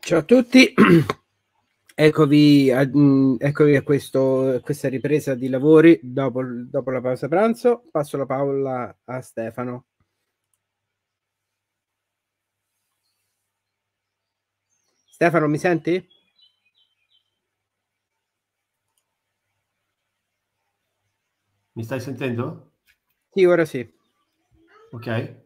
Ciao a tutti, eccovi a, mm, eccovi a questo, questa ripresa di lavori dopo, dopo, la pausa pranzo. Passo la parola a Stefano. Stefano, mi senti? Mi stai sentendo? Sì, ora sì. Ok,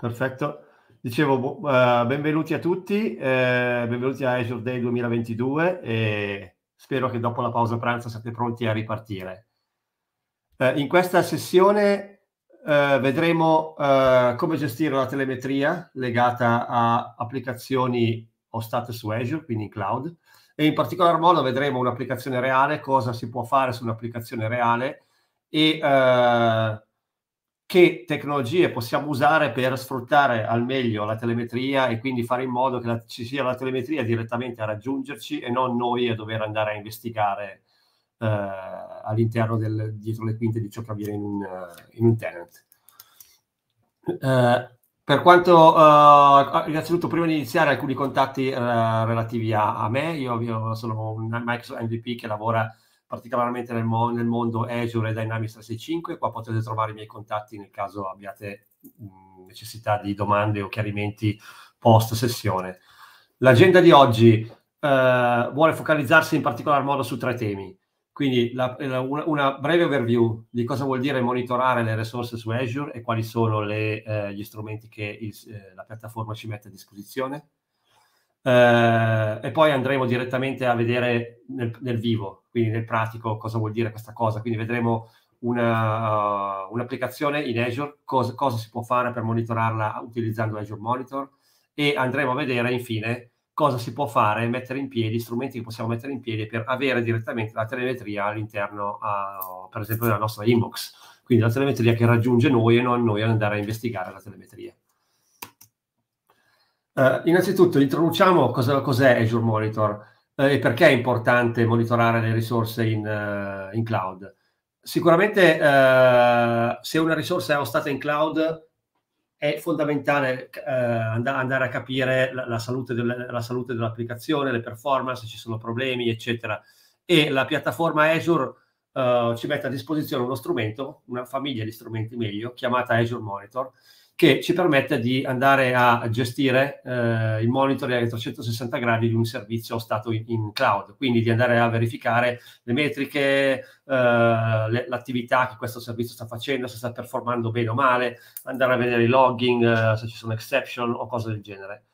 perfetto. Dicevo, uh, benvenuti a tutti, eh, benvenuti a Azure Day 2022 e spero che dopo la pausa pranzo siate pronti a ripartire. Eh, in questa sessione eh, vedremo eh, come gestire la telemetria legata a applicazioni hostate su Azure, quindi in cloud, e in particolar modo vedremo un'applicazione reale, cosa si può fare su un'applicazione reale e eh, che tecnologie possiamo usare per sfruttare al meglio la telemetria e quindi fare in modo che la, ci sia la telemetria direttamente a raggiungerci e non noi a dover andare a investigare eh, all'interno del dietro le quinte di ciò che avviene in un, eh, in un tenant. Eh, per quanto, eh, innanzitutto, prima di iniziare, alcuni contatti eh, relativi a, a, me. Io, io sono un Microsoft MVP che lavora particolarmente nel, mo- nel mondo Azure e Dynamics 365. Qua potete trovare i miei contatti nel caso abbiate mh, necessità di domande o chiarimenti post sessione. L'agenda di oggi eh, vuole focalizzarsi in particolar modo su tre temi. Quindi la, eh, la, una, una, breve overview di cosa vuol dire monitorare le risorse su Azure e quali sono le, eh, gli strumenti che il, eh, la piattaforma ci mette a disposizione. Eh, e poi andremo direttamente a vedere nel, nel vivo quindi nel pratico cosa vuol dire questa cosa? Quindi vedremo una, uh, un'applicazione in Azure, cosa, cosa, si può fare per monitorarla utilizzando Azure Monitor e andremo a vedere infine cosa si può fare, mettere in piedi, strumenti che possiamo mettere in piedi per avere direttamente la telemetria all'interno, uh, per esempio, della nostra inbox. Quindi la telemetria che raggiunge noi e non noi andare a investigare la telemetria. Uh, innanzitutto introduciamo cosa, cos'è Azure Monitor. Eh, e perché è importante monitorare le risorse in, eh, in cloud? Sicuramente eh, se una risorsa è ostata in cloud è fondamentale eh, andare a capire la, la, salute del, la, salute dell'applicazione, le performance, se ci sono problemi, eccetera. E la piattaforma Azure eh, ci mette a disposizione uno strumento, una famiglia di strumenti meglio, chiamata Azure Monitor, che ci permette di andare a gestire eh, il monitoring a 360 gradi di un servizio stato in, in cloud, quindi di andare a verificare le metriche, eh, l'attività che questo servizio sta facendo, se sta performando bene o male, andare a vedere i logging, eh, se ci sono exception o cose del genere.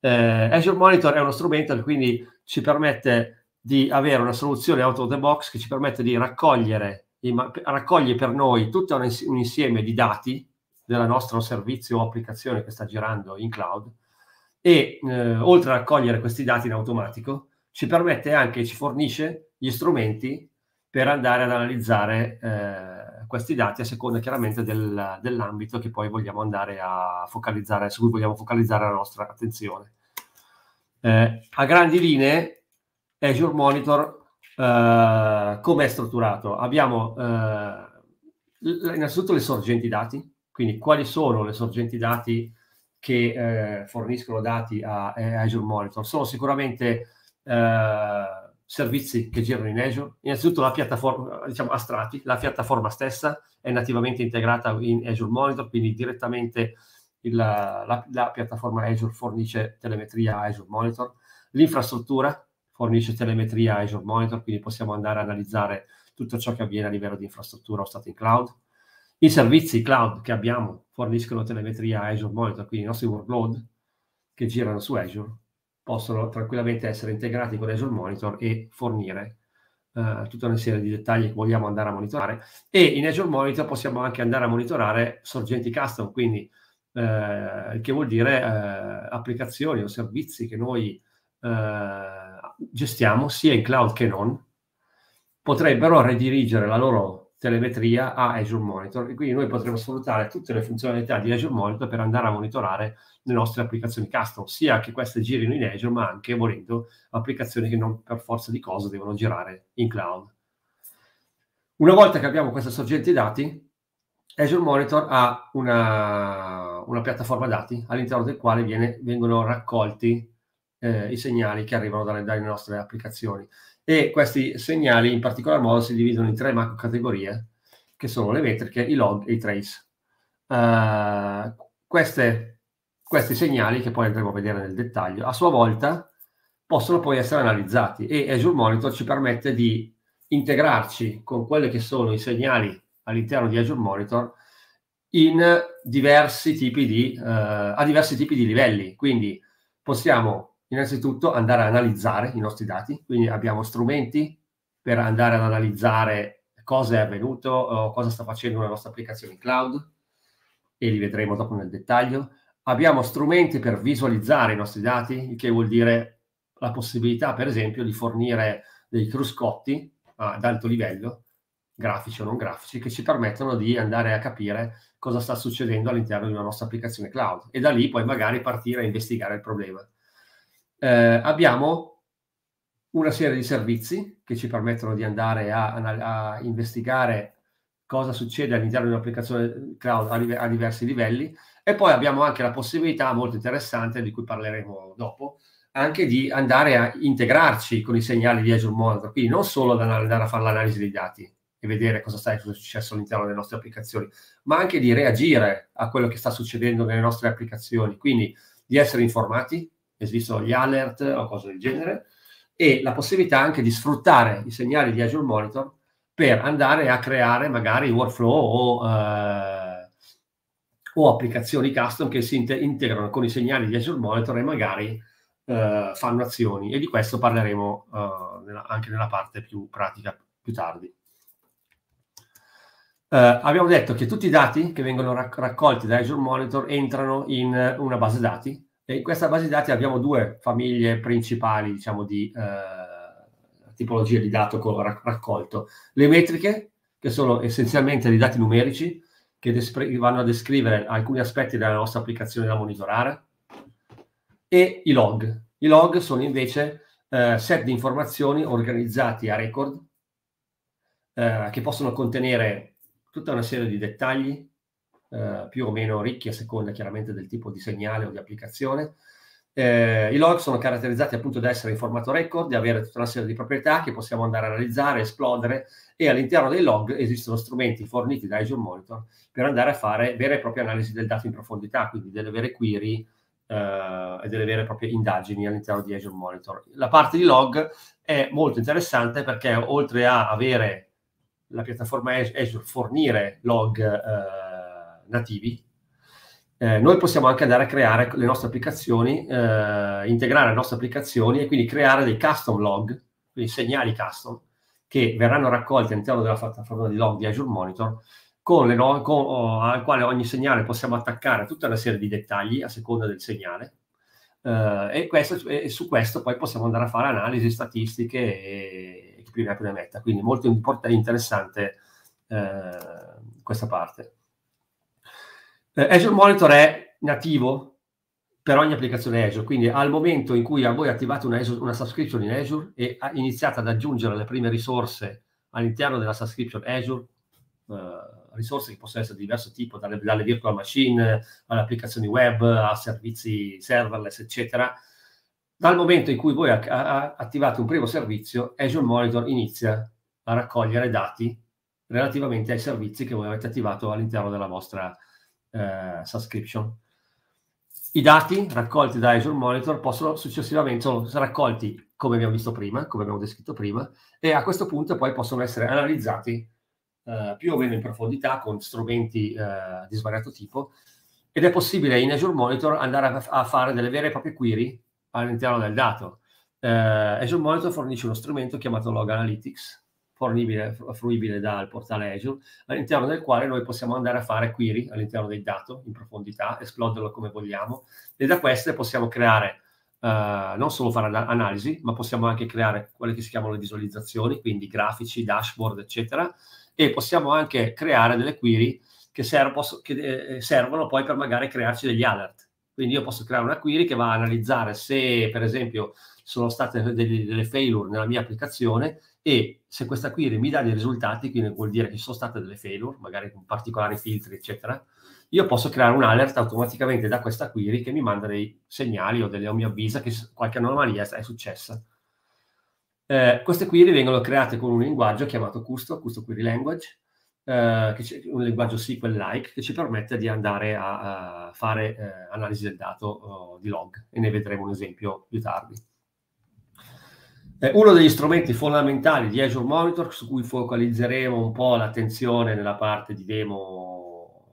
Eh, Azure Monitor è uno strumento che quindi ci permette di avere una soluzione out of the box che ci permette di raccogliere, raccoglie per noi tutto un insieme di dati del nostro servizio o applicazione che sta girando in cloud e eh, oltre a raccogliere questi dati in automatico ci permette anche, ci fornisce gli strumenti per andare ad analizzare eh, questi dati a seconda chiaramente del, dell'ambito che poi vogliamo andare a focalizzare, su cui vogliamo focalizzare la nostra attenzione. Eh, a grandi linee Azure Monitor eh, come è strutturato? Abbiamo eh, innanzitutto le sorgenti dati, quindi quali sono le sorgenti dati che eh, forniscono dati a, a, eh, Azure Monitor? Sono sicuramente eh, servizi che girano in Azure. Innanzitutto la piattaforma, diciamo astrati, la piattaforma stessa è nativamente integrata in Azure Monitor, quindi direttamente il, la, la, piattaforma Azure fornisce telemetria a Azure Monitor. L'infrastruttura fornisce telemetria a Azure Monitor, quindi possiamo andare a analizzare tutto ciò che avviene a livello di infrastruttura o stato in cloud i servizi cloud che abbiamo forniscono telemetria a Azure Monitor, quindi i nostri workload che girano su Azure possono tranquillamente essere integrati con Azure Monitor e fornire uh, tutta una serie di dettagli che vogliamo andare a monitorare. E in Azure Monitor possiamo anche andare a monitorare sorgenti custom, quindi uh, che vuol dire uh, applicazioni o servizi che noi gestiamo sia in cloud che non, potrebbero redirigere la loro telemetria a Azure Monitor e quindi noi potremo sfruttare tutte le funzionalità di Azure Monitor per andare a monitorare le nostre applicazioni custom, sia che queste girino in Azure, ma anche volendo applicazioni che non per forza di cose devono girare in cloud. Una volta che abbiamo questa sorgente dati, Azure Monitor ha una, una piattaforma dati all'interno del quale viene, vengono raccolti eh, i segnali che arrivano dalle, dalle nostre applicazioni e questi segnali in particolar modo si dividono in tre macro categorie che sono le metriche, i log e i trace. Uh, queste, questi segnali, che poi andremo a vedere nel dettaglio, a sua volta possono poi essere analizzati e Azure Monitor ci permette di integrarci con quelli che sono i segnali all'interno di Azure Monitor in diversi tipi di, uh, a diversi tipi di livelli. Quindi possiamo innanzitutto andare a analizzare i nostri dati, quindi abbiamo strumenti per andare ad analizzare cosa è avvenuto o eh, cosa sta facendo la nostra applicazione in cloud e li vedremo dopo nel dettaglio. Abbiamo strumenti per visualizzare i nostri dati, il che vuol dire la possibilità, per esempio, di fornire dei cruscotti ad alto livello, grafici o non grafici, che ci permettono di andare a capire cosa sta succedendo all'interno di una nostra applicazione cloud e da lì poi magari partire a investigare il problema eh, abbiamo una serie di servizi che ci permettono di andare a, a, investigare cosa succede all'interno di un'applicazione cloud a, live, a, diversi livelli e poi abbiamo anche la possibilità molto interessante di cui parleremo dopo anche di andare a integrarci con i segnali di Azure Monitor quindi non solo ad andare a fare l'analisi dei dati e vedere cosa sta successo all'interno delle nostre applicazioni ma anche di reagire a quello che sta succedendo nelle nostre applicazioni quindi di essere informati esistono gli alert o cose del genere, e la possibilità anche di sfruttare i segnali di Azure Monitor per andare a creare magari workflow o, eh, o applicazioni custom che si integrano con i segnali di Azure Monitor e magari eh, fanno azioni. E di questo parleremo eh, nella, anche nella parte più pratica più tardi. Eh, abbiamo detto che tutti i dati che vengono raccolti da Azure Monitor entrano in una base dati in questa base di dati abbiamo due famiglie principali, diciamo, di eh, tipologie di dato raccolto. Le metriche, che sono essenzialmente dei dati numerici, che despri- vanno a descrivere alcuni aspetti della nostra applicazione da monitorare, e i log. I log sono invece eh, set di informazioni organizzati a record, eh, che possono contenere tutta una serie di dettagli, eh, più o meno ricchi a seconda chiaramente del tipo di segnale o di applicazione. Eh, I log sono caratterizzati appunto da essere in formato record, di avere tutta una serie di proprietà che possiamo andare a analizzare, esplodere e all'interno dei log esistono strumenti forniti da Azure Monitor per andare a fare vere e proprie analisi del dato in profondità, quindi delle vere query eh, e delle vere e proprie indagini all'interno di Azure Monitor. La parte di log è molto interessante perché oltre a avere la piattaforma Azure fornire log eh, nativi, eh, noi possiamo anche andare a creare le nostre applicazioni, eh, integrare le nostre applicazioni e quindi creare dei custom log, quindi segnali custom, che verranno raccolti all'interno della piattaforma di log di Azure Monitor, con le no- con, oh, al quale ogni segnale possiamo attaccare tutta una serie di dettagli a seconda del segnale. Eh, e, questo, e, su questo poi possiamo andare a fare analisi statistiche e, e chi più ne ha più ne metta. Quindi molto import- interessante eh, questa parte. Eh, Azure Monitor è nativo per ogni applicazione Azure, quindi al momento in cui a voi attivate una, Azure, una subscription in Azure e iniziate ad aggiungere le prime risorse all'interno della subscription Azure, Uh, risorse che possono essere di diverso tipo, dalle, dalle virtual machine alle applicazioni web, a servizi serverless, eccetera. Dal momento in cui voi a, a, attivate un primo servizio, Azure Monitor inizia a raccogliere dati relativamente ai servizi che voi avete attivato all'interno della vostra eh, subscription. I dati raccolti da Azure Monitor possono successivamente, essere raccolti come abbiamo visto prima, come abbiamo descritto prima, e a questo punto poi possono essere analizzati eh, più o meno in profondità con strumenti eh, di svariato tipo ed è possibile in Azure Monitor andare a, a fare delle vere e proprie query all'interno del dato. Eh, Azure Monitor fornisce uno strumento chiamato Log Analytics fornibile, fruibile dal portale Azure, all'interno del quale noi possiamo andare a fare query all'interno del dato in profondità, esploderlo come vogliamo e da queste possiamo creare, eh, non solo fare analisi, ma possiamo anche creare quelle che si chiamano le visualizzazioni, quindi grafici, dashboard, eccetera, e possiamo anche creare delle query che, servo, che eh, eh, servono poi per magari crearci degli alert. Quindi io posso creare una query che va a analizzare se, per esempio, sono state delle, delle failure nella mia applicazione e se questa query mi dà dei risultati, quindi vuol dire che ci sono state delle failure, magari con particolari filtri, eccetera, io posso creare un alert automaticamente da questa query che mi manda dei segnali o, delle, mi avvisa che qualche anomalia è successa. Eh, queste query vengono create con un linguaggio chiamato Custo, Custo Query Language, eh, un linguaggio SQL-like che ci permette di andare a, a fare eh, analisi del dato oh, di log e ne vedremo un esempio più tardi. Eh, uno degli strumenti fondamentali di Azure Monitor, su cui focalizzeremo un po' l'attenzione nella parte di demo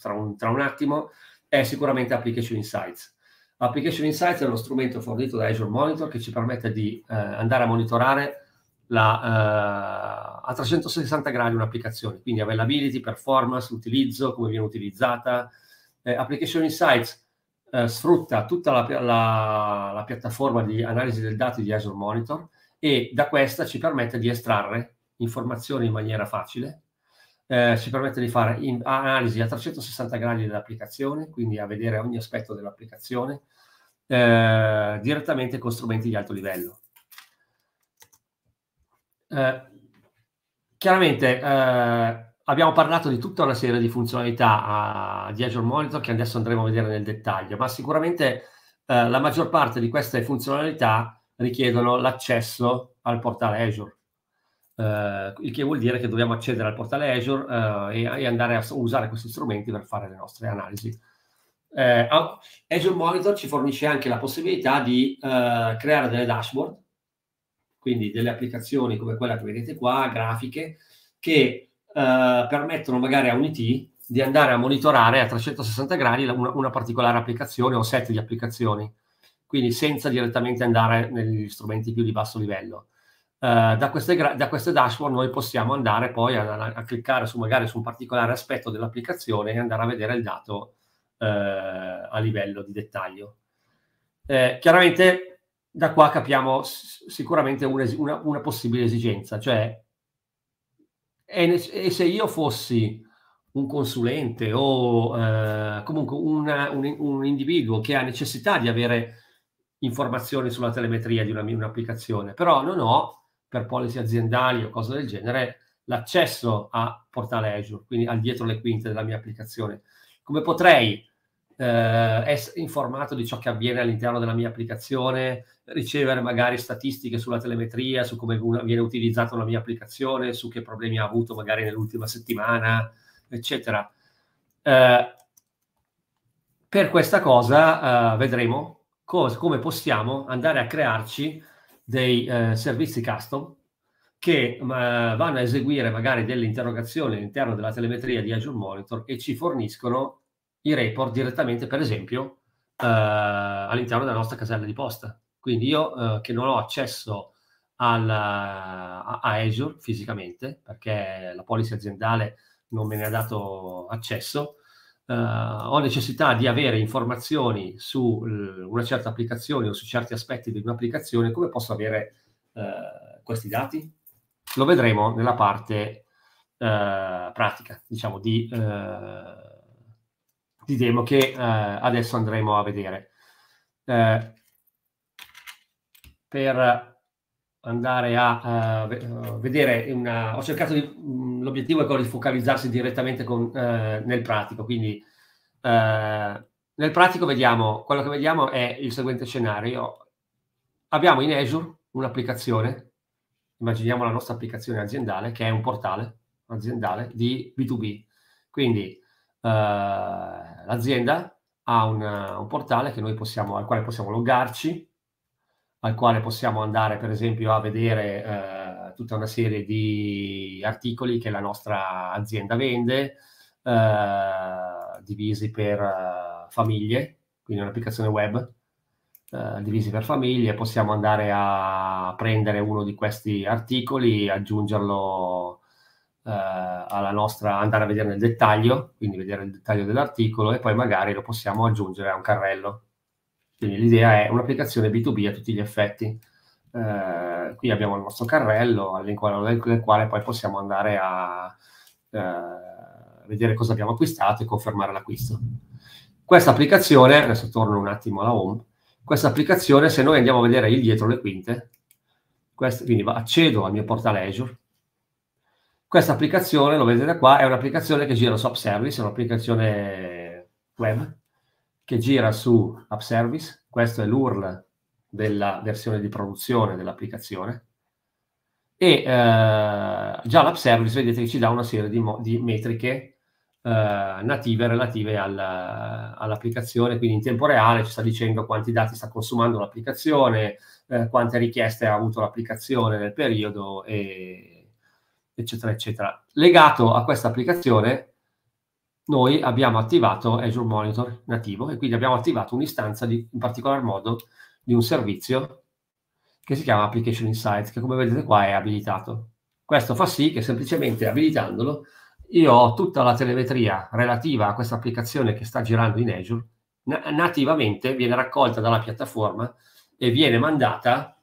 tra un, tra un attimo, è sicuramente Application Insights. Application Insights è uno strumento fornito da Azure Monitor che ci permette di eh, andare a monitorare la, eh, a 360 gradi un'applicazione, quindi availability, performance, utilizzo, come viene utilizzata. Eh, Application Insights eh, sfrutta tutta la, la, la, piattaforma di analisi del dato di Azure Monitor e da questa ci permette di estrarre informazioni in maniera facile, eh, ci permette di fare in, analisi a 360 gradi dell'applicazione, quindi a vedere ogni aspetto dell'applicazione, eh, direttamente con strumenti di alto livello. Eh, chiaramente eh, abbiamo parlato di tutta una serie di funzionalità uh, di Azure Monitor che adesso andremo a vedere nel dettaglio, ma sicuramente uh, la maggior parte di queste funzionalità richiedono l'accesso al portale Azure. Uh, il che vuol dire che dobbiamo accedere al portale Azure eh, e, e, andare a usare questi strumenti per fare le nostre analisi. Azure Monitor ci fornisce anche la possibilità di creare delle dashboard, quindi delle applicazioni come quella che vedete qua, grafiche, che eh, permettono magari a Unity di andare a monitorare a 360 gradi una, una, particolare applicazione o set di applicazioni, quindi senza direttamente andare negli strumenti più di basso livello. Eh, da, queste gra- da, queste dashboard noi possiamo andare poi a, a, a, cliccare su magari su un particolare aspetto dell'applicazione e andare a vedere il dato eh, a livello di dettaglio. Eh, chiaramente da qua capiamo sicuramente una, una possibile esigenza, cioè e, e se io fossi un consulente o eh, comunque una, un, un, individuo che ha necessità di avere informazioni sulla telemetria di una, un'applicazione, però non ho per policy aziendali o cose del genere l'accesso a portale Azure, quindi al dietro le quinte della mia applicazione. Come potrei eh, essere informato di ciò che avviene all'interno della mia applicazione, ricevere magari statistiche sulla telemetria, su come viene utilizzata la mia applicazione, su che problemi ha avuto magari nell'ultima settimana, eccetera. Eh, per questa cosa eh, vedremo cos- come possiamo andare a crearci dei eh, servizi custom che mm, eh, vanno a eseguire magari delle interrogazioni all'interno della telemetria di Azure Monitor e ci forniscono i report direttamente, per esempio, eh, all'interno della nostra casella di posta quindi io eh, che non ho accesso al, a, a Azure fisicamente, perché la policy aziendale non me ne ha dato accesso, eh, ho necessità di avere informazioni su l, eh, una certa applicazione o su certi aspetti di un'applicazione, come posso avere eh, questi dati? Lo vedremo nella parte eh, pratica, diciamo, di, eh, di demo che adesso andremo a vedere. Eh, per andare a uh, vedere una... Ho cercato di... Mm, l'obiettivo è quello di focalizzarsi direttamente con, uh, nel pratico, quindi uh, nel pratico vediamo, quello che vediamo è il seguente scenario. Abbiamo in Azure un'applicazione, immaginiamo la nostra applicazione aziendale, che è un portale aziendale di B2B. Quindi l'azienda ha un, un portale possiamo, al quale possiamo loggarci, al quale possiamo andare per esempio a vedere eh, tutta una serie di articoli che la nostra azienda vende, eh, divisi per eh, famiglie, quindi un'applicazione web, eh, divisi per famiglie, possiamo andare a prendere uno di questi articoli, aggiungerlo eh, alla nostra, andare a vedere nel dettaglio, quindi vedere il dettaglio dell'articolo e poi magari lo possiamo aggiungere a un carrello quindi l'idea è un'applicazione B2B a tutti gli effetti. Eh, qui abbiamo il nostro carrello all'interno del, quale poi possiamo andare a eh, vedere cosa abbiamo acquistato e confermare l'acquisto. Questa applicazione, adesso torno un attimo alla home, questa applicazione se noi andiamo a vedere il dietro le quinte, questa, quindi accedo al mio portale Azure, questa applicazione, lo vedete qua, è un'applicazione che gira su App Service, è un'applicazione web, che gira su App Service, questo è l'URL della versione di produzione dell'applicazione, e eh, già l'App Service vedete che ci dà una serie di, mo- di metriche eh, native relative al, all'applicazione, quindi in tempo reale ci sta dicendo quanti dati sta consumando l'applicazione, eh, quante richieste ha avuto l'applicazione nel periodo, e, eccetera, eccetera. Legato a questa applicazione noi abbiamo attivato Azure Monitor nativo e quindi abbiamo attivato un'istanza di, in particolar modo di un servizio che si chiama Application Insights, che come vedete qua è abilitato. Questo fa sì che semplicemente abilitandolo io ho tutta la telemetria relativa a questa applicazione che sta girando in Azure, na- nativamente viene raccolta dalla piattaforma e viene mandata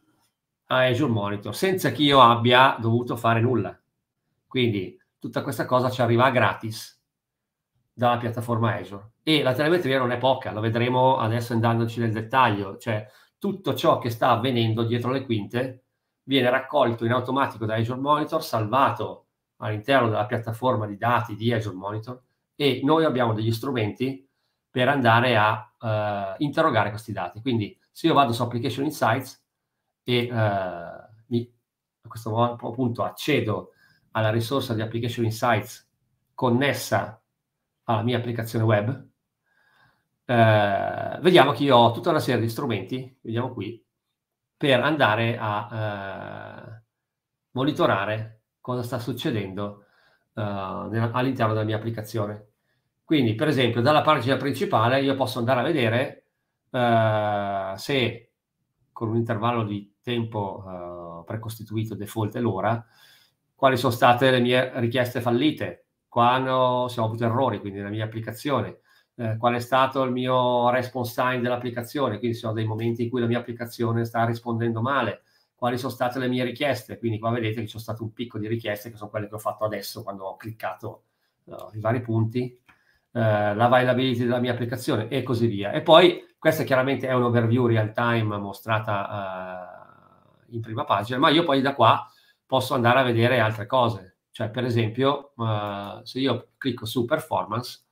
a Azure Monitor senza che io abbia dovuto fare nulla. Quindi tutta questa cosa ci arriva gratis dalla piattaforma Azure. E la telemetria non è poca, lo vedremo adesso andandoci nel dettaglio, cioè tutto ciò che sta avvenendo dietro le quinte viene raccolto in automatico da Azure Monitor, salvato all'interno della piattaforma di dati di Azure Monitor e noi abbiamo degli strumenti per andare a eh, interrogare questi dati. Quindi se io vado su Application Insights e eh, mi, a questo punto accedo alla risorsa di Application Insights connessa alla mia applicazione web, eh, vediamo che io ho tutta una serie di strumenti, vediamo qui, per andare a eh, monitorare cosa sta succedendo eh, all'interno della mia applicazione. Quindi, per esempio, dalla pagina principale io posso andare a vedere eh, se con un intervallo di tempo eh, precostituito, default e l'ora, quali sono state le mie richieste fallite, quando se ho avuto errori, quindi nella mia applicazione, eh, qual è stato il mio response time dell'applicazione, quindi sono dei momenti in cui la mia applicazione sta rispondendo male, quali sono state le mie richieste. Quindi qua vedete che ci sono stato un picco di richieste che sono quelle che ho fatto adesso quando ho cliccato uh, i vari punti, uh, eh, la availability della mia applicazione e così via. E poi questa chiaramente è un'overview real time mostrata uh, in prima pagina, ma io poi da qua posso andare a vedere altre cose. Cioè, per esempio, eh, se io clicco su performance,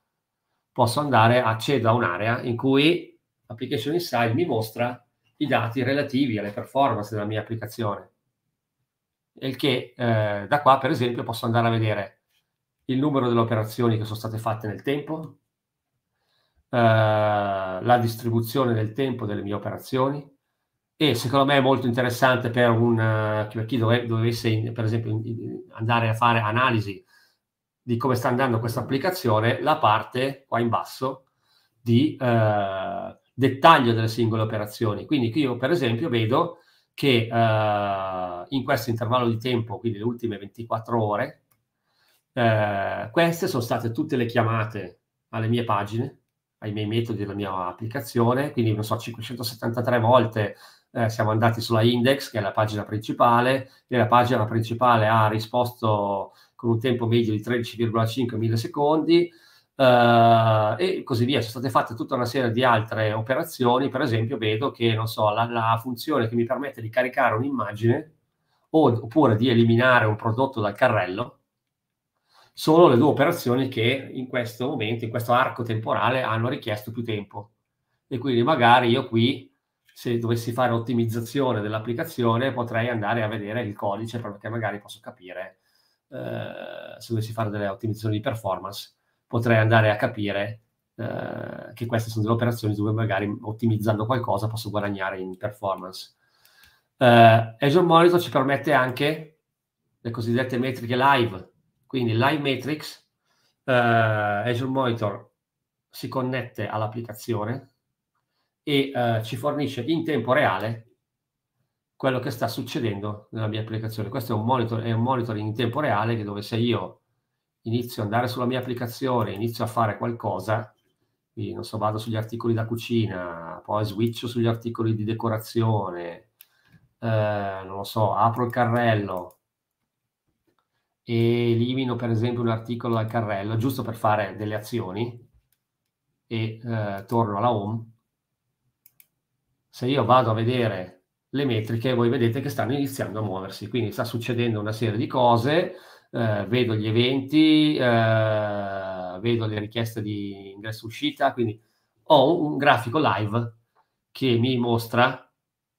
posso andare, accedo a un'area in cui Application Insight mi mostra i dati relativi alle performance della mia applicazione. E che eh, da qua, per esempio, posso andare a vedere il numero delle operazioni che sono state fatte nel tempo, eh, la distribuzione del tempo delle mie operazioni, e secondo me è molto interessante per, un, eh, per chi dove, dovesse, per esempio, andare a fare analisi di come sta andando questa applicazione, la parte qua in basso di eh, dettaglio delle singole operazioni. Quindi io, per esempio, vedo che eh, in questo intervallo di tempo, quindi le ultime 24 ore, eh, queste sono state tutte le chiamate alle mie pagine, ai miei metodi della mia applicazione, quindi non so, 573 volte eh, siamo andati sulla index, che è la pagina principale, e la pagina principale ha risposto con un tempo medio di 13,5 millisecondi, Uh, e così via. Sono state fatte tutta una serie di altre operazioni. Per esempio, vedo che non so, la, la funzione che mi permette di caricare un'immagine o, oppure di eliminare un prodotto dal carrello sono le due operazioni che in questo momento, in questo arco temporale, hanno richiesto più tempo. E quindi magari io qui se dovessi fare ottimizzazione dell'applicazione potrei andare a vedere il codice perché magari posso capire eh, se dovessi fare delle ottimizzazioni di performance potrei andare a capire eh, che queste sono delle operazioni dove magari ottimizzando qualcosa posso guadagnare in performance. Eh, Azure Monitor ci permette anche le cosiddette metriche live, quindi Live Metrics, eh, Azure Monitor si connette all'applicazione e eh, ci fornisce in tempo reale quello che sta succedendo nella mia applicazione. Questo è un, monitor, è un monitoring in tempo reale che dove se io inizio ad andare sulla mia applicazione, inizio a fare qualcosa, quindi non so, vado sugli articoli da cucina, poi switcho sugli articoli di decorazione, eh, non lo so, apro il carrello e elimino per esempio un articolo dal carrello, giusto per fare delle azioni, e eh, torno alla home, se io vado a vedere le metriche, voi vedete che stanno iniziando a muoversi, quindi sta succedendo una serie di cose, eh, vedo gli eventi, eh, vedo le richieste di ingresso-uscita, e quindi ho un grafico live che mi mostra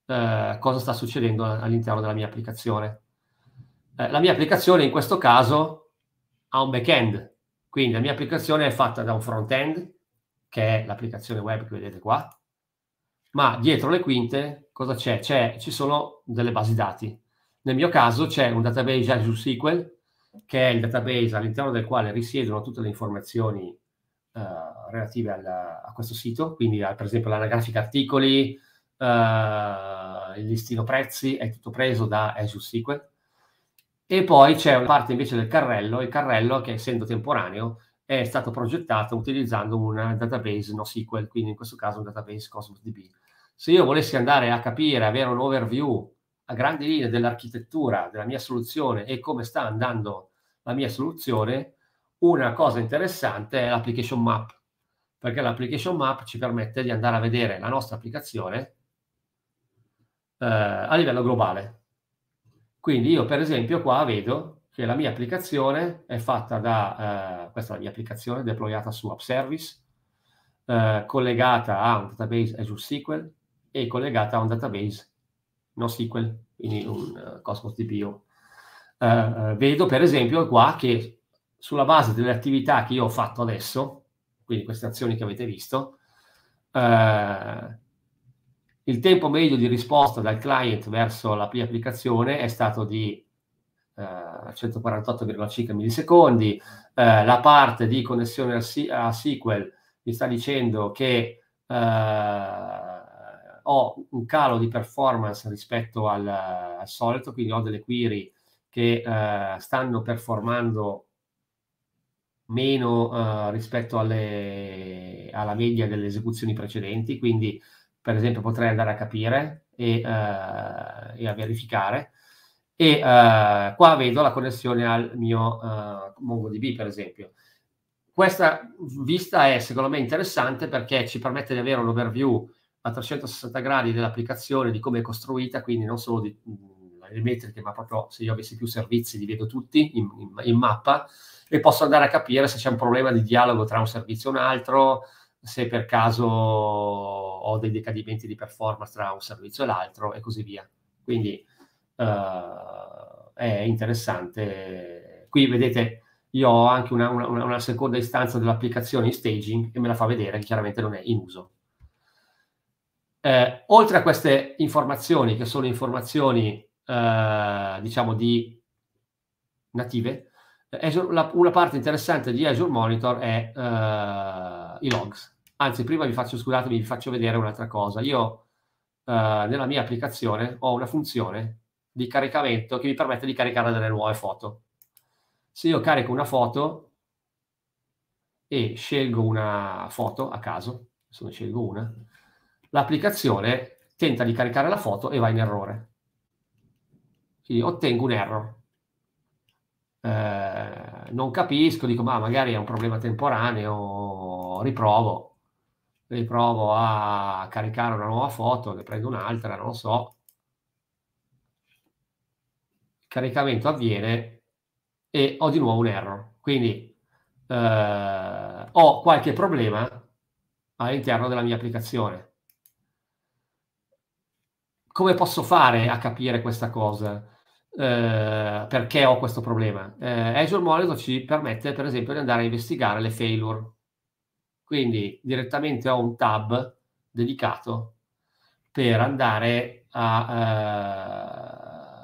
eh, cosa sta succedendo all'interno della mia applicazione. Eh, la mia applicazione in questo caso ha un back-end, quindi la mia applicazione è fatta da un front-end, che è l'applicazione web che vedete qua, ma dietro le quinte cosa c'è? c'è? Ci sono delle basi dati. Nel mio caso c'è un database Azure SQL, che è il database all'interno del quale risiedono tutte le informazioni eh, relative al, a questo sito, quindi eh, per esempio l'anagrafica articoli, eh, il listino prezzi, è tutto preso da Azure SQL. E poi c'è una parte invece del carrello, il carrello che essendo temporaneo è stato progettato utilizzando un database NoSQL, quindi in questo caso un database Cosmos DB. Se io volessi andare a capire, avere un overview a grandi linee dell'architettura della mia soluzione e come sta andando la mia soluzione, una cosa interessante è l'application map, perché l'application map ci permette di andare a vedere la nostra applicazione eh, a livello globale. Quindi io per esempio qua vedo che la mia applicazione è fatta da, eh, questa è la mia applicazione deployata su App Service, eh, collegata a un database Azure SQL e collegata a un database NoSQL, quindi un uh, Cosmos DPO. Uh, eh, eh, vedo per esempio qua che sulla base delle attività che io ho fatto adesso, quindi queste azioni che avete visto, uh, il tempo medio di risposta dal client verso la mia applicazione è stato di 148,5 eh, millisecondi, eh, la parte di connessione a, si- a SQL mi sta dicendo che eh, ho un calo di performance rispetto al, al solito, quindi ho delle query che eh, stanno performando meno eh, rispetto alle, alla media delle esecuzioni precedenti, quindi per esempio potrei andare a capire e, eh, e a verificare e eh, qua vedo la connessione al mio eh, MongoDB per esempio. Questa vista è secondo me interessante perché ci permette di avere un overview a 360 gradi dell'applicazione, di come è costruita, quindi non solo di, mm, le metriche, ma proprio se io avessi più servizi li vedo tutti in, in, in, mappa e posso andare a capire se c'è un problema di dialogo tra un servizio e un altro, se per caso ho dei decadimenti di performance tra un servizio e l'altro e così via. Quindi uh, è interessante. Qui vedete, io ho anche una, una, una seconda istanza dell'applicazione in staging e me la fa vedere, chiaramente non è in uso. Eh, oltre a queste informazioni, che sono informazioni eh, diciamo di native, Azure, la, una parte interessante di Azure Monitor è eh, i logs. Anzi, prima vi faccio, scusatemi, vi faccio vedere un'altra cosa. Io eh, nella mia applicazione ho una funzione di caricamento che mi permette di caricare delle nuove foto. Se io carico una foto e scelgo una foto a caso, se ne scelgo una, l'applicazione tenta di caricare la foto e va in errore. Quindi ottengo un error. Eh, non capisco, dico ma magari è un problema temporaneo, riprovo, riprovo a caricare una nuova foto, ne prendo un'altra, non lo so, caricamento avviene e ho di nuovo un error. Quindi eh, ho qualche problema all'interno della mia applicazione. Come posso fare a capire questa cosa? Eh, perché ho questo problema? Eh, Azure Monitor ci permette, per esempio, di andare a investigare le failure. Quindi direttamente ho un tab dedicato per andare a eh,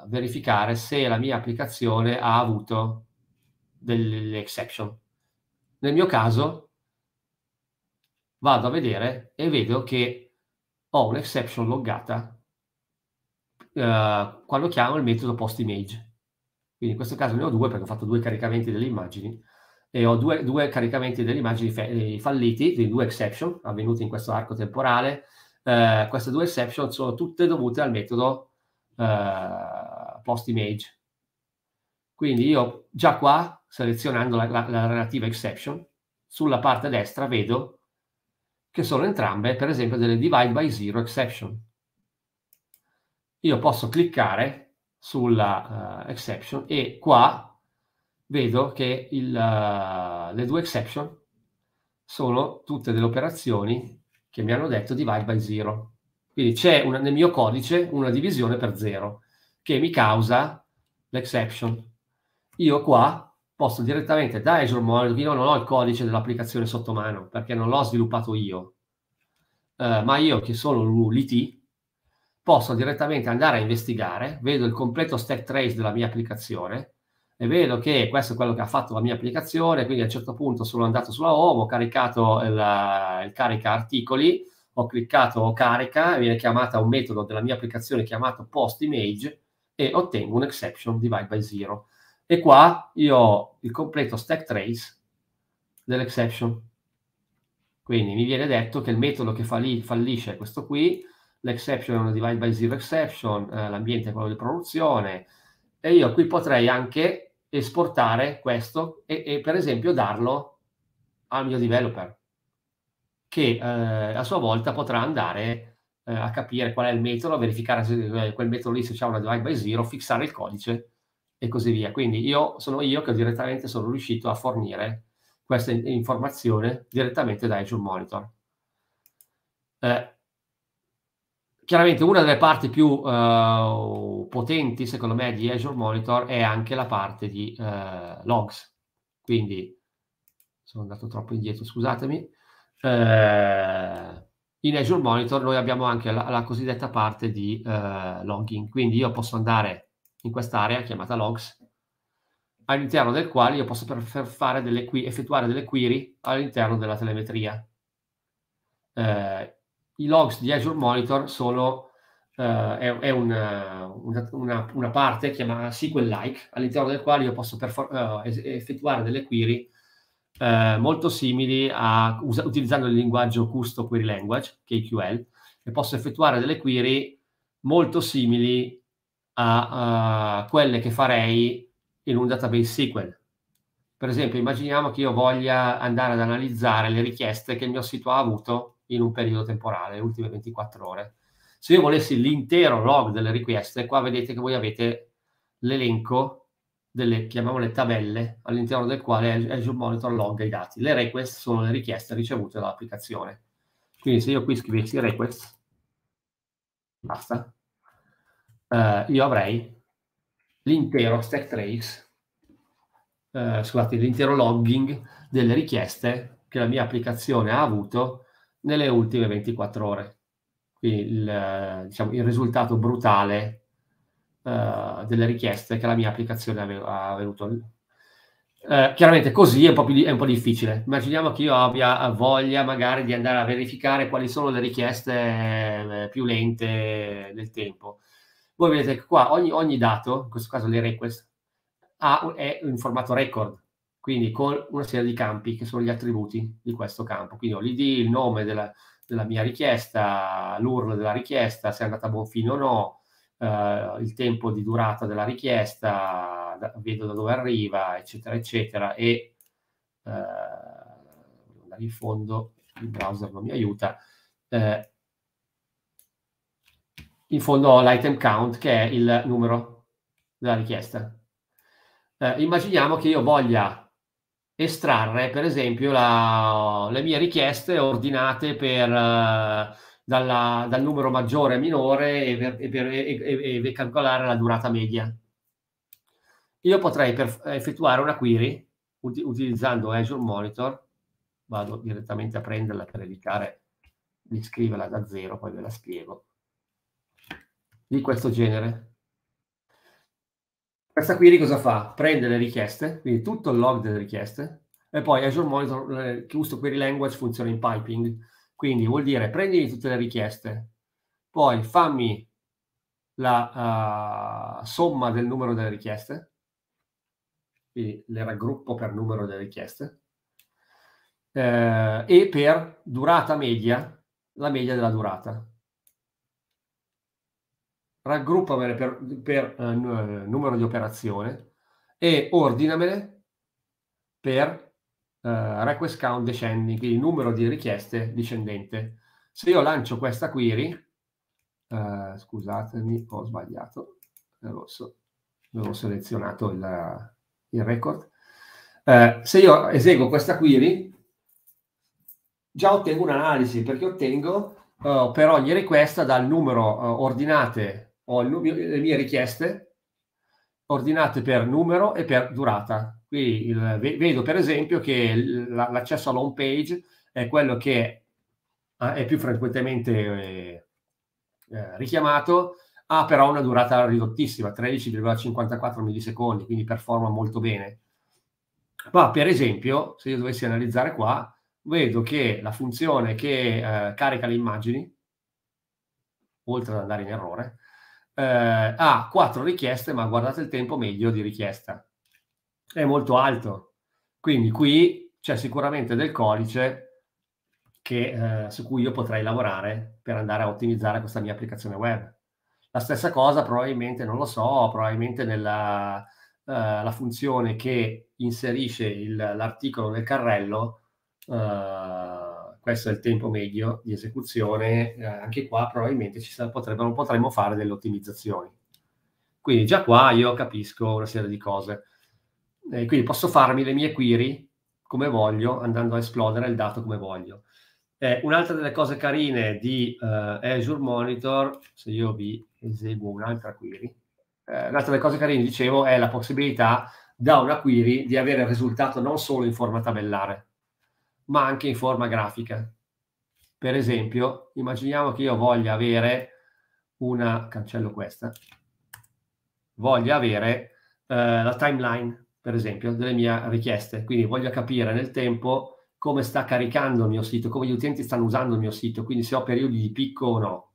verificare se la mia applicazione ha avuto delle exception. Nel mio caso vado a vedere e vedo che ho un'exception loggata eh, quando chiamo il metodo post image. Quindi in questo caso ne ho due perché ho fatto due caricamenti delle immagini e ho due, due caricamenti delle immagini eh, falliti, quindi due exception avvenuti in questo arco temporale. Eh, queste due exception sono tutte dovute al metodo eh, post image. Quindi io già qua, selezionando la, la, la relativa exception, sulla parte destra vedo che sono entrambe, per esempio, delle divide by zero exception. Io posso cliccare sulla uh, exception e qua vedo che il, uh, le due exception sono tutte delle operazioni che mi hanno detto divide by zero. Quindi c'è una, nel mio codice una divisione per 0 che mi causa l'exception. Io qua posso direttamente da Azure Monitor, io non ho il codice dell'applicazione sotto mano perché non l'ho sviluppato io, eh, ma io che sono l'IT posso direttamente andare a investigare, vedo il completo stack trace della mia applicazione e vedo che questo è quello che ha fatto la mia applicazione, quindi a un certo punto sono andato sulla home, ho caricato il, il carica articoli, ho cliccato carica, viene chiamata un metodo della mia applicazione chiamato post image e ottengo un exception divide by zero. E qua io ho il completo stack trace dell'exception. Quindi mi viene detto che il metodo che falli fallisce è questo qui, l'exception è una divide by zero exception, eh, l'ambiente è quello di produzione, e io qui potrei anche esportare questo e, e per esempio darlo al mio developer che eh, a sua volta potrà andare eh, a capire qual è il metodo, verificare se eh, quel metodo lì se c'è una divide by zero, fissare il codice e così via. Quindi io sono io che direttamente sono riuscito a fornire questa informazione direttamente da Azure Monitor. Eh, chiaramente una delle parti più eh, potenti, secondo me, di Azure Monitor è anche la parte di eh, logs. Quindi sono andato troppo indietro, scusatemi eh, in Azure Monitor noi abbiamo anche la, la cosiddetta parte di eh, logging, quindi io posso andare in quest'area chiamata logs, all'interno del quale io posso delle effettuare delle query all'interno della telemetria. Eh, I logs di Azure Monitor sono Uh, è, è una, una, una parte chiamata SQL-like all'interno del quale io posso uh, effettuare delle query eh, molto simili a us- utilizzando il linguaggio Custo Query Language, KQL, e posso effettuare delle query molto simili a uh, quelle che farei in un database SQL. Per esempio, immaginiamo che io voglia andare ad analizzare le richieste che il mio sito ha avuto in un periodo temporale, le ultime 24 ore. Se io volessi l'intero log delle richieste, qua vedete che voi avete l'elenco delle, chiamiamole tabelle, all'interno del quale Azure Monitor logga i dati. Le request sono le richieste ricevute dall'applicazione. Quindi se io qui scrivessi request, basta, eh, io avrei l'intero stack trace, eh, scusate, l'intero logging delle richieste che la mia applicazione ha avuto nelle ultime 24 ore. Quindi il, diciamo, il risultato brutale eh, delle richieste che la mia applicazione ha avuto. Uh, chiaramente così è un, po più, è un po' difficile. Immaginiamo che io abbia voglia magari di andare a verificare quali sono le richieste eh, più lente del tempo. Voi vedete che qua ogni, ogni dato, in questo caso le request, ha, è in formato record, quindi con una serie di campi che sono gli attributi di questo campo. Quindi ho l'ID, il nome della, della mia richiesta, l'URL della richiesta, se è andata a buon fine o no, eh, il tempo di durata della richiesta, da, vedo da dove arriva, eccetera, eccetera, e eh, andare in fondo, il browser non mi aiuta, eh, in fondo ho l'item count che è il numero della richiesta. Eh, immaginiamo che io voglia estrarre, per esempio, la, le mie richieste ordinate per eh, dalla, dal numero maggiore a minore e, per, e, per, e, e calcolare la durata media. Io potrei per effettuare una query ut- utilizzando Azure Monitor, vado direttamente a prenderla per evitare di scriverla da zero, poi ve la spiego, di questo genere. Questa query cosa fa? Prende le richieste, quindi tutto il log delle richieste, e poi Azure Monitor, eh, Custom Query Language funziona in piping, quindi vuol dire prendimi tutte le richieste, poi fammi la uh, somma del numero delle richieste, quindi le raggruppo per numero delle richieste, eh, e per durata media, la media della durata. Raggruppamele per, per eh, numero di operazione e ordinamele per uh, request count descending, quindi il numero di richieste discendente. Se io lancio questa query, uh, scusatemi, ho sbagliato, è rosso, avevo selezionato il, il record. Uh, se io eseguo questa query, già ottengo un'analisi, perché ottengo per ogni richiesta dal numero ordinate, ho il, le mie richieste ordinate per numero e per durata Qui il, vedo per esempio che l'accesso alla page è quello che ah, è più frequentemente eh, eh, richiamato, ha però una durata ridottissima, 13,54 millisecondi, quindi performa molto bene. Ma per esempio, se io dovessi analizzare qua, vedo che la funzione che eh, carica le immagini, oltre ad andare in errore, eh, ha quattro richieste, ma guardate il tempo meglio di richiesta è molto alto. Quindi qui c'è sicuramente del codice che, eh, su cui io potrei lavorare per andare a ottimizzare questa mia applicazione web. La stessa cosa probabilmente, non lo so, probabilmente nella eh, funzione che inserisce il, l'articolo nel carrello, eh, questo è il tempo medio di esecuzione, eh, anche qua probabilmente ci potrebbero, potremmo fare delle ottimizzazioni. Quindi già qua io capisco una serie di cose. Eh, quindi posso farmi le mie query come voglio, andando a esplodere il dato come voglio. Eh, un'altra delle cose carine di eh, Azure Monitor, se io vi eseguo un'altra query, eh, un'altra delle cose carine, dicevo, è la possibilità da una query di avere il risultato non solo in forma tabellare, ma anche in forma grafica. Per esempio, immaginiamo che io voglia avere una, cancello questa, voglia avere eh, la timeline per esempio, delle mie richieste. Quindi voglio capire nel tempo come sta caricando il mio sito, come gli utenti stanno usando il mio sito, quindi se ho periodi di picco o no.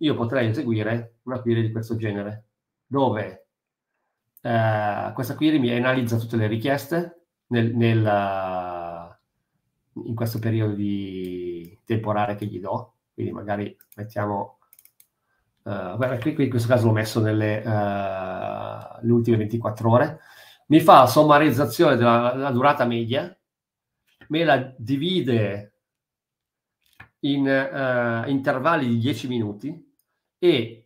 Io potrei eseguire una query di questo genere, dove eh, questa query mi analizza tutte le richieste nel, nel, in questo periodo di temporale che gli do, quindi magari mettiamo Uh, eh, guarda, qui, qui, in questo caso l'ho messo nelle uh, ultime 24 ore mi fa la sommarizzazione della, della durata media, me la divide in uh, intervalli di 10 minuti e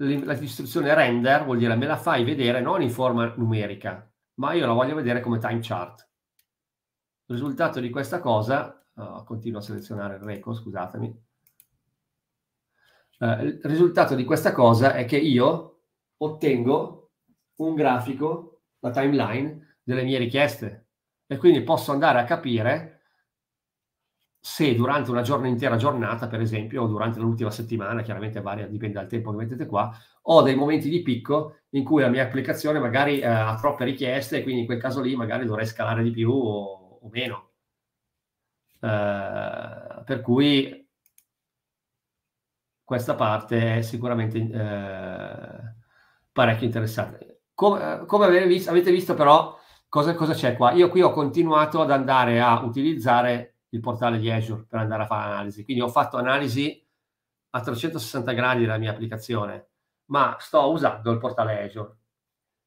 la distruzione render vuol dire me la fai vedere non in forma numerica, ma io la voglio vedere come time chart. Il risultato di questa cosa, oh, continuo a selezionare il record, scusatemi, eh, il risultato di questa cosa è che io ottengo un grafico la timeline delle mie richieste e quindi posso andare a capire se durante una giorno, intera giornata, per esempio, o durante l'ultima settimana, chiaramente varia, dipende dal tempo che mettete qua, ho dei momenti di picco in cui la mia applicazione magari eh, ha troppe richieste e quindi in quel caso lì magari dovrei scalare di più o, o meno. Eh, per cui questa parte è sicuramente eh, parecchio interessante. Eh, come, come avete, visto, avete visto però cosa, cosa, c'è qua? Io qui ho continuato ad andare a utilizzare il portale di Azure per andare a fare analisi, quindi ho fatto analisi a 360 gradi della mia applicazione, ma sto usando il portale Azure.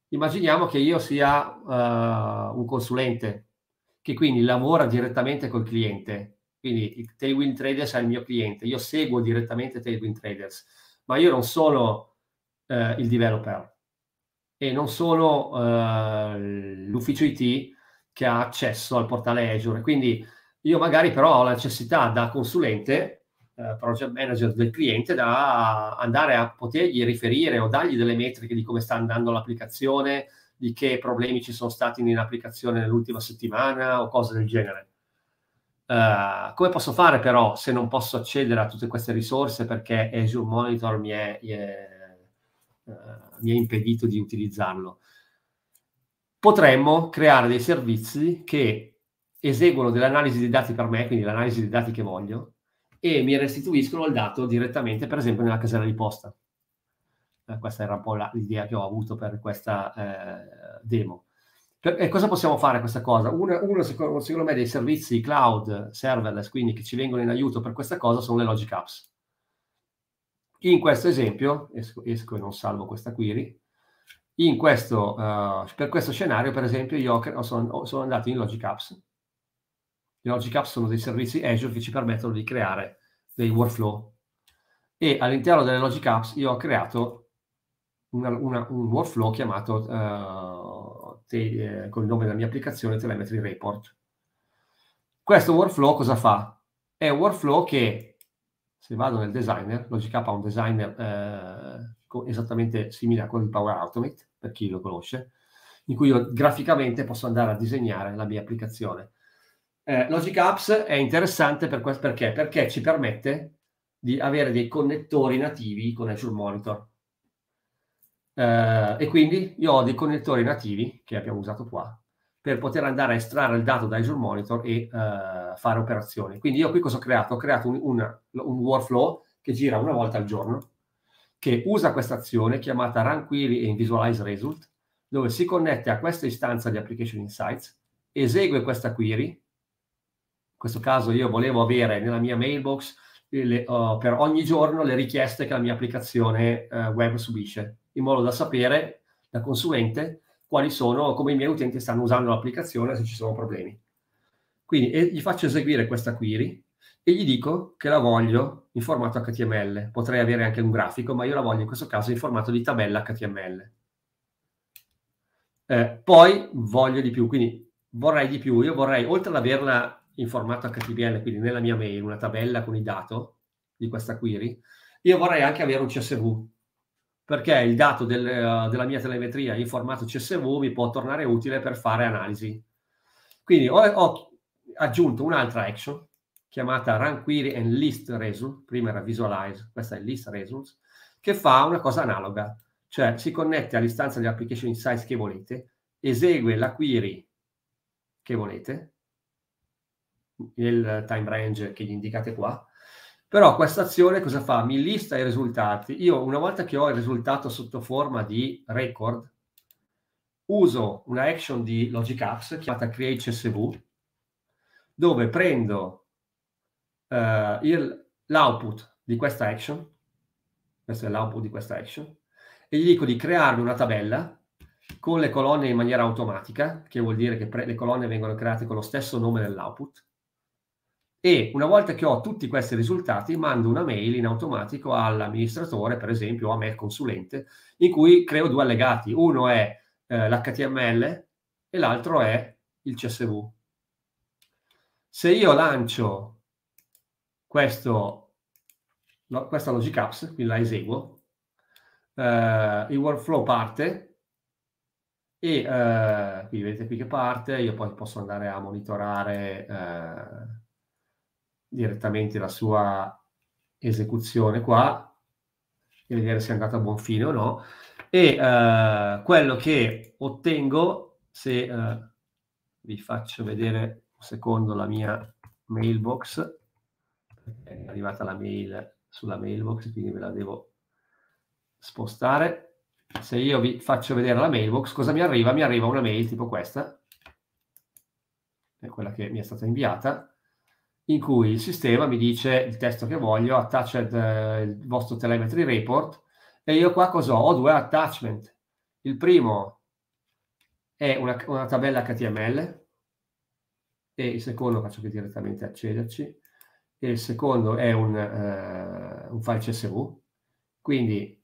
Immaginiamo che io sia uh, un consulente che quindi lavora direttamente col cliente, quindi il Tailwind Traders è il mio cliente, io seguo direttamente Tailwind Traders, ma io non sono eh, il developer, e non solo eh, l'ufficio IT che ha accesso al portale Azure. Quindi io magari però ho la necessità da consulente, eh, project manager del cliente, da andare a potergli riferire o dargli delle metriche di come sta andando l'applicazione, di che problemi ci sono stati nell'applicazione nell'ultima settimana o cose del genere. Uh, come posso fare però se non posso accedere a tutte queste risorse perché Azure Monitor mi è, è eh, mi ha impedito di utilizzarlo. Potremmo creare dei servizi che eseguono dell'analisi dei dati per me, quindi l'analisi dei dati che voglio, e mi restituiscono il dato direttamente, per esempio, nella casella di posta. Eh, questa era un po' l'idea che ho avuto per questa eh, demo. Per, e cosa possiamo fare questa cosa? Uno, uno secondo, secondo me, dei servizi cloud serverless, quindi che ci vengono in aiuto per questa cosa, sono le Logic Apps in questo esempio, esco, esco e non salvo questa query, questo, uh, per questo scenario, per esempio, io ho, sono, sono, andato in Logic Apps. I Logic Apps sono dei servizi Azure che ci permettono di creare dei workflow. E all'interno delle Logic Apps io ho creato una, una, un workflow chiamato, uh, te, eh, con il nome della mia applicazione, Telemetry Report. Questo workflow cosa fa? È un workflow che se vado nel designer, Logic App ha un designer eh, esattamente simile a quello di Power Automate, per chi lo conosce, in cui io graficamente posso andare a disegnare la mia applicazione. Eh, Logic Apps è interessante per questo, perché? perché ci permette di avere dei connettori nativi con Azure Monitor. Eh, e quindi io ho dei connettori nativi che abbiamo usato qua, per poter andare a estrarre il dato da Azure Monitor e uh, fare operazioni. Quindi io qui cosa ho creato? Ho creato un, un, un, workflow che gira una volta al giorno, che usa questa azione chiamata Run Query and Visualize Result, dove si connette a questa istanza di Application Insights, esegue questa query, in questo caso io volevo avere nella mia mailbox le, uh, per ogni giorno le richieste che la mia applicazione uh, web subisce, in modo da sapere da consulente quali sono, come i miei utenti stanno usando l'applicazione se ci sono problemi. Quindi gli faccio eseguire questa query e gli dico che la voglio in formato HTML. Potrei avere anche un grafico, ma io la voglio in questo caso in formato di tabella HTML. Eh, poi voglio di più, quindi vorrei di più. Io vorrei, oltre ad averla in formato HTML, quindi nella mia mail, una tabella con i dati di questa query, io vorrei anche avere un CSV perché il dato del, uh, della mia telemetria in formato CSV mi può tornare utile per fare analisi. Quindi ho, ho aggiunto un'altra action chiamata Run Query and List Result, prima era Visualize, questa è List Results, che fa una cosa analoga, cioè si connette all'istanza di application insights che volete, esegue la query che volete, nel time range che gli indicate qua, però questa azione cosa fa? Mi lista i risultati. Io una volta che ho il risultato sotto forma di record, uso una action di Logic Apps chiamata Create CSV, dove prendo eh, il, l'output di questa action, questo è l'output di questa action, e gli dico di crearmi una tabella con le colonne in maniera automatica, che vuol dire che pre- le colonne vengono create con lo stesso nome dell'output, e una volta che ho tutti questi risultati mando una mail in automatico all'amministratore, per esempio, o a me il consulente, in cui creo due allegati. Uno è eh, l'HTML e l'altro è il CSV. Se io lancio questo, lo, questa Logic Apps, quindi la eseguo, eh, il workflow parte e eh, qui vedete qui che parte, io poi posso andare a monitorare eh, direttamente la sua esecuzione qua e vedere se è andata a buon fine o no. E eh, quello che ottengo, se eh, vi faccio vedere un secondo la mia mailbox, è arrivata la mail sulla mailbox, quindi ve la devo spostare. Se io vi faccio vedere la mailbox, cosa mi arriva? Mi arriva una mail tipo questa, è quella che mi è stata inviata, in cui il sistema mi dice il testo che voglio, attached eh, il vostro telemetry report, e io qua cosa ho? Ho due attachment. Il primo è una, una tabella HTML, e il secondo, faccio che direttamente accederci, e il secondo è un, eh, un file CSV, quindi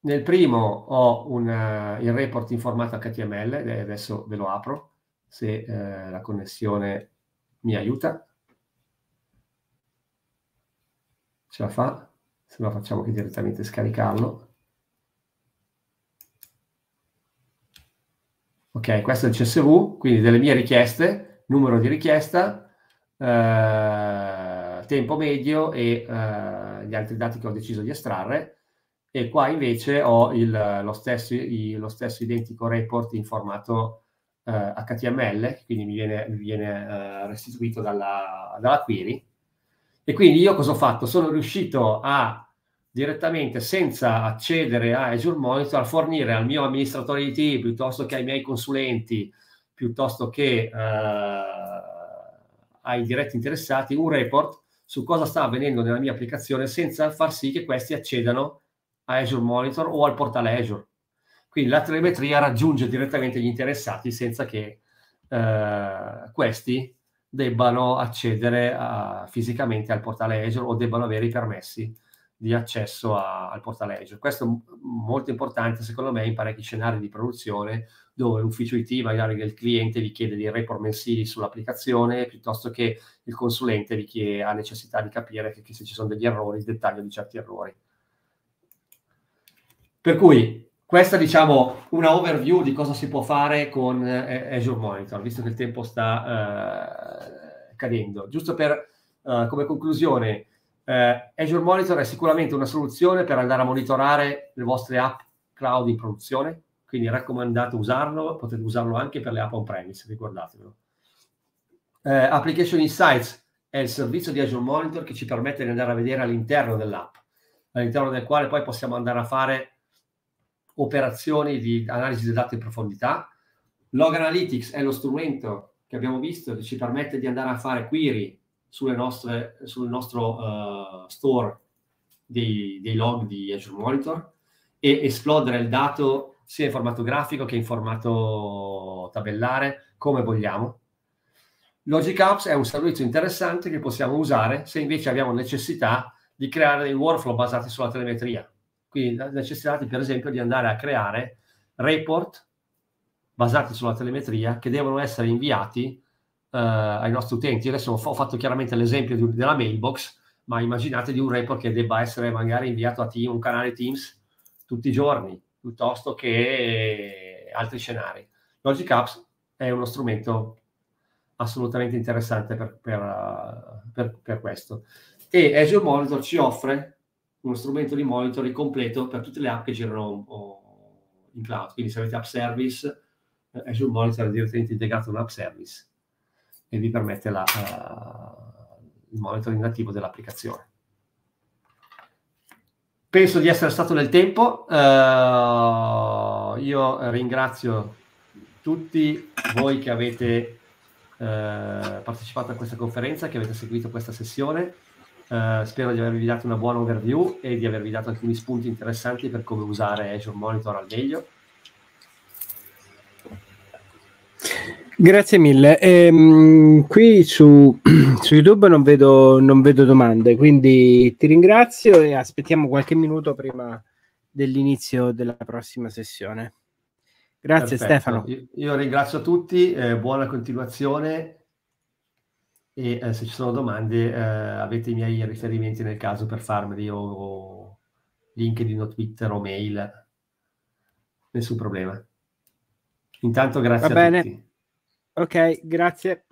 nel primo ho una, eh, il report in formato HTML, adesso ve lo apro, se eh, la connessione mi aiuta? Ce la fa? Se no facciamo che direttamente scaricarlo. Ok, questo è il CSV, quindi delle mie richieste, numero di richiesta, eh, tempo medio e eh, gli altri dati che ho deciso di estrarre e qua invece ho il, lo, stesso, lo, stesso, identico report in formato eh, HTML, quindi mi viene, mi viene eh, restituito dalla, dalla query. E quindi io cosa ho fatto? Sono riuscito a direttamente senza accedere a Azure Monitor a fornire al mio amministratore IT piuttosto che ai miei consulenti piuttosto che eh, ai diretti interessati un report su cosa sta avvenendo nella mia applicazione senza far sì che questi accedano a Azure Monitor o al portale Azure. Quindi la telemetria raggiunge direttamente gli interessati senza che eh, questi debbano accedere a, fisicamente al portale Azure o debbano avere i permessi di accesso a, al portale Azure. Questo è molto importante, secondo me, in parecchi scenari di produzione dove l'ufficio IT, magari il cliente, vi chiede dei report mensili sull'applicazione piuttosto che il consulente vi chiede, ha necessità di capire che, che se ci sono degli errori, il dettaglio di certi errori. Per cui questa è diciamo, una overview di cosa si può fare con eh, eh, Azure Monitor, visto che il tempo sta eh, cadendo. Giusto per, eh, come conclusione, eh, Azure Monitor è sicuramente una soluzione per andare a monitorare le vostre app cloud in produzione, quindi raccomandate usarlo, potete usarlo anche per le app on-premise, ricordatevelo. Application Insights è il servizio di Azure Monitor che ci permette di andare a vedere all'interno dell'app, all'interno del quale poi possiamo andare a fare operazioni di analisi dei dati in profondità. Log Analytics è lo strumento che abbiamo visto che ci permette di andare a fare query nostre, sul nostro uh, store dei, dei, log di Azure Monitor e esplodere il dato sia in formato grafico che in formato tabellare, come vogliamo. Logic Apps è un servizio interessante che possiamo usare se invece abbiamo necessità di creare dei workflow basati sulla telemetria, quindi la necessità, per esempio, di andare a creare report basati sulla telemetria che devono essere inviati eh, ai nostri utenti. Adesso ho fatto chiaramente l'esempio di, della mailbox, ma immaginate di un report che debba essere magari inviato a team, un canale Teams tutti i giorni, piuttosto che altri scenari. Logic Apps è uno strumento assolutamente interessante per, per, per, per questo. E Azure Monitor ci offre uno strumento di monitoring completo per tutte le app che girano oh, oh, in cloud. Quindi se avete app service, eh, Azure Monitor è direttamente integrato in app service e vi permette la, uh, il monitoring attivo dell'applicazione. Penso di essere stato nel tempo. Uh, io ringrazio tutti voi che avete uh, partecipato a questa conferenza, che avete seguito questa sessione eh, spero di avervi dato una buona overview e di avervi dato alcuni spunti interessanti per come usare Azure Monitor al meglio. Grazie mille. Ehm, qui su, su YouTube non vedo, non vedo, domande, quindi ti ringrazio e aspettiamo qualche minuto prima dell'inizio della prossima sessione. Grazie Perfetto. Stefano. Io, io, ringrazio tutti, eh, buona continuazione e eh, se ci sono domande eh, avete i miei riferimenti nel caso per farmeli o, o LinkedIn o Twitter o mail, nessun problema. Intanto grazie Va bene. Tutti. Ok, grazie.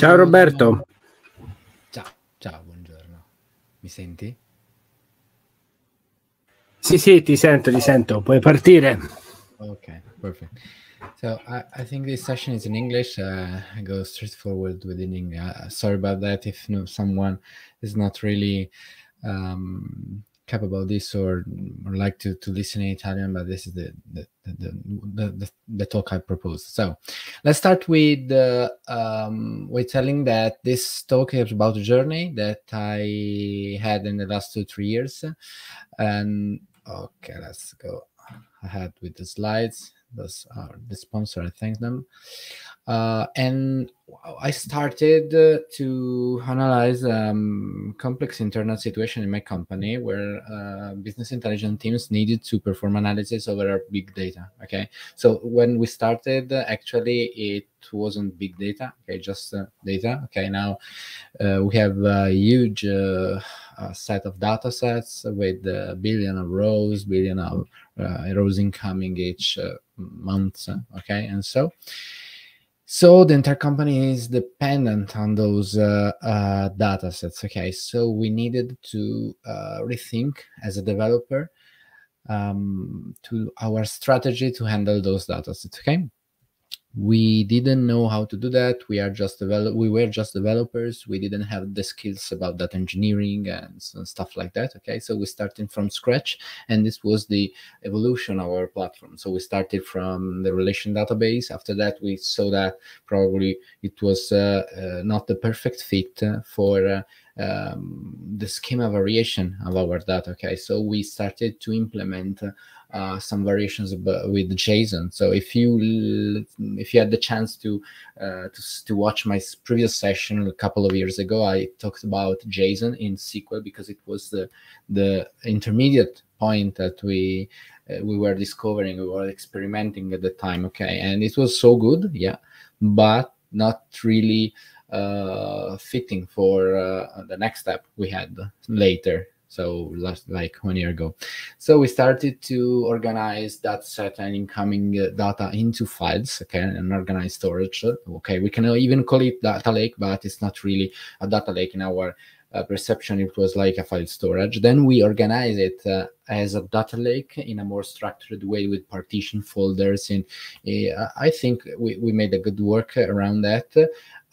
Ciao Roberto. Ciao, ciao, buongiorno. Mi senti? Sì, sì, ti sento, ti sento. Puoi partire. Okay, perfect. So I, I think this session is in English. Uh, I go straight forward with English. Uh, sorry about that if no, someone is not really um, capable this or, or like to, to listen in Italian, but this is the the, the, the, the talk I propose. So let's start with uh, um, with telling that this talk is about a journey that I had in the last two three years. And okay, let's go ahead with the slides. Those are the sponsor. I thank them. Uh, and I started uh, to analyze um, complex internal situation in my company where uh, business intelligence teams needed to perform analysis over our big data. Okay, so when we started, uh, actually it wasn't big data. Okay, just uh, data. Okay, now uh, we have a huge uh, set of data sets with a billion of rows, billion of rows incoming each month. Okay, and so. So the entire company is dependent on those uh, uh, data sets. Okay, so we needed to uh, rethink as a developer um, to our strategy to handle those data sets. Okay we didn't know how to do that we are just develop we were just developers we didn't have the skills about that engineering and, stuff like that okay so we started from scratch and this was the evolution of our platform so we started from the relation database after that we saw that probably it was uh, uh, not the perfect fit uh, for uh, um, the schema variation of our data okay so we started to implement uh, uh, some variations with JSON. So if you if you had the chance to, uh, to to watch my previous session a couple of years ago, I talked about JSON in SQL because it was the the intermediate point that we uh, we were discovering, we were experimenting at the time. Okay, and it was so good, yeah, but not really uh, fitting for uh, the next step we had later so last like one year ago so we started to organize that set and incoming uh, data into files okay and organize storage okay we can even call it data lake but it's not really a data lake in our uh, perception it was like a file storage then we organize it uh, as a data lake in a more structured way with partition folders and uh, i think we, we made a good work around that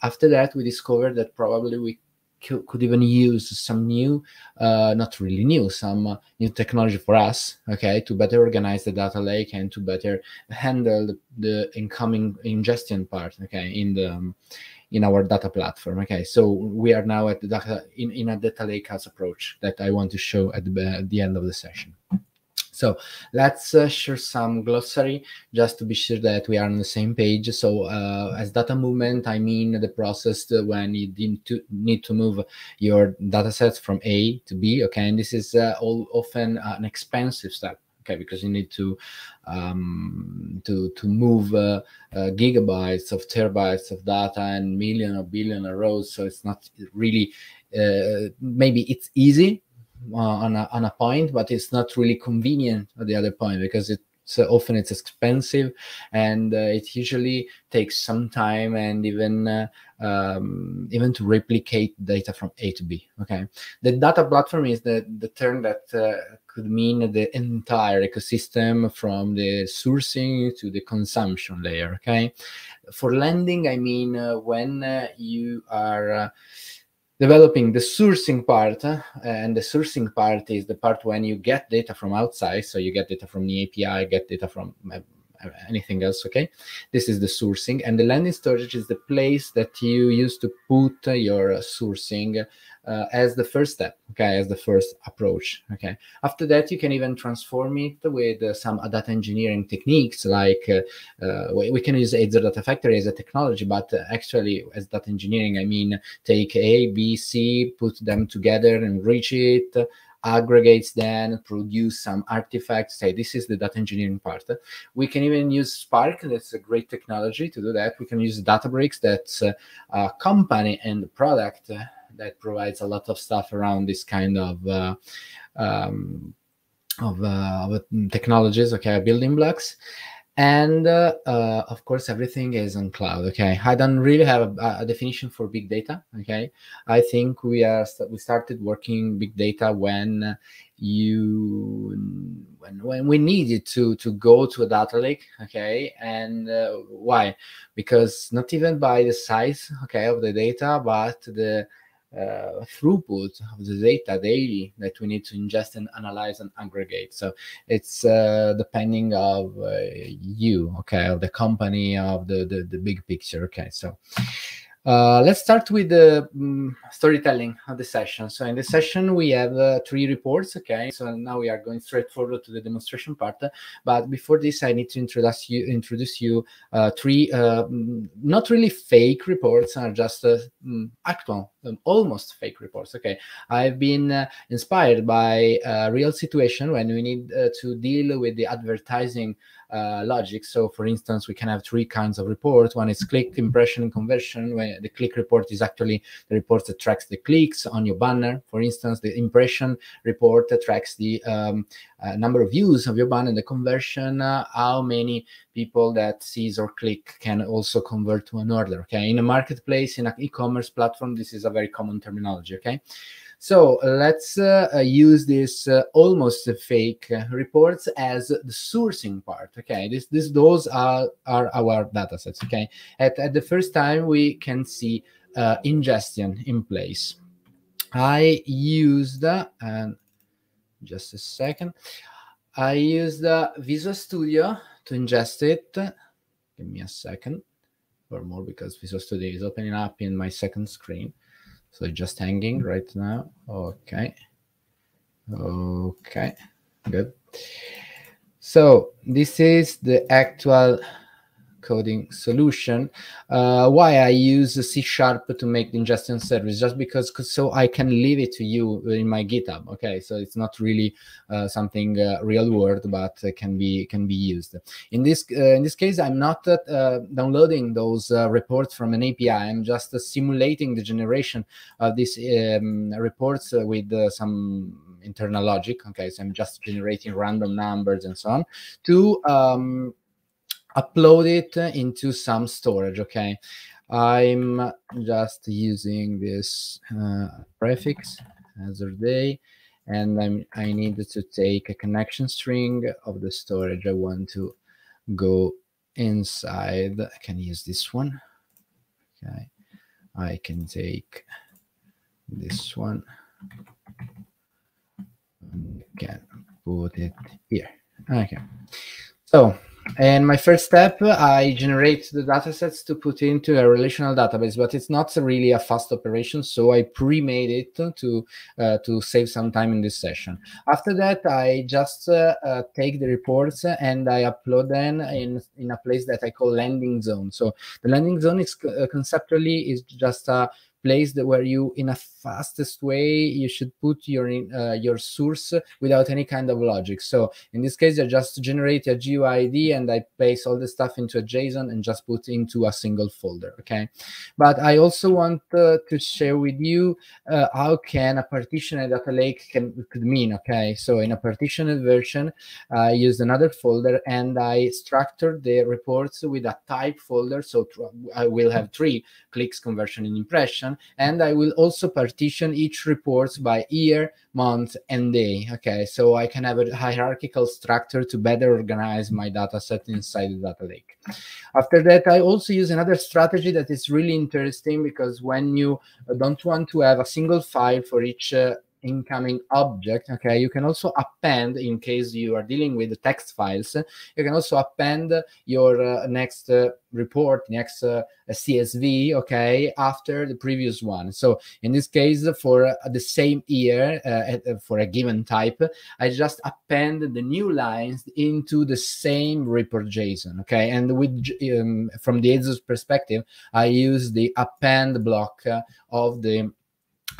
after that we discovered that probably we could even use some new, uh, not really new, some uh, new technology for us, okay, to better organize the data lake and to better handle the, the incoming ingestion part, okay, in the um, in our data platform. Okay, so we are now at the data in, in a data lake as approach that I want to show at the, at the end of the session. So let's uh, share some glossary just to be sure that we are on the same page. So uh, as data movement, I mean the process when you need to, need to move your data sets from A to B. Okay, and this is uh, all, often an expensive step. Okay, because you need to um, to to move uh, uh, gigabytes of terabytes of data and million or billion of rows. So it's not really uh, maybe it's easy uh, on, a, on a point, but it's not really convenient at the other point because it so often it's expensive and uh, it usually takes some time and even uh, um, even to replicate data from a to b okay the data platform is the the term that uh, could mean the entire ecosystem from the sourcing to the consumption layer okay for lending i mean uh, when uh, you are uh, developing the sourcing part eh, and the sourcing part is the part when you get data from outside so you get data from the api get data from eh, uh, anything else okay this is the sourcing and the landing storage is the place that you use to put uh, your uh, sourcing uh, as the first step okay as the first approach okay after that you can even transform it with uh, some data engineering techniques like uh, we can use Azure Data Factory as a technology but actually as data engineering I mean take A B C put them together and reach it aggregates then produce some artifacts. Say, this is the data engineering part. We can even use Spark. That's a great technology to do that. We can use Databricks. That's a, company and product uh, that provides a lot of stuff around this kind of uh, um, of, uh, technologies. Okay, building blocks and uh, uh, of course everything is on cloud okay i don't really have a, a, definition for big data okay i think we are we started working big data when you when, when we needed to to go to a data lake okay and uh, why because not even by the size okay of the data but the uh, throughput of the data daily that we need to ingest and analyze and aggregate. So it's uh, depending of uh, you, okay, of the company, of the, the, the big picture. Okay, so uh, let's start with the um, storytelling of the session. So in the session we have uh, three reports. Okay, so now we are going straight forward to the demonstration part. But before this, I need to introduce you introduce you uh, three mm, not really fake reports, are just mm, actual um, almost fake reports. Okay, I've been uh, inspired by a uh, real situation when we need uh, to deal with the advertising uh, logic. So, for instance, we can have three kinds of reports. One is click, impression, and conversion. Where the click report is actually the report that tracks the clicks on your banner. For instance, the impression report tracks the um, number of views of your banner, the conversion, uh, how many people that sees or click can also convert to an order. Okay, in a marketplace, in an e-commerce platform, this is a very common terminology. Okay. So let's uh, uh, use this uh, almost fake reports as the sourcing part. Okay, this, this those are, are our data sets. Okay, at, at the first time we can see uh, ingestion in place. I used uh, and just a second. I use the Visual Studio to ingest it. Give me a second or more because Visual Studio is opening up in my second screen. So just hanging right now. Okay. Okay, good. So this is the actual coding solution. Uh, why I use C Sharp to make the ingestion service, just because so I can leave it to you in my GitHub. Okay, so it's not really uh, something uh, real world, but can be can be used. In this uh, in this case, I'm not uh, downloading those uh, reports from an API. I'm just simulating the generation of these um, reports with some internal logic. Okay, so I'm just generating random numbers and so on to um, upload it into some storage. Okay, I'm just using this uh, prefix a day, and I'm I need to take a connection string of the storage I want to go inside. I can use this one. Okay, I can take this one can put it here. Okay, so and my first step, I generate the datasets to put into a relational database, but it's not really a fast operation, so I pre-made it to uh, to save some time in this session. After that, I just uh, uh, take the reports and I upload them in in a place that I call landing zone. So the landing zone is uh, conceptually is just a place where you in a fastest way you should put your uh, your source without any kind of logic. So in this case, I just generate a GUID and I paste all the stuff into a JSON and just put into a single folder. Okay, but I also want uh, to share with you uh, how can a partitioned data lake can could mean. Okay, so in a partitioned version, I used another folder and I structured the reports with a type folder. So I will have three clicks, conversion, and impression, and I will also partition each report by year, month, and day. Okay, so I can have a hierarchical structure to better organize my data set inside the data lake. After that, I also use another strategy that is really interesting because when you don't want to have a single file for each uh, incoming object okay you can also append in case you are dealing with text files you can also append your uh, next uh, report next uh, csv okay after the previous one so in this case for uh, the same year uh, uh, for a given type i just append the new lines into the same report json okay and with um, from the ASUS perspective i use the append block of the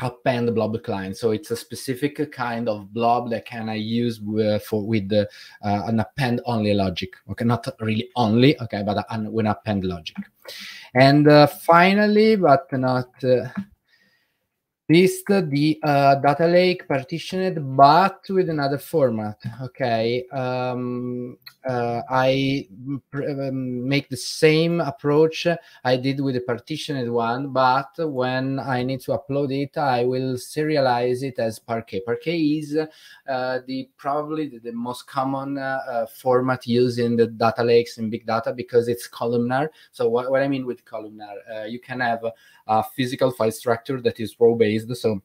append blob client. So it's a specific kind of blob that can I use with, for with the, uh, an append only logic. Okay, not really only. Okay, but an, an append logic. And uh, finally, but not uh, this the uh, data lake partitioned, but with another format. Okay, um, uh, I um, make the same approach I did with the partitioned one, but when I need to upload it, I will serialize it as Parquet. Parquet is uh, the probably the, the most common uh, uh, format used in the data lakes in big data because it's columnar. So what, what I mean with columnar, uh, you can have a physical file structure that is row based released. So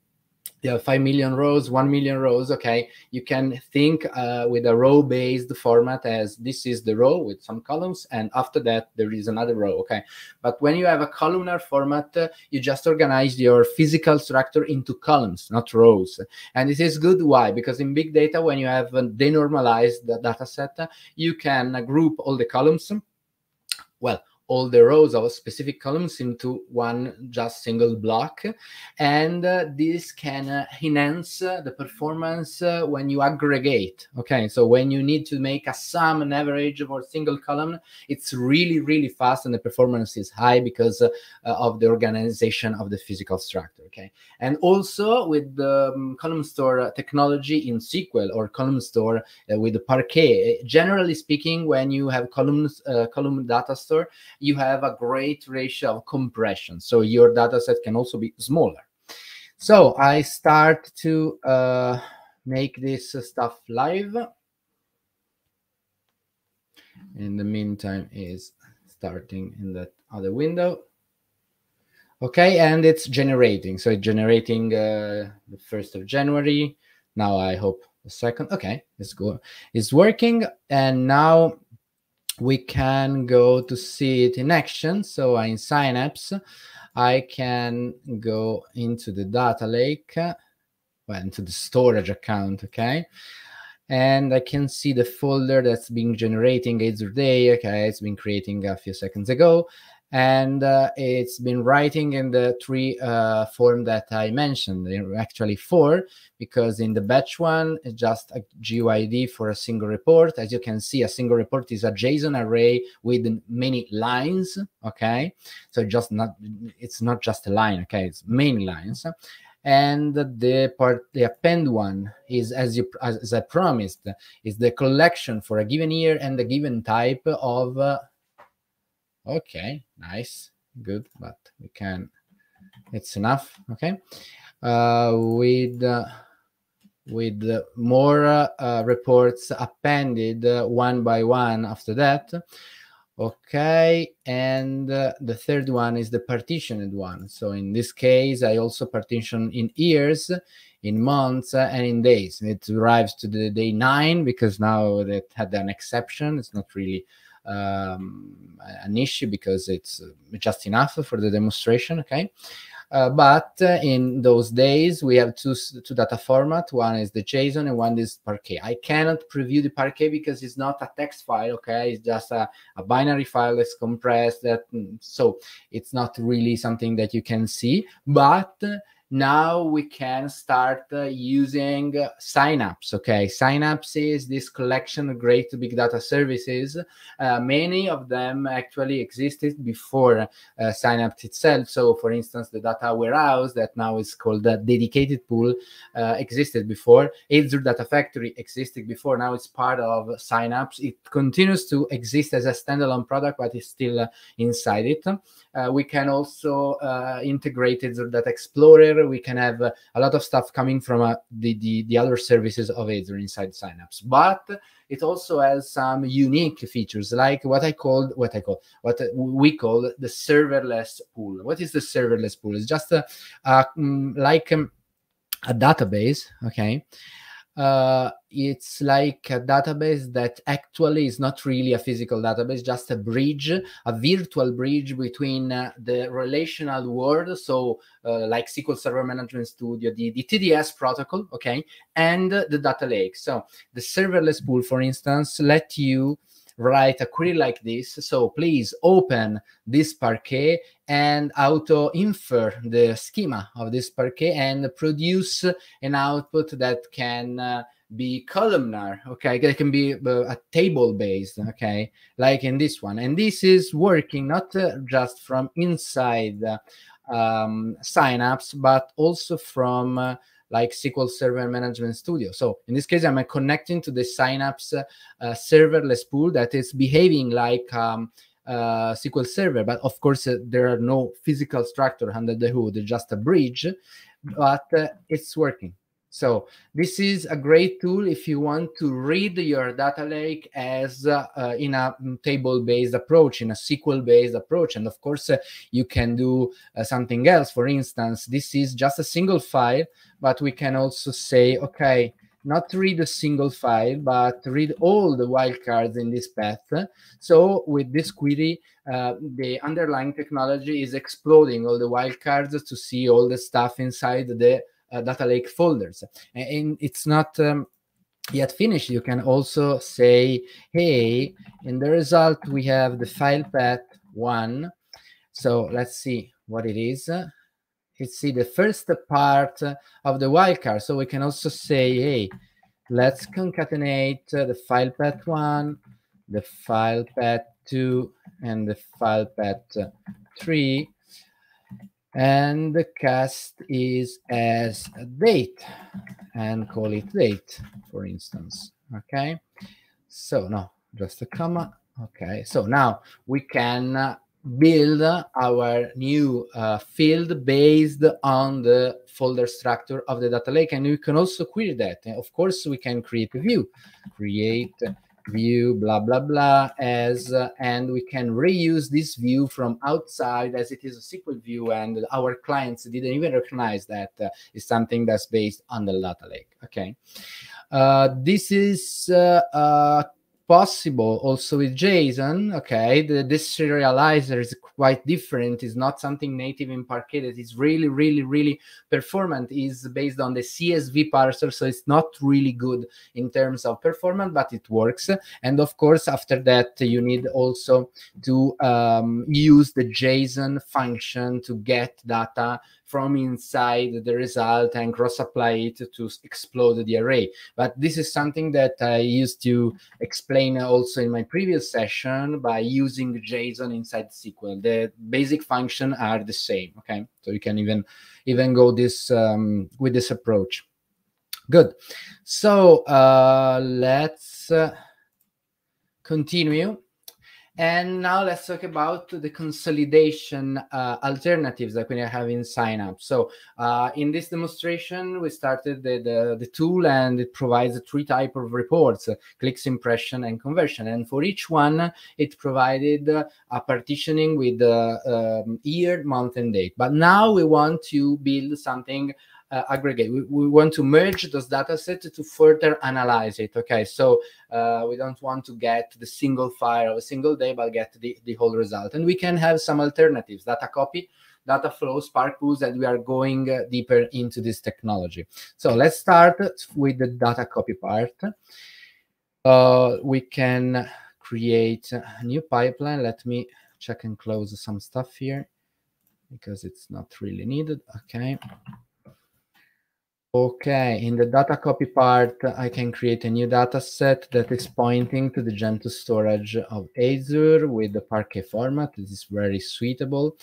there are 5 million rows, 1 million rows, okay? You can think uh, with a row-based format as this is the row with some columns, and after that, there is another row, okay? But when you have a columnar format, uh, you just organize your physical structure into columns, not rows. And this is good, why? Because in big data, when you have a denormalized data set, you can group all the columns, well, all the rows of specific columns into one just single block. And uh, this can uh, enhance uh, the performance uh, when you aggregate. Okay, so when you need to make a sum, an average for a single column, it's really, really fast and the performance is high because uh, of the organization of the physical structure. Okay, and also with the um, column store technology in SQL or column store uh, with the Parquet, generally speaking, when you have columns, column data store, you have a great ratio of compression. So your data set can also be smaller. So I start to uh, make this stuff live. In the meantime is starting in that other window. Okay, and it's generating. So it's generating uh, the 1st of January. Now I hope the second. Okay, it's good. It's working. And now we can go to see it in action. So uh, in Synapse, I can go into the data lake, well, into the storage account, okay? And I can see the folder that's been generating Azure Day, okay? It's been creating a few seconds ago and uh, it's been writing in the three uh, form that I mentioned, actually four, because in the batch one, it's just a GUID for a single report. As you can see, a single report is a JSON array with many lines, okay? So just not, it's not just a line, okay? It's many lines. And the part, the append one is, as you as I promised, is the collection for a given year and the given type of uh, Okay, nice, good, but we can, it's enough, okay? Uh, with, uh, with more uh, reports appended uh, one by one after that. Okay, and uh, the third one is the partitioned one. So in this case, I also partition in years, in months, uh, and in days. It arrives to the day nine because now that had an exception. It's not really um, an issue because it's uh, just enough for the demonstration. Okay. Uh, but uh, in those days, we have two, two data format. One is the JSON and one is Parquet. I cannot preview the Parquet because it's not a text file, okay? It's just a, a binary file that's compressed. That mm, So it's not really something that you can see. But now we can start uh, using Synapse. signups okay signups is this collection of great big data services uh, many of them actually existed before uh, signups itself so for instance the data warehouse that now is called the dedicated pool uh, existed before azure data factory existed before now it's part of signups it continues to exist as a standalone product but it's still uh, inside it we can also integrate azure data explorer we can have uh, a lot of stuff coming from uh, the, the, the other services of Azure inside Synapse. But it also has some unique features, like what I called, what I call, what we call the serverless pool. What is the serverless pool? It's just a, a, mm, like um, a database, okay, uh, it's like a database that actually is not really a physical database, just a bridge, a virtual bridge between uh, the relational world, so uh, like SQL Server Management Studio, the, the TDS protocol, okay, and the data lake. So the serverless pool, for instance, let you write a query like this. So please open this parquet and auto infer the schema of this parquet and produce an output that can uh, be columnar okay it can be uh, a table based okay like in this one and this is working not uh, just from inside um, signups but also from uh, like SQL Server Management Studio. So in this case, I'm connecting to the Synapse uh, serverless pool that is behaving like um, uh, SQL Server, but of course uh, there are no physical structure under the hood, just a bridge, but uh, it's working. So this is a great tool if you want to read your data lake as uh, uh, in a mm, table-based approach, in a SQL-based approach. And of course, uh, you can do uh, something else. For instance, this is just a single file, but we can also say, okay, not read a single file, but read all the wildcards in this path. So with this query, uh, the underlying technology is exploding all the wildcards to see all the stuff inside the uh, data lake folders. And it's not um, yet finished. You can also say, hey, in the result, we have the file path one. So let's see what it is. It's the first part of the wildcard. So we can also say, hey, let's concatenate the file path one, the file path two, and the file path three and the cast is as a date and call it date for instance okay so no just a comma okay so now we can build our new uh, field based on the folder structure of the data lake and we can also query that of course we can create a view create view blah blah blah as uh, and we can reuse this view from outside as it is a sql view and our clients didn't even recognize that uh, is something that's based on the data lake okay uh, this is uh, uh, possible also with JSON. Okay, the deserializer is quite different. It's not something native in Parquet that is really, really, really performant. Is based on the CSV parser, so it's not really good in terms of performance, but it works. And of course, after that, you need also to um, use the JSON function to get data from inside the result and cross-apply it to explode the array. But this is something that I used to explain also in my previous session by using JSON inside SQL. The basic function are the same, okay? So you can even, even go this um, with this approach. Good. So uh, let's uh, continue and now let's talk about the consolidation uh, alternatives that we have in up. So uh, in this demonstration, we started the, the, the, tool and it provides three type of reports, uh, clicks, impression, and conversion. And for each one, it provided uh, a partitioning with uh, um, year, month, and date. But now we want to build something uh, aggregate. We, we, want to merge those data sets to further analyze it. Okay, so uh, we don't want to get the single file of a single day, but get the, the whole result. And we can have some alternatives, data copy, data flow, Spark pools and we are going uh, deeper into this technology. So let's start with the data copy part. Uh, we can create a new pipeline. Let me check and close some stuff here because it's not really needed. Okay. Okay, in the data copy part, I can create a new data set that is pointing to the Gentoo storage of Azure with the Parquet format. This is very suitable.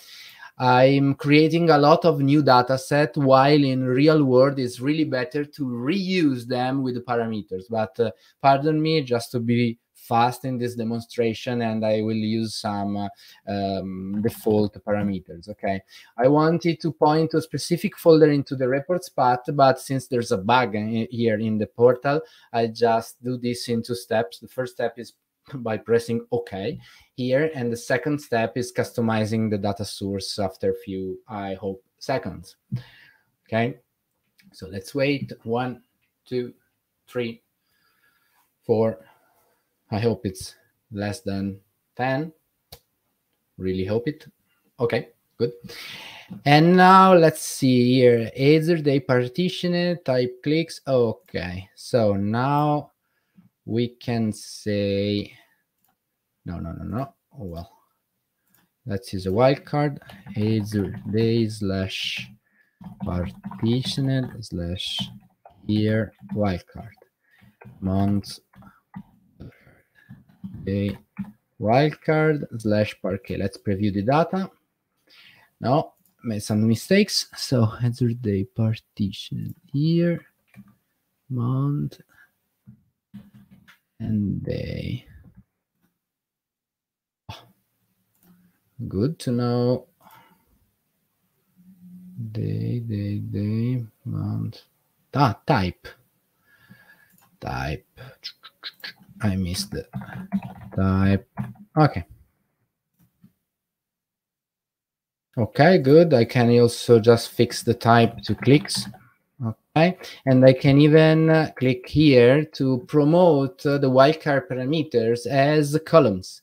I'm creating a lot of new data set while in real world it's really better to reuse them with the parameters. But uh, pardon me, just to be fast in this demonstration and I will use some uh, um, default parameters, okay? I wanted to point to a specific folder into the reports path, but since there's a bug in, here in the portal, I just do this in two steps. The first step is by pressing OK here, and the second step is customizing the data source after a few, I hope, seconds, okay? So let's wait, one, two, three, four, I hope it's less than 10. Really hope it. Okay, good. And now let's see here. Either they partition it, type clicks. Okay, so now we can say, no, no, no, no. Oh, well, let's use a wildcard. Either they slash partitioned slash year wildcard. Month the wildcard slash parquet. Let's preview the data. Now, made some mistakes. So enter the partition here, mount, and day. good to know. Day, day, day, mount. Ah, type. Type. I missed the type. Okay. Okay, good. I can also just fix the type to clicks. Okay, and I can even uh, click here to promote uh, the wildcard parameters as columns.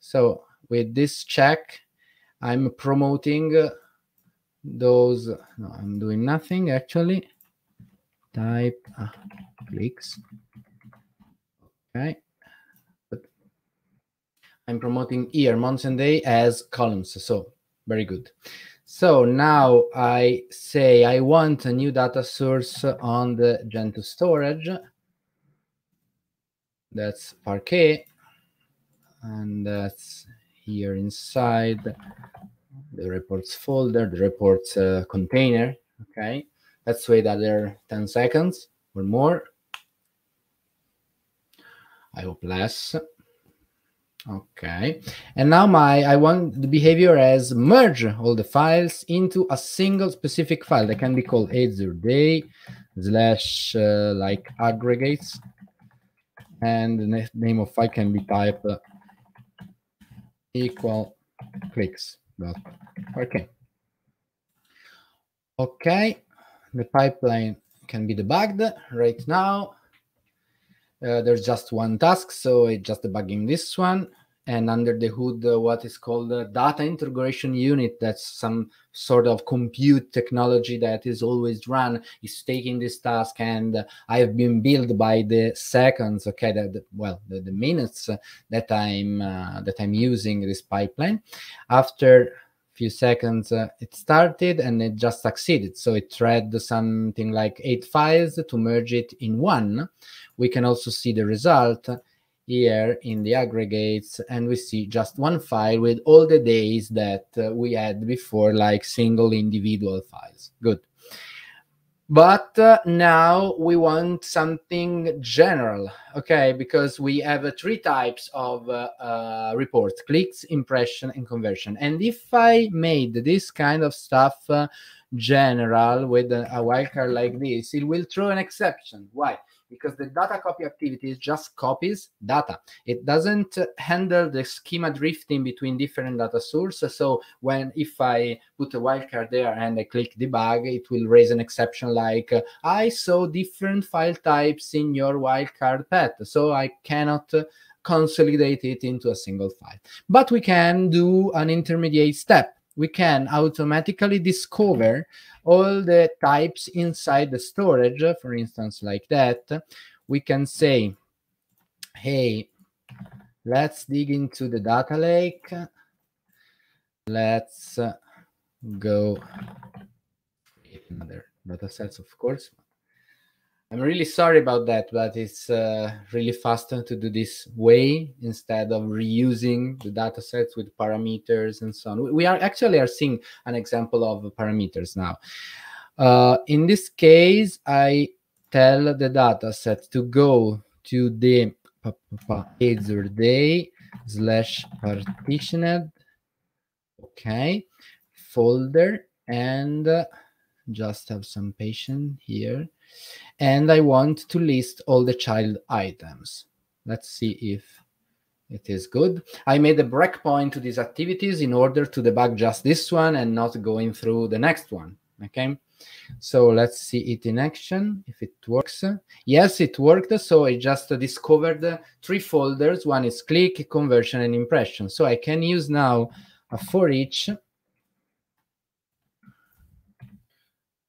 So with this check, I'm promoting uh, those. No, I'm doing nothing actually. Type uh, clicks. Okay. But I'm promoting year, months and day as columns. So very good. So now I say I want a new data source on the Gentoo storage. That's Parquet. And that's here inside the reports folder, the reports uh, container. Okay. Let's wait another 10 seconds or more. I hope less. Okay. And now my I want the behavior as merge all the files into a single specific file that can be called azure day slash uh, like aggregates. And the name of file can be type uh, equal clicks. Okay. Okay. The pipeline can be debugged right now uh, there's just one task, so it's just debugging this one. And under the hood, uh, what is called the data integration unit, that's some sort of compute technology that is always run, is taking this task. And uh, I have been billed by the seconds, okay, that, well, the, the minutes that I'm uh, that I'm using this pipeline. After few seconds uh, it started and it just succeeded so it read something like eight files to merge it in one we can also see the result here in the aggregates and we see just one file with all the days that uh, we had before like single individual files good but uh, now we want something general okay because we have uh, three types of uh, uh reports clicks impression and conversion and if i made this kind of stuff uh, general with a, a wildcard like this it will throw an exception why because the data copy activity just copies data. It doesn't handle the schema drifting between different data sources. So when if I put a wildcard there and I click debug, it will raise an exception like uh, I saw different file types in your wildcard path, so I cannot consolidate it into a single file. But we can do an intermediate step we can automatically discover all the types inside the storage, for instance, like that. We can say, hey, let's dig into the data lake. Let's go another data sets, of course. I'm really sorry about that, but it's uh, really faster to do this way instead of reusing the data sets with parameters and so on. We are actually are seeing an example of parameters now. Uh, in this case, I tell the data set to go to the either day slash partitioned okay folder and uh, just have some patience here and I want to list all the child items. Let's see if it is good. I made a breakpoint to these activities in order to debug just this one and not going through the next one. Okay. So let's see it in action, if it works. Yes, it worked. So I just discovered three folders. One is click, conversion, and impression. So I can use now a for each.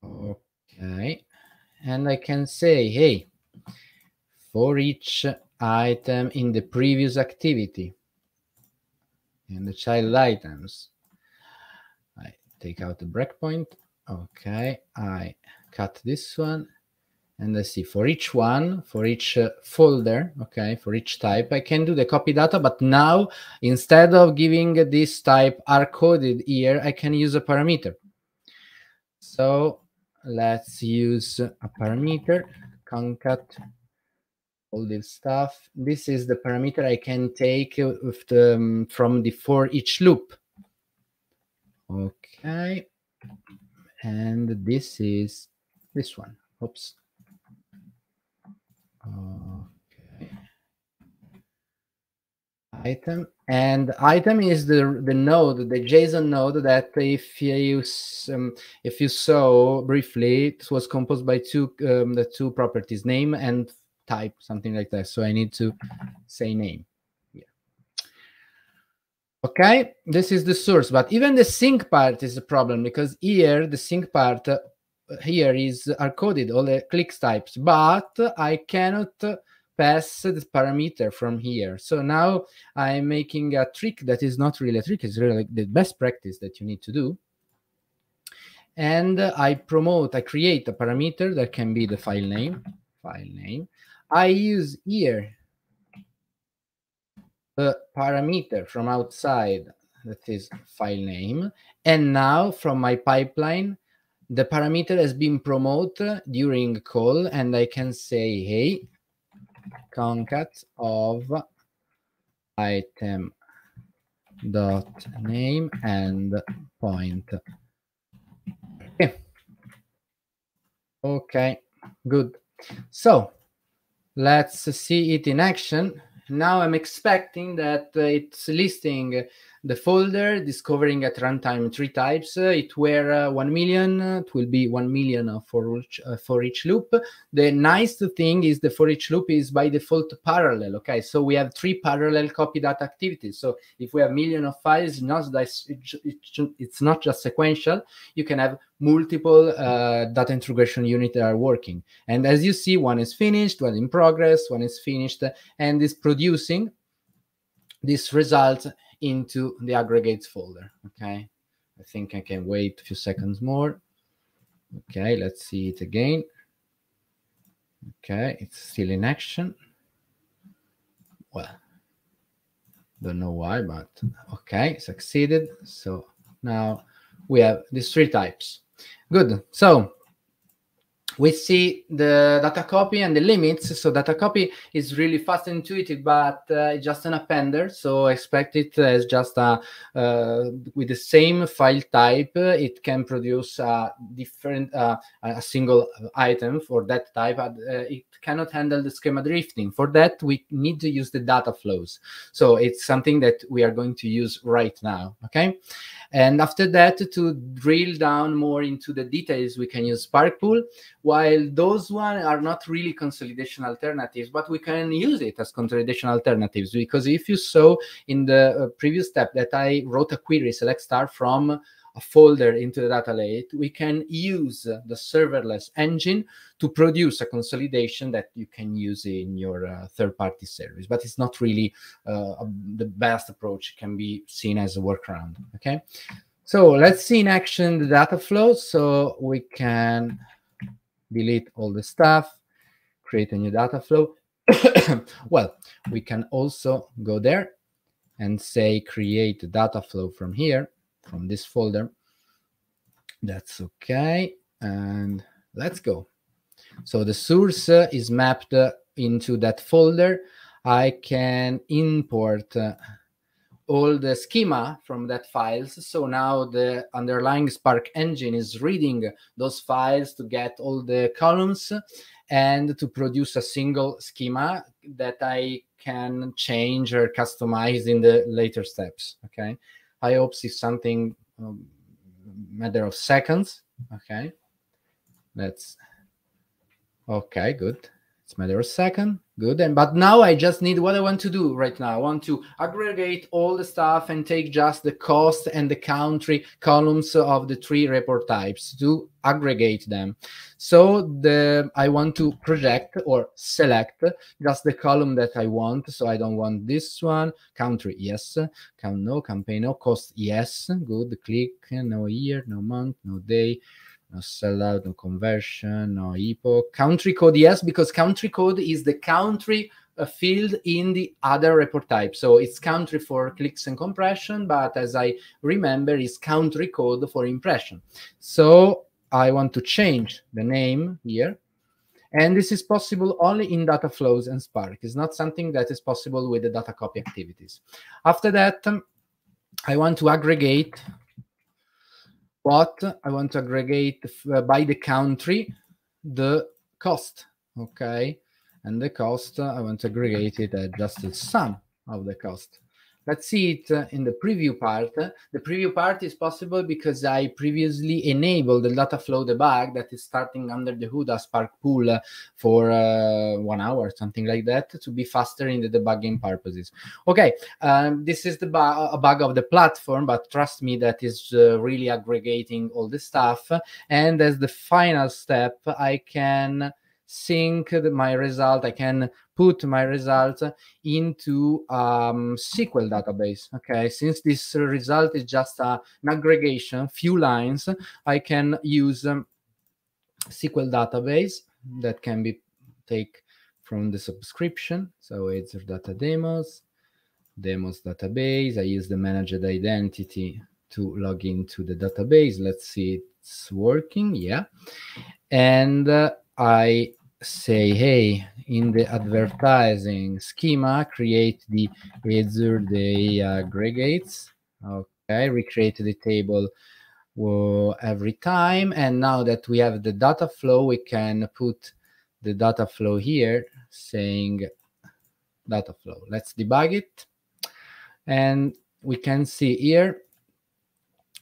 Okay and I can say, hey, for each item in the previous activity, in the child items, I take out the breakpoint. Okay, I cut this one and I see for each one, for each uh, folder, okay, for each type, I can do the copy data, but now instead of giving this type are coded here, I can use a parameter. So let's use a parameter, concat, all this stuff. This is the parameter I can take the, um, from the for each loop. Okay. And this is this one. Oops. Okay. Item and item is the the node the json node that if you um, if you saw briefly it was composed by two um, the two properties name and type something like that so i need to say name yeah okay this is the source but even the sync part is a problem because here the sync part uh, here is uh, are coded all the clicks types but i cannot pass the parameter from here. So now I'm making a trick that is not really a trick, it's really the best practice that you need to do. And I promote, I create a parameter that can be the file name, file name. I use here the parameter from outside that is file name. And now from my pipeline, the parameter has been promoted during call and I can say, hey, concat of item dot name and point. Okay. Okay, good. So let's see it in action. Now I'm expecting that it's listing the folder, discovering at runtime three types. Uh, it were uh, 1 million, uh, it will be 1 million for each, for each loop. The nice thing is the for each loop is by default parallel, okay? So we have three parallel copy data activities. So if we have million of files, not it's not just sequential, you can have multiple uh, data integration units that are working. And as you see, one is finished, one in progress, one is finished, and is producing this result into the aggregates folder. Okay, I think I can wait a few seconds more. Okay, let's see it again. Okay, it's still in action. Well, don't know why, but okay, succeeded. So now we have these three types. Good. So we see the data copy and the limits. So data copy is really fast and intuitive, but uh, just an appender. So expect it as just a, uh, with the same file type, it can produce a different, uh, a single item for that type. Uh, it cannot handle the schema drifting. For that, we need to use the data flows. So it's something that we are going to use right now, okay? And after that, to drill down more into the details, we can use Spark Pool while those one are not really consolidation alternatives, but we can use it as consolidation alternatives because if you saw in the uh, previous step that I wrote a query select star from a folder into the data lake, we can use the serverless engine to produce a consolidation that you can use in your uh, third-party service. But it's not really uh, the best approach. It can be seen as a workaround. Okay. So let's see in action the data flow so we can delete all the stuff, create a new data flow. well, we can also go there and say create data flow from here, from this folder. That's okay. And let's go. So the source uh, is mapped uh, into that folder. I can import uh, all the schema from that files. So now the underlying Spark engine is reading those files to get all the columns and to produce a single schema that I can change or customize in the later steps. Okay. I hope it's something um, matter of seconds. Okay. Let's. Okay, good. It's matter of second. Good. And but now I just need what I want to do right now. I want to aggregate all the stuff and take just the cost and the country columns of the three report types to aggregate them. So the I want to project or select just the column that I want. So I don't want this one. Country, yes. Count no, campaign no, cost yes. Good. Click, no year, no month, no day no sellout, no conversion, no IPo Country code, yes, because country code is the country uh, field in the other report type. So it's country for clicks and compression, but as I remember, is country code for impression. So I want to change the name here. And this is possible only in data flows and Spark. It's not something that is possible with the data copy activities. After that, um, I want to aggregate what I want to aggregate uh, by the country the cost, okay? And the cost, uh, I want to aggregate it at just the sum of the cost. Let's see it uh, in the preview part. The preview part is possible because I previously enabled the data flow debug that is starting under the hood as Spark Pool uh, for uh, one hour, something like that, to be faster in the debugging purposes. Okay, um, this is the bu a bug of the platform, but trust me, that is uh, really aggregating all the stuff. And as the final step, I can sync my result. I can put my results into um, SQL database. Okay, since this result is just a an aggregation, few lines, I can use um, SQL database that can be take from the subscription. So it's data demos, demos database. I use the managed identity to log into the database. Let's see it's working. Yeah. And uh, I say, hey, in the advertising schema, create the Azure Day uh, aggregates. Okay, recreate the table uh, every time. And now that we have the data flow, we can put the data flow here saying data flow. Let's debug it. And we can see here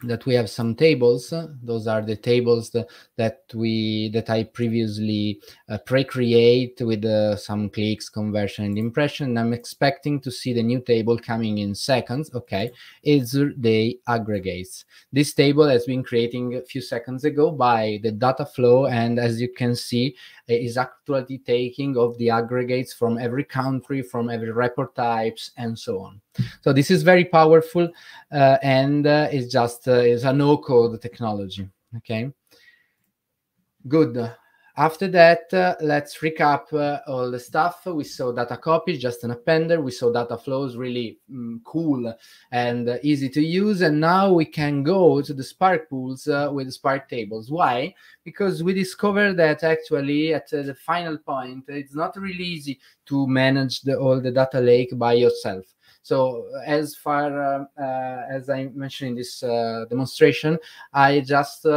that we have some tables. Those are the tables that, that we that I previously uh, pre-create with uh, some clicks, conversion, and impression. I'm expecting to see the new table coming in seconds. Okay, is the aggregates. This table has been creating a few seconds ago by the data flow, and as you can see, is actually taking of the aggregates from every country, from every report types, and so on. So this is very powerful, uh, and uh, it's just uh, it's a no-code technology. Okay, good. After that, uh, let's recap uh, all the stuff. We saw data copy, just an appender. We saw data flows, really mm, cool and uh, easy to use. And now we can go to the Spark pools uh, with Spark tables. Why? Because we discovered that actually at uh, the final point, it's not really easy to manage the, all the data lake by yourself. So uh, as far as I mentioned in this demonstration, I just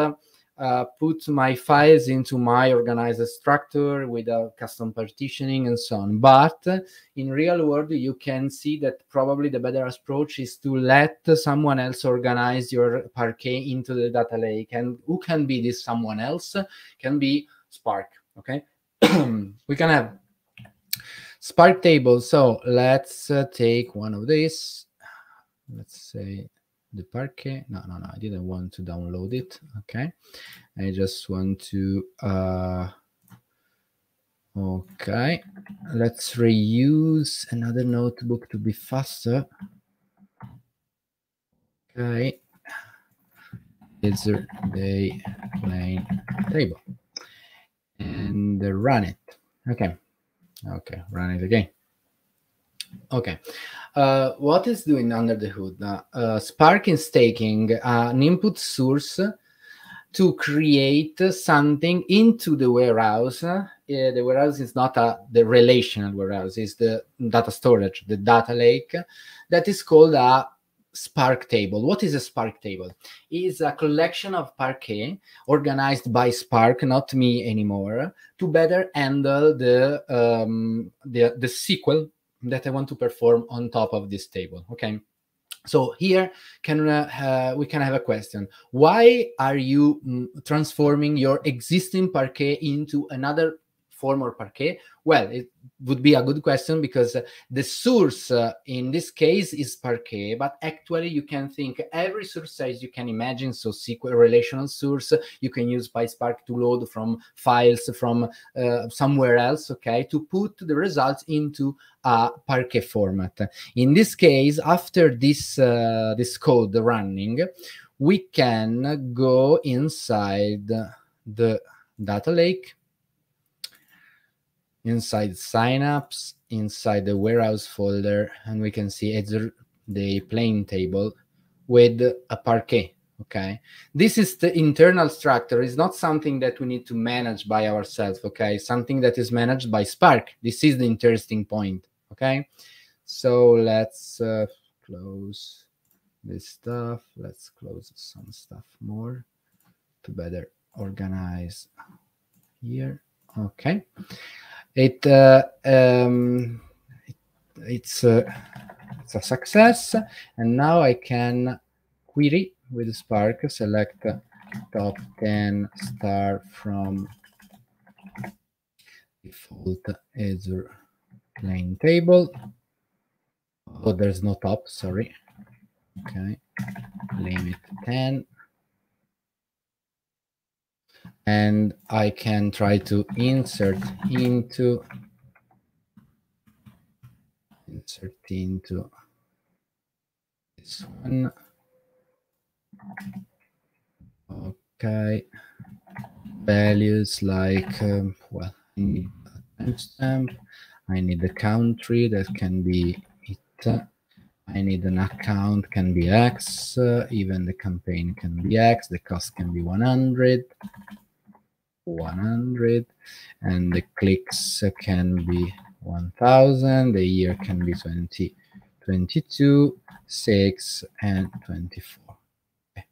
uh, put my files into my organized structure with a uh, custom partitioning and so on. But uh, in real world, you can see that probably the better approach is to let someone else organize your parquet into the data lake. And who can be this someone else? Can be Spark, okay? we can have Spark table. So let's uh, take one of these. Let's say the parquet. No, no, no. I didn't want to download it. Okay. I just want to. Uh, okay. Let's reuse another notebook to be faster. Okay. It's the main table and run it. Okay. Okay. Run it again. Okay. Uh, what is doing under the hood? Uh, uh, Spark is taking an input source to create something into the warehouse. Uh, the warehouse is not a, the relational warehouse, it's the data storage, the data lake that is called a Spark table. What is a Spark table? It is a collection of Parquet organized by Spark, not me anymore, to better handle the um, the the SQL that I want to perform on top of this table. Okay. So here can uh, uh, we can have a question. Why are you mm, transforming your existing parquet into another Former parquet? Well, it would be a good question because uh, the source uh, in this case is parquet, but actually you can think every source size you can imagine. So SQL relational source, you can use PySpark to load from files from uh, somewhere else, okay, to put the results into a parquet format. In this case, after this, uh, this code running, we can go inside the data lake inside signups, inside the warehouse folder, and we can see it's the plane table with a parquet. Okay. This is the internal structure. It's not something that we need to manage by ourselves. Okay. Something that is managed by Spark. This is the interesting point. Okay. So let's uh, close this stuff. Let's close some stuff more to better organize here. Okay. It, uh, um, it's, uh, it's a success. And now I can query with Spark, select top 10 star from default Azure plane table. Oh, there's no top, sorry. Okay, limit 10 and I can try to insert into insert into this one. Okay, values like um, well, I need a timestamp. I need a country that can be it. I need an account can be X, uh, even the campaign can be X, the cost can be 100, 100, and the clicks uh, can be 1000, the year can be 20, 22, 6, and 24. Okay.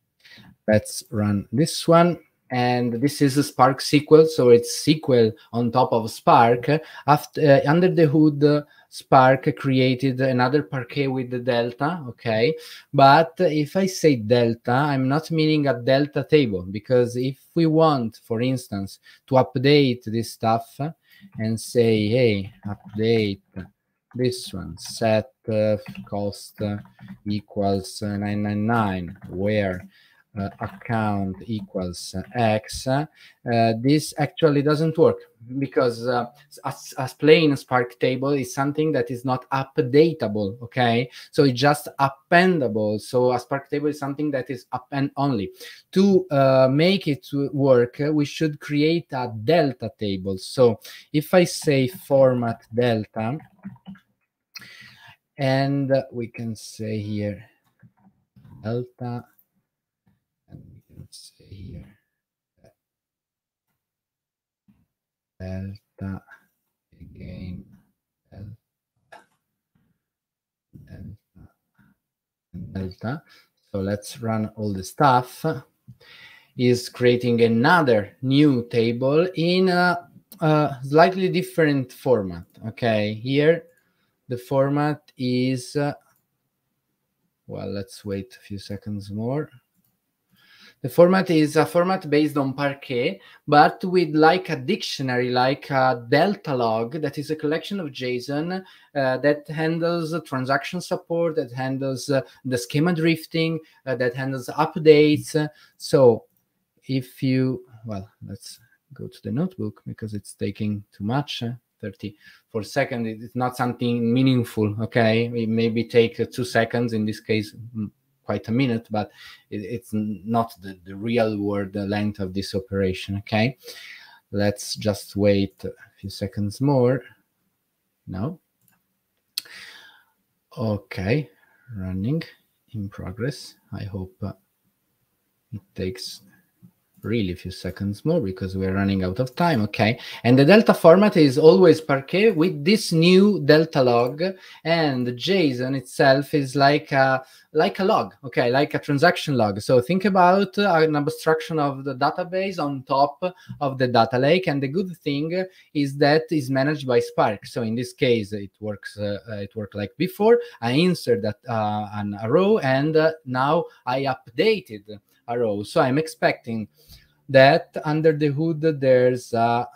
Let's run this one and this is a Spark SQL, so it's SQL on top of Spark. After, uh, under the hood, uh, Spark created another parquet with the delta, okay? But if I say delta, I'm not meaning a delta table, because if we want, for instance, to update this stuff and say, hey, update this one, set uh, cost uh, equals 999, uh, where uh, account equals uh, x, uh, this actually doesn't work because uh, as plain Spark table is something that is not updatable, okay? So it's just appendable. So a Spark table is something that is append only. To uh, make it work, we should create a delta table. So if I say format delta, and we can say here delta let's see here. Delta again. Delta. Delta. So let's run all the stuff. Is creating another new table in a, a slightly different format. Okay, here the format is, uh, well, let's wait a few seconds more. The format is a format based on Parquet, but with like a dictionary, like a Delta log that is a collection of JSON uh, that handles transaction support, that handles uh, the schema drifting, uh, that handles updates. So if you, well, let's go to the notebook because it's taking too much. Uh, 30 for second it's not something meaningful okay it maybe take uh, two seconds in this case mm, quite a minute, but it, it's not the, the real world the length of this operation, okay? Let's just wait a few seconds more. No. Okay, running in progress. I hope uh, it takes really a few seconds more because we're running out of time. Okay. And the Delta format is always Parquet with this new Delta log. And JSON itself is like a, like a log, okay, like a transaction log. So think about uh, an abstraction of the database on top of the data lake. And the good thing is that is managed by Spark. So in this case, it works. Uh, uh it worked like before. I insert that uh, an row, and uh, now I updated a row. So I'm expecting that under the hood there's a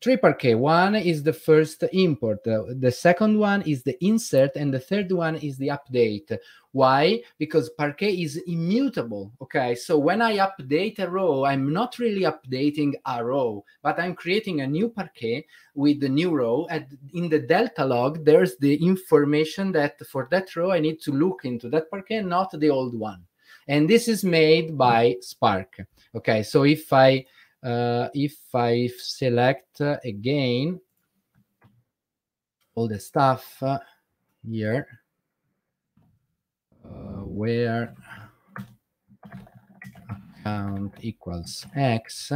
triple K. One is the first import, the second one is the insert, and the third one is the update. Why? Because Parquet is immutable. Okay, so when I update a row, I'm not really updating a row, but I'm creating a new Parquet with the new row. And in the delta log, there's the information that for that row, I need to look into that Parquet, not the old one. And this is made by Spark okay so if i uh, if i select uh, again all the stuff uh, here uh, where account equals x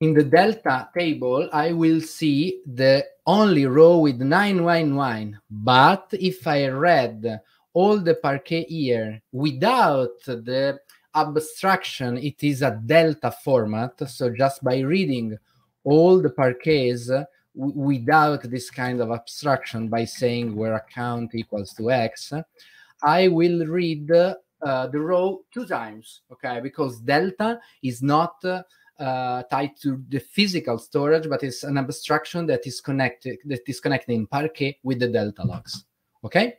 in the delta table, I will see the only row with 999. But if I read all the parquet here without the abstraction, it is a delta format. So just by reading all the parquets without this kind of abstraction, by saying where account equals to X, I will read uh, the row two times, okay? Because delta is not uh, tied to the physical storage, but it's an abstraction that is connected that is connecting Parquet with the delta logs. Okay,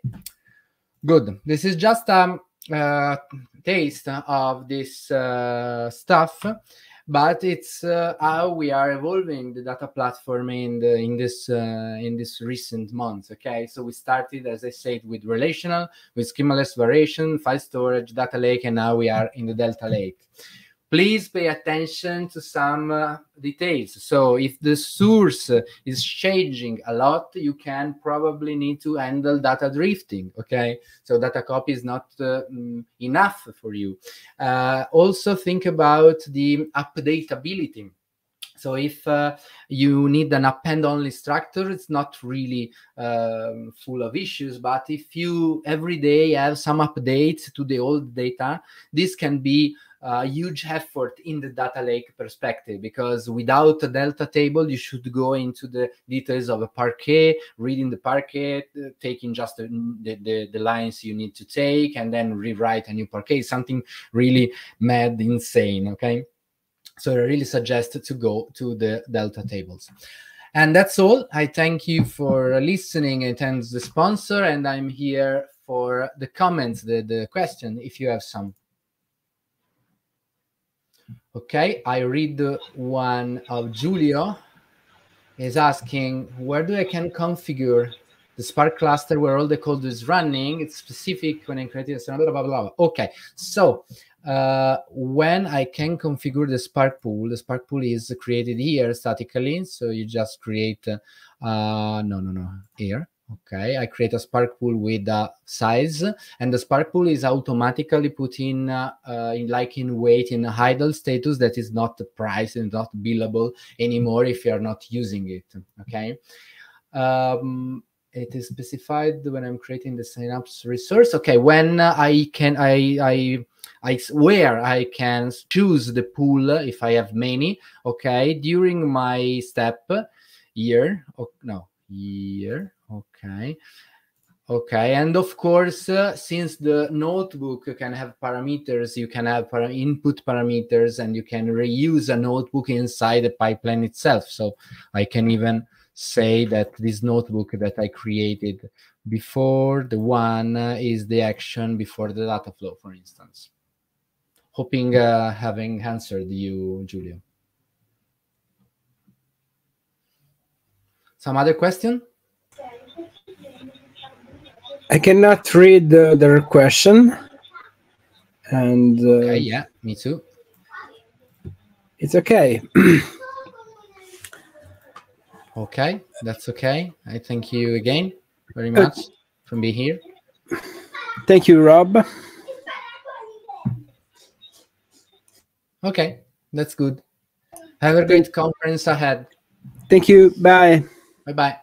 good. This is just um, uh, taste of this uh, stuff but it's uh, how we are evolving the data platform in the, in this uh, in this recent months okay so we started as i said with relational with schemaless variation file storage data lake and now we are in the delta lake please pay attention to some uh, details. So if the source is changing a lot, you can probably need to handle data drifting, okay? So data copy is not uh, mm, enough for you. Uh, also think about the updatability. So if uh, you need an append only structure, it's not really um, full of issues. But if you every day have some updates to the old data, this can be a huge effort in the data lake perspective because without a delta table you should go into the details of a parquet reading the parquet uh, taking just the, the, the lines you need to take and then rewrite a new parquet something really mad insane okay so i really suggest to go to the delta tables and that's all i thank you for listening It ends the sponsor and i'm here for the comments the, the question if you have some Okay, I read one of Julio is asking where do I can configure the Spark cluster where all the code is running. It's specific when I create it. Blah, blah, blah, Okay, so uh, when I can configure the Spark pool, the Spark pool is created here statically. So you just create, uh, no, no, no, here. Okay, I create a Spark pool with a uh, size, and the Spark pool is automatically put in, uh, uh, in like in weight in a idle status that is not priced and not billable anymore if you are not using it. Okay. Um, it is specified when I'm creating the Synapse resource. Okay, when uh, I can, I, I, I where I can choose the pool if I have many. Okay, during my step year, oh, no year Okay. Okay, and of course, uh, since the notebook can have parameters, you can have input parameters and you can reuse a notebook inside the pipeline itself. So I can even say that this notebook that I created before, the one uh, is the action before the data flow, for instance. Hoping uh, having answered you, Julia. Some other question? I cannot read the question. And uh, okay, yeah, me too. It's okay. okay, that's okay. I thank you again very much uh, for being here. Thank you, Rob. Okay, that's good. Have a great conference ahead. Thank you. Bye. Bye bye.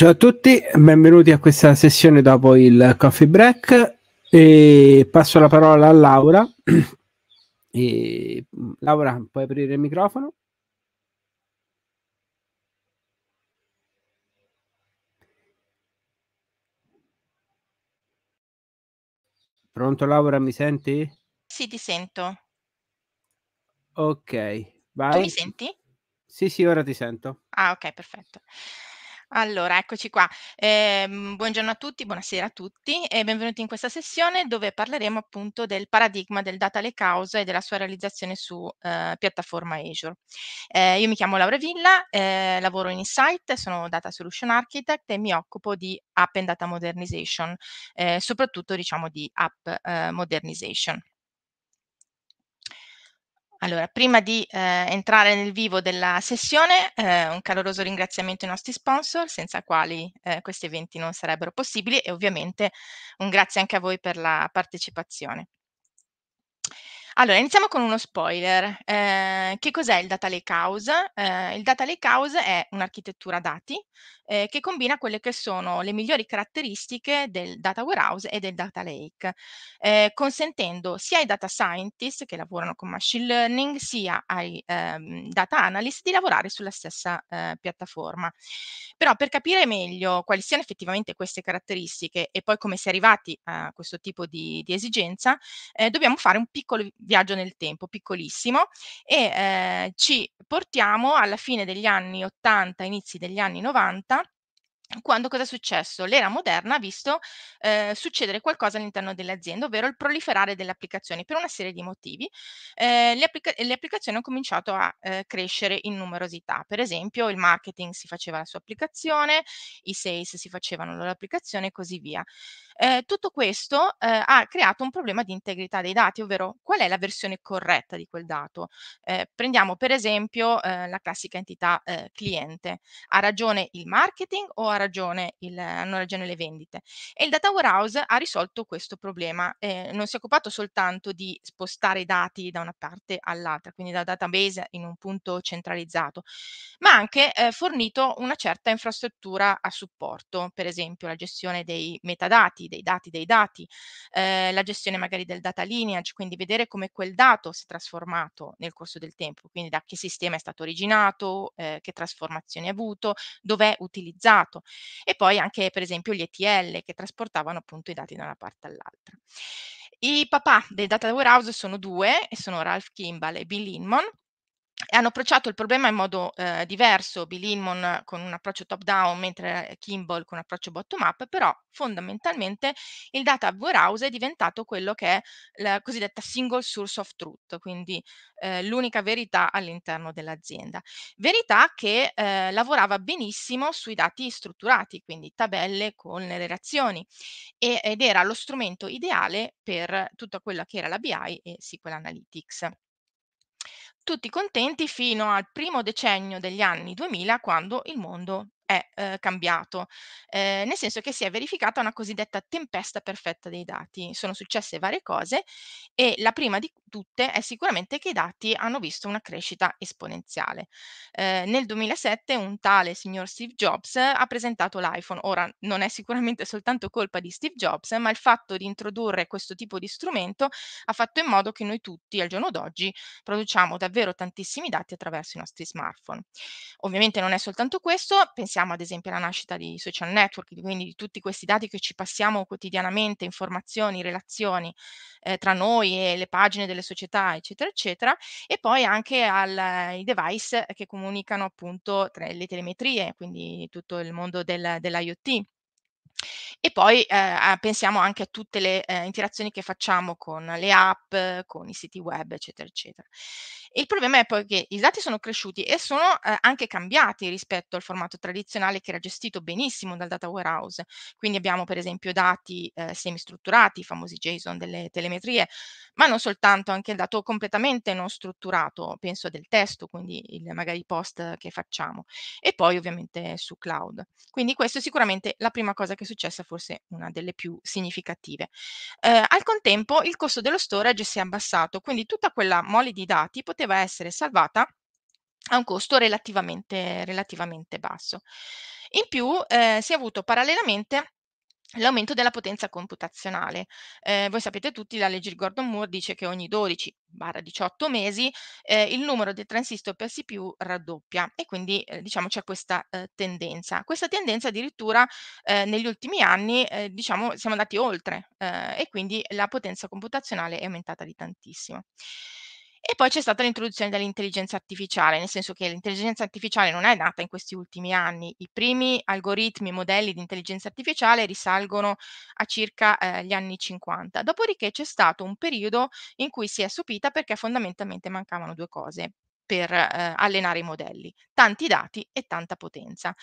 Ciao a tutti, benvenuti a questa sessione dopo il coffee break e passo la parola a Laura. E Laura, puoi aprire il microfono? Pronto Laura, mi senti? Sì, ti sento. Ok, vai. Tu mi senti? Sì, sì, ora ti sento. Ah, ok, perfetto. Allora, eccoci qua. Ehm, buongiorno a tutti, buonasera a tutti e benvenuti in questa sessione dove parleremo appunto del paradigma del data le cause e della sua realizzazione su eh, piattaforma Azure. Eh, io mi chiamo Laura Villa, eh, lavoro in Insight, sono Data Solution Architect e mi occupo di App and Data Modernization, eh, soprattutto diciamo di App eh, Modernization. Allora, prima di eh, entrare nel vivo della sessione, eh, un caloroso ringraziamento ai nostri sponsor, senza i quali eh, questi eventi non sarebbero possibili e ovviamente un grazie anche a voi per la partecipazione. Allora, iniziamo con uno spoiler. Ehm, che cos'è il data lakehouse? Ehm, il data Lake House è un'architettura dati, ehm, che combina quelle che sono le migliori caratteristiche del data warehouse e del data lake, ehm, consentendo sia ai data scientist che lavorano con machine learning, sia ai ehm, data analyst di lavorare sulla stessa eh, piattaforma. Però per capire meglio quali siano effettivamente queste caratteristiche e poi come si è arrivati a questo tipo di, di esigenza, eh, dobbiamo fare un piccolo viaggio nel tempo, piccolissimo, e eh, ci portiamo alla fine degli anni 80, inizi degli anni 90, quando cosa è successo? L'era moderna ha visto eh, succedere qualcosa all'interno delle aziende, ovvero il proliferare delle applicazioni per una serie di motivi. Eh, le, applica- le, applicazioni hanno cominciato a eh, crescere in numerosità, per esempio il marketing si faceva la sua applicazione, i sales si facevano la loro applicazione e così via. Eh, tutto questo eh, ha creato un problema di integrità dei dati, ovvero qual è la versione corretta di quel dato. Eh, prendiamo per esempio ehm, la classica entità ehm, cliente. Ha ragione il marketing o ha ragione il, hanno ragione le vendite? E il data warehouse ha risolto questo problema. Ehm, non si è occupato soltanto di spostare i dati da una parte all'altra, quindi dal database in un punto centralizzato, ma ha anche fornito una certa infrastruttura a supporto, per esempio la gestione dei metadati dei dati dei dati, eh, la gestione magari del data lineage, quindi vedere come quel dato si è trasformato nel corso del tempo, quindi da che sistema è stato originato, eh, che trasformazioni ha avuto, dov'è utilizzato e poi anche per esempio gli ETL che trasportavano appunto i dati da una parte all'altra. I papà del data warehouse sono due, e sono Ralph Kimball e Bill Inman hanno approcciato il problema in modo eh, diverso, Bill Inman con un approccio top-down, mentre Kimball con un approccio bottom-up, però fondamentalmente il data warehouse è diventato quello che è la cosiddetta single source of truth, quindi eh, l'unica verità all'interno dell'azienda. Verità che eh, lavorava benissimo sui dati strutturati, quindi tabelle con le reazioni, e, ed era lo strumento ideale per tutto quello che era la BI e SQL Analytics tutti contenti fino al primo decennio degli anni 2000 quando il mondo è eh, cambiato, eh, nel senso che si è verificata una cosiddetta tempesta perfetta dei dati. Sono successe varie cose e la prima di, tutte è sicuramente che i dati hanno visto una crescita esponenziale. Eh, nel 2007 un tale signor Steve Jobs ha presentato l'iPhone. Ora non è sicuramente soltanto colpa di Steve Jobs, ma il fatto di introdurre questo tipo di strumento ha fatto in modo che noi tutti al giorno d'oggi produciamo davvero tantissimi dati attraverso i nostri smartphone. Ovviamente non è soltanto questo, pensiamo ad esempio alla nascita di social network, quindi di tutti questi dati che ci passiamo quotidianamente, informazioni, relazioni eh, tra noi e le pagine delle delle società, eccetera, eccetera, e poi anche ai eh, device che comunicano appunto tra le telemetrie, quindi tutto il mondo del, dell'IoT. E poi eh, pensiamo anche a tutte le eh, interazioni che facciamo con le app, con i siti web, eccetera, eccetera. Il problema è poi che i dati sono cresciuti e sono eh, anche cambiati rispetto al formato tradizionale che era gestito benissimo dal data warehouse. Quindi abbiamo per esempio dati eh, semistrutturati, i famosi JSON delle telemetrie, ma non soltanto, anche il dato completamente non strutturato, penso del testo, quindi il, magari i post che facciamo, e poi ovviamente su cloud. Quindi questa è sicuramente la prima cosa che è successa forse una delle più significative. Eh, al contempo il costo dello storage si è abbassato, quindi tutta quella mole di dati poteva essere salvata a un costo relativamente, relativamente basso. In più eh, si è avuto parallelamente L'aumento della potenza computazionale. Eh, voi sapete tutti, la legge di Gordon Moore dice che ogni 12-18 mesi eh, il numero di transistor per CPU raddoppia e quindi eh, diciamo c'è questa eh, tendenza. Questa tendenza addirittura eh, negli ultimi anni eh, diciamo siamo andati oltre e quindi la potenza computazionale è aumentata di tantissimo. E poi c'è stata l'introduzione dell'intelligenza artificiale, nel senso che l'intelligenza artificiale non è nata in questi ultimi anni. I primi algoritmi, modelli di intelligenza artificiale risalgono a circa eh, gli anni 50. Dopodiché c'è stato un periodo in cui si è assopita perché fondamentalmente mancavano due cose per eh, allenare i modelli, tanti dati e tanta potenza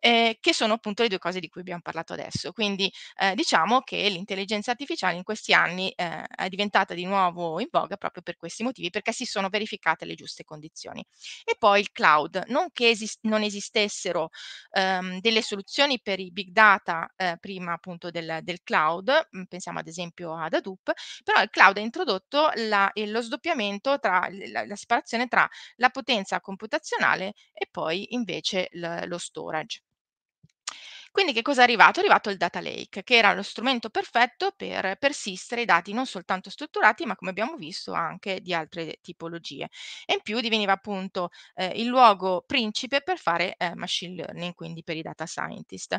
eh, che sono appunto le due cose di cui abbiamo parlato adesso. Quindi eh, diciamo che l'intelligenza artificiale in questi anni eh, è diventata di nuovo in voga proprio per questi motivi, perché si sono verificate le giuste condizioni. E poi il cloud, non che esist- non esistessero ehm, delle soluzioni per i big data ehm, prima appunto del, del, cloud, mm, pensiamo ad esempio ad Hadoop, però il cloud ha introdotto la, lo sdoppiamento, tra, la, la separazione tra la potenza computazionale e poi invece l- lo storage. Quindi che cosa è arrivato? È arrivato il data lake, che era lo strumento perfetto per persistere i dati non soltanto strutturati, ma come abbiamo visto anche di altre tipologie. E in più diveniva appunto eh, il luogo principe per fare eh, machine learning, quindi per i data scientist.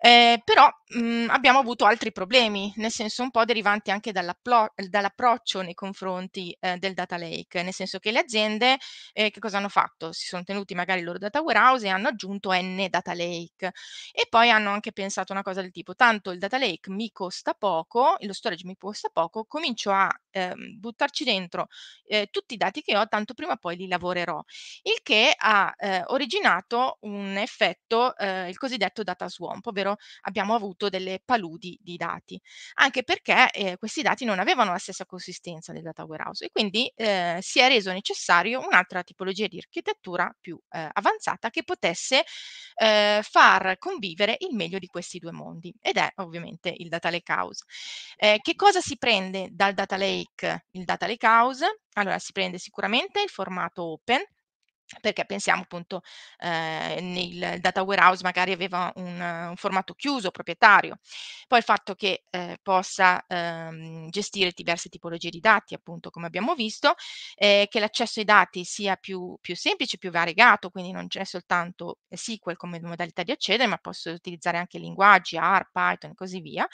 Eh, però mh, mm, abbiamo avuto altri problemi, nel senso un po' derivanti anche dall'approccio nei confronti eh, del data lake, nel senso che le aziende eh, che cosa hanno fatto? Si sono tenuti magari il loro data warehouse e hanno aggiunto n data lake e poi poi hanno anche pensato una cosa del tipo, tanto il data lake mi costa poco, lo storage mi costa poco, comincio a ehm, buttarci dentro eh, tutti i dati che ho, tanto prima o poi li lavorerò. Il che ha eh, originato un effetto, eh, il cosiddetto data swamp, ovvero abbiamo avuto delle paludi di dati, anche perché eh, questi dati non avevano la stessa consistenza del data warehouse e quindi eh, si è reso necessario un'altra tipologia di architettura più eh, avanzata che potesse far convivere vivere il meglio di questi due mondi ed è ovviamente il data lake house. Eh, che cosa si prende dal data lake, il data lake house? Allora si prende sicuramente il formato open, perché pensiamo appunto eh, nel data warehouse magari aveva un, un, formato chiuso, proprietario, poi il fatto che eh, possa ehm, gestire diverse tipologie di dati appunto come abbiamo visto, eh, che l'accesso ai dati sia più, più, semplice, più variegato, quindi non c'è soltanto SQL come modalità di accedere ma posso utilizzare anche linguaggi, R, Python e così via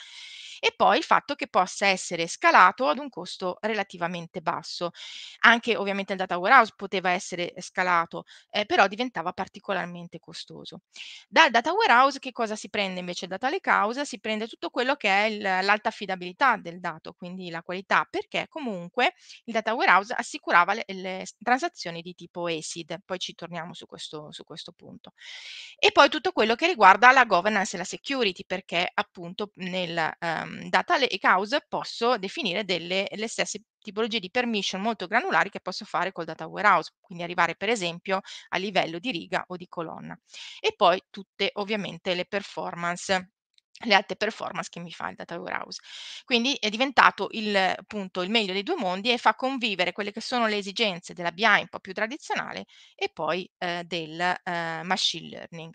e poi il fatto che possa essere scalato ad un costo relativamente basso, anche ovviamente il data warehouse poteva essere scalato mercato, eh, però diventava particolarmente costoso. Dal data warehouse che cosa si prende invece da tale causa? Si prende tutto quello che è il, l'alta affidabilità del dato, quindi la qualità, perché comunque il data warehouse assicurava le, le transazioni di tipo ACID, poi ci torniamo su questo, su questo punto. E poi tutto quello che riguarda la governance e la security, perché appunto nel um, data lake house posso definire delle, le stesse tipologie di permission molto granulari che posso fare col data warehouse, quindi arrivare per esempio a livello di riga o di colonna. E poi tutte ovviamente le performance le alte performance che mi fa il data warehouse. Quindi è diventato il, appunto, il meglio dei due mondi e fa convivere quelle che sono le esigenze della BI un po' più tradizionale e poi eh, del eh, machine learning.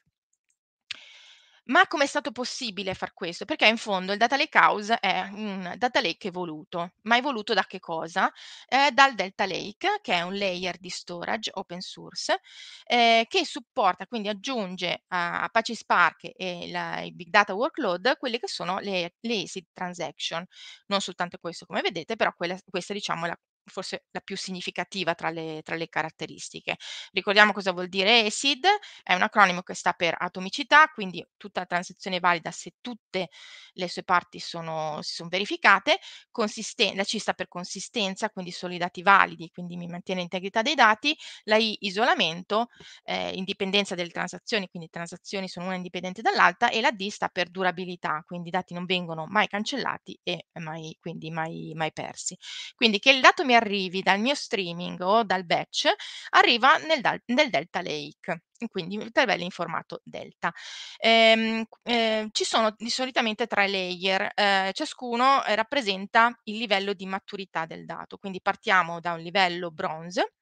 Ma com'è stato possibile far questo? Perché in fondo il data lake house è un data lake evoluto, ma evoluto da che cosa? Eh, dal Delta Lake, che è un layer di storage open source, eh, che supporta, quindi aggiunge a Apache Spark e la, i Big Data Workload quelle che sono le, le ACID transaction. Non soltanto questo, come vedete, però quella, questa diciamo è la, forse la più significativa tra le, tra le caratteristiche. Ricordiamo cosa vuol dire ESID, è un acronimo che sta per atomicità, quindi tutta la transizione è valida se tutte le sue parti sono, si sono verificate, Consisten- la C sta per consistenza, quindi solo i dati validi, quindi mi mantiene l'integrità dei dati, la I isolamento, eh, indipendenza delle transazioni, quindi transazioni sono una indipendente dall'altra, e la D sta per durabilità, quindi i dati non vengono mai cancellati e mai, quindi mai, mai persi. Quindi che il dato mi arrivi dal mio streaming o dal batch arriva nel, nel Delta Lake quindi il tabello in formato delta. Eh, eh, ci sono di solitamente tre layer, eh, ciascuno eh, rappresenta il livello di maturità del dato, quindi partiamo da un livello bronze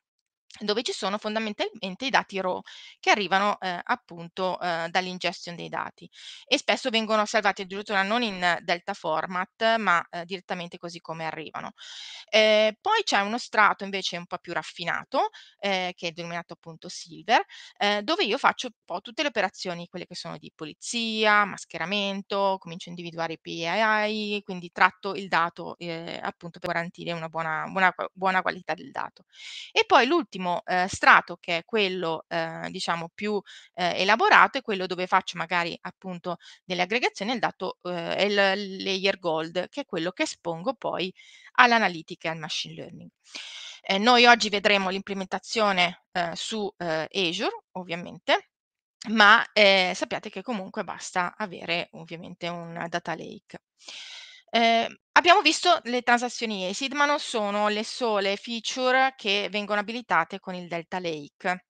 dove ci sono fondamentalmente i dati RAW che arrivano eh, appunto eh, dall'ingestion dei dati e spesso vengono salvati addirittura non in delta format ma eh, direttamente così come arrivano. Eh, poi c'è uno strato invece un po' più raffinato eh, che è denominato appunto silver eh, dove io faccio un po' tutte le operazioni quelle che sono di pulizia, mascheramento, comincio a individuare i PII, quindi tratto il dato appunto per garantire una buona, buona, buona qualità del dato. E poi l'ultimo primo eh, strato, che è quello eh, diciamo più eh, elaborato, è quello dove faccio magari appunto delle aggregazioni, ehm, il dato eh, il layer gold, che è quello che espongo poi all'analytica e al machine learning. Eh, noi oggi vedremo l'implementazione eh, su eh, Azure, ovviamente, ma ehm, sappiate che comunque basta avere ovviamente un data lake. Eh, abbiamo visto le transazioni ACID, ma non sono le sole feature che vengono abilitate con il Delta Lake.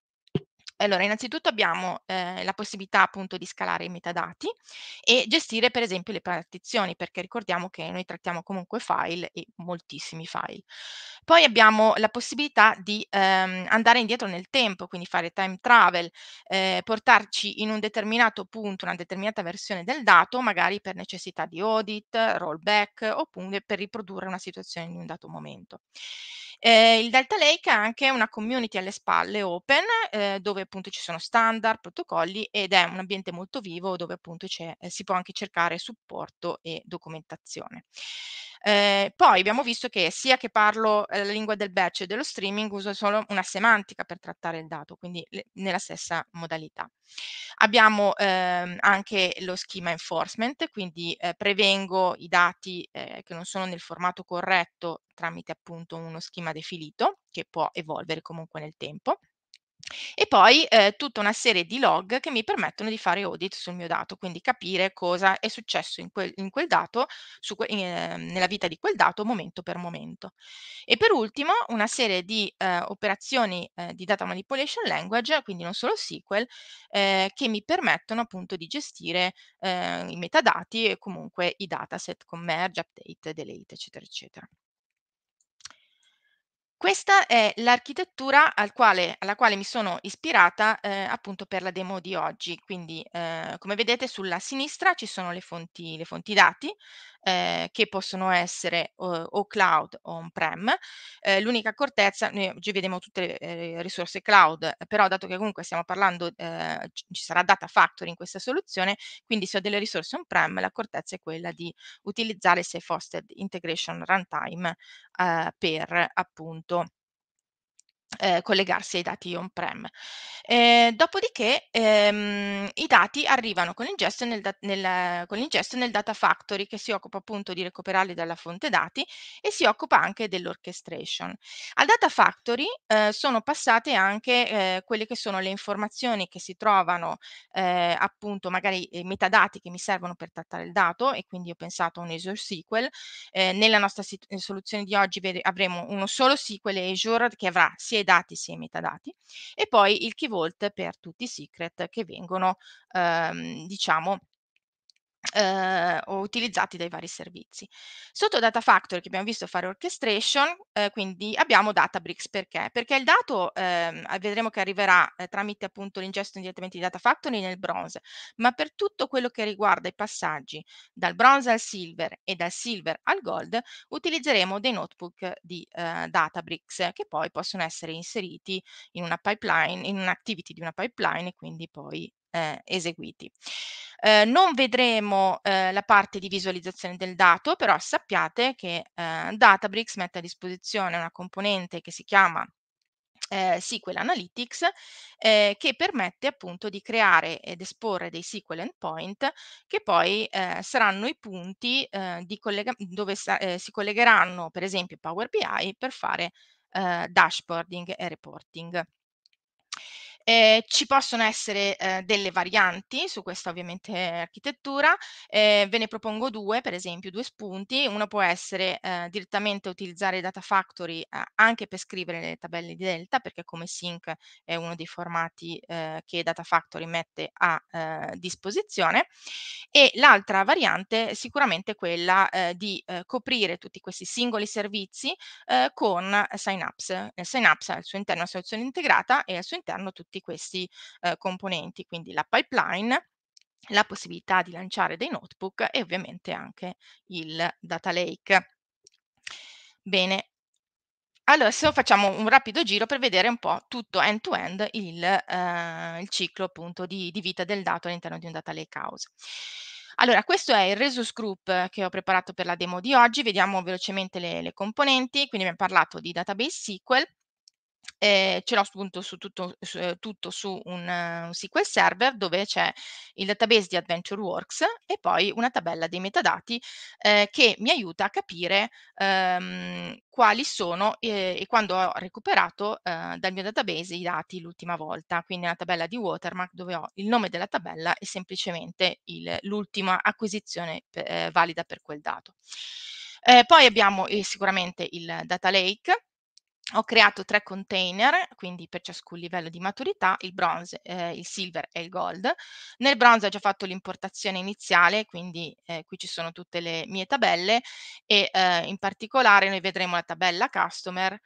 Allora, innanzitutto abbiamo eh, la possibilità appunto di scalare i metadati e gestire per esempio le partizioni, perché ricordiamo che noi trattiamo comunque file e moltissimi file. Poi abbiamo la possibilità di ehm, andare indietro nel tempo, quindi fare time travel, eh, portarci in un determinato punto, una determinata versione del dato, magari per necessità di audit, rollback, oppure per riprodurre una situazione in un dato momento. Eh, il Delta Lake ha anche una community alle spalle open eh, dove appunto ci sono standard, protocolli ed è un ambiente molto vivo dove appunto eh, si può anche cercare supporto e documentazione. Eh, poi abbiamo visto che sia che parlo ehm, la lingua del batch e dello streaming uso solo una semantica per trattare il dato, quindi le, nella stessa modalità. Abbiamo ehm, anche lo schema enforcement, quindi eh, prevengo i dati eh, che non sono nel formato corretto tramite appunto uno schema definito che può evolvere comunque nel tempo. E poi eh, tutta una serie di log che mi permettono di fare audit sul mio dato, quindi capire cosa è successo in quel, in quel dato, su, eh, nella vita di quel dato, momento per momento. E per ultimo una serie di eh, operazioni eh, di data manipulation language, quindi non solo SQL, eh, che mi permettono appunto di gestire eh, i metadati e comunque i dataset con merge, update, delete, eccetera, eccetera. Questa è l'architettura al quale alla quale mi sono ispirata, ehm, appunto per la demo di oggi. Quindi, ehm, come vedete sulla sinistra ci sono le fonti le fonti dati, eh, che possono essere o, o cloud o on-prem. Eh, l'unica accortezza, noi oggi vediamo tutte le eh, risorse cloud, eh, però dato che comunque stiamo parlando, eh, ci sarà data factory in questa soluzione, quindi se ho delle risorse on-prem, l'accortezza è quella di utilizzare Safe Hosted Integration Runtime eh, per appunto eh, collegarsi ai dati on-prem. Eh, dopodiché ehm, i dati arrivano con l'ingesto nel, da- nel, nel, Data Factory che si occupa appunto di recuperarli dalla fonte dati e si occupa anche dell'orchestration. Al Data Factory eh, sono passate anche eh, quelle che sono le informazioni che si trovano eh, appunto magari eh, metadati che mi servono per trattare il dato e quindi ho pensato a un Azure SQL. nella nostra sit- soluzione di oggi avremo uno solo SQL Azure che avrà sia sia i dati sia i metadati e poi il key vault per tutti i secret che vengono ehm, diciamo ehm, o utilizzati dai vari servizi. Sotto Data Factory che abbiamo visto fare orchestration, eh, quindi abbiamo Databricks perché? Perché il dato ehm, vedremo che arriverà eh, tramite appunto l'ingesto direttamente di Data Factory nel bronze, ma per tutto quello che riguarda i passaggi dal bronze al silver e dal silver al gold utilizzeremo dei notebook di eh, Databricks che poi possono essere inseriti in una pipeline, in un'activity di una pipeline e quindi poi eh, eseguiti. Eh, non vedremo eh, la parte di visualizzazione del dato, però sappiate che eh, Databricks mette a disposizione una componente che si chiama eh, SQL Analytics eh, che permette appunto di creare ed esporre dei SQL endpoint che poi saranno i punti dove si collegheranno per esempio Power BI per fare dashboarding e reporting. Eh, ci possono essere eh, delle varianti su questa ovviamente architettura, eh, ve ne propongo due, per esempio due spunti, uno può essere ehm, direttamente utilizzare Data Factory anche per scrivere le tabelle di Delta, perché come sync è uno dei formati ehm, che Data Factory mette a ehm, disposizione, e l'altra variante è sicuramente quella di coprire tutti questi singoli servizi con Synapse. Synapse ha al suo interno una soluzione integrata e al suo interno tutti tutti questi eh, componenti, quindi la pipeline, la possibilità di lanciare dei notebook e ovviamente anche il data lake. Bene, allora adesso facciamo un rapido giro per vedere un po' tutto end-to-end -end il, eh, il, ciclo appunto di, di vita del dato all'interno di un data lake house. Allora, questo è il resource group che ho preparato per la demo di oggi. Vediamo velocemente le, le componenti. Quindi abbiamo parlato di database SQL, eh, ce l'ho appunto su tutto su, eh, tutto su un, eh, un SQL Server dove c'è il database di AdventureWorks e poi una tabella dei metadati eh, che mi aiuta a capire ehm, quali sono eh, e quando ho recuperato eh, dal mio database i dati l'ultima volta, quindi la tabella di Watermark dove ho il nome della tabella e semplicemente il, l'ultima acquisizione eh, valida per quel dato. Eh, poi abbiamo eh, sicuramente il data lake ho creato tre container, quindi per ciascun livello di maturità, il bronze, eh, il silver e il gold. Nel bronze ho già fatto l'importazione iniziale, quindi eh, qui ci sono tutte le mie tabelle e eh, in particolare noi vedremo la tabella customer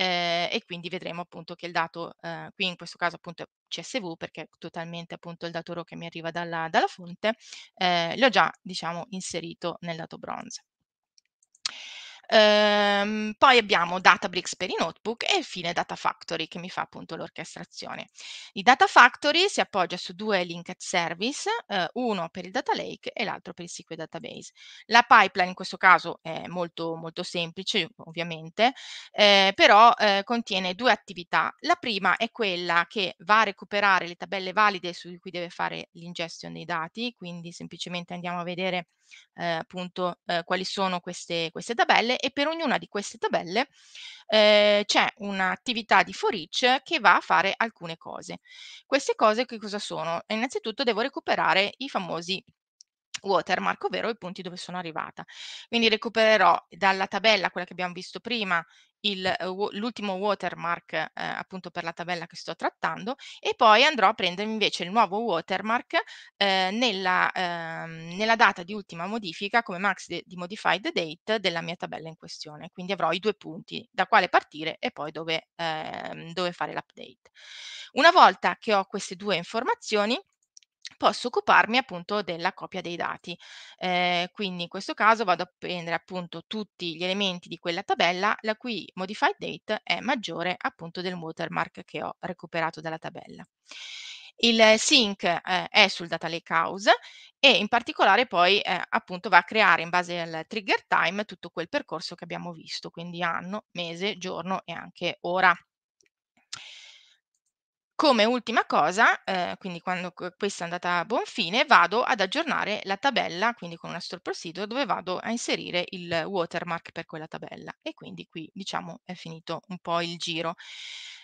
eh, e quindi vedremo appunto che il dato, eh, qui in questo caso appunto è CSV perché è totalmente appunto il dato RAW che mi arriva dalla, dalla fonte, eh, l'ho già diciamo inserito nel dato bronze. Ehm, poi abbiamo Databricks per i notebook e infine Data Factory che mi fa appunto l'orchestrazione. Il Data Factory si appoggia su due linked service, eh, uno per il Data Lake e l'altro per il SQL Database. La pipeline in questo caso è molto, molto semplice ovviamente, eh, però eh, contiene due attività. La prima è quella che va a recuperare le tabelle valide su cui deve fare l'ingestion dei dati, quindi semplicemente andiamo a vedere eh, appunto eh, quali sono queste, queste, tabelle e per ognuna di queste tabelle eh, c'è un'attività di for each che va a fare alcune cose. Queste cose che cosa sono? Innanzitutto devo recuperare i famosi watermark, ovvero i punti dove sono arrivata. Quindi recupererò dalla tabella, quella che abbiamo visto prima, il, eh, l'ultimo watermark eh, appunto per la tabella che sto trattando e poi andrò a prendere invece il nuovo watermark eh, nella, ehm, nella data di ultima modifica come max de- di modified date della mia tabella in questione. Quindi avrò i due punti da quale partire e poi dove, ehm, dove fare l'update. Una volta che ho queste due informazioni posso occuparmi appunto della copia dei dati. Eh, quindi in questo caso vado a prendere appunto tutti gli elementi di quella tabella la cui modified date è maggiore appunto del watermark che ho recuperato dalla tabella. Il sync eh, è sul data lake house e in particolare poi eh, appunto va a creare in base al trigger time tutto quel percorso che abbiamo visto, quindi anno, mese, giorno e anche ora. Come ultima cosa, eh, quindi quando questa è andata a buon fine, vado ad aggiornare la tabella, quindi con una store procedure, dove vado a inserire il watermark per quella tabella. E quindi qui, diciamo, è finito un po' il giro.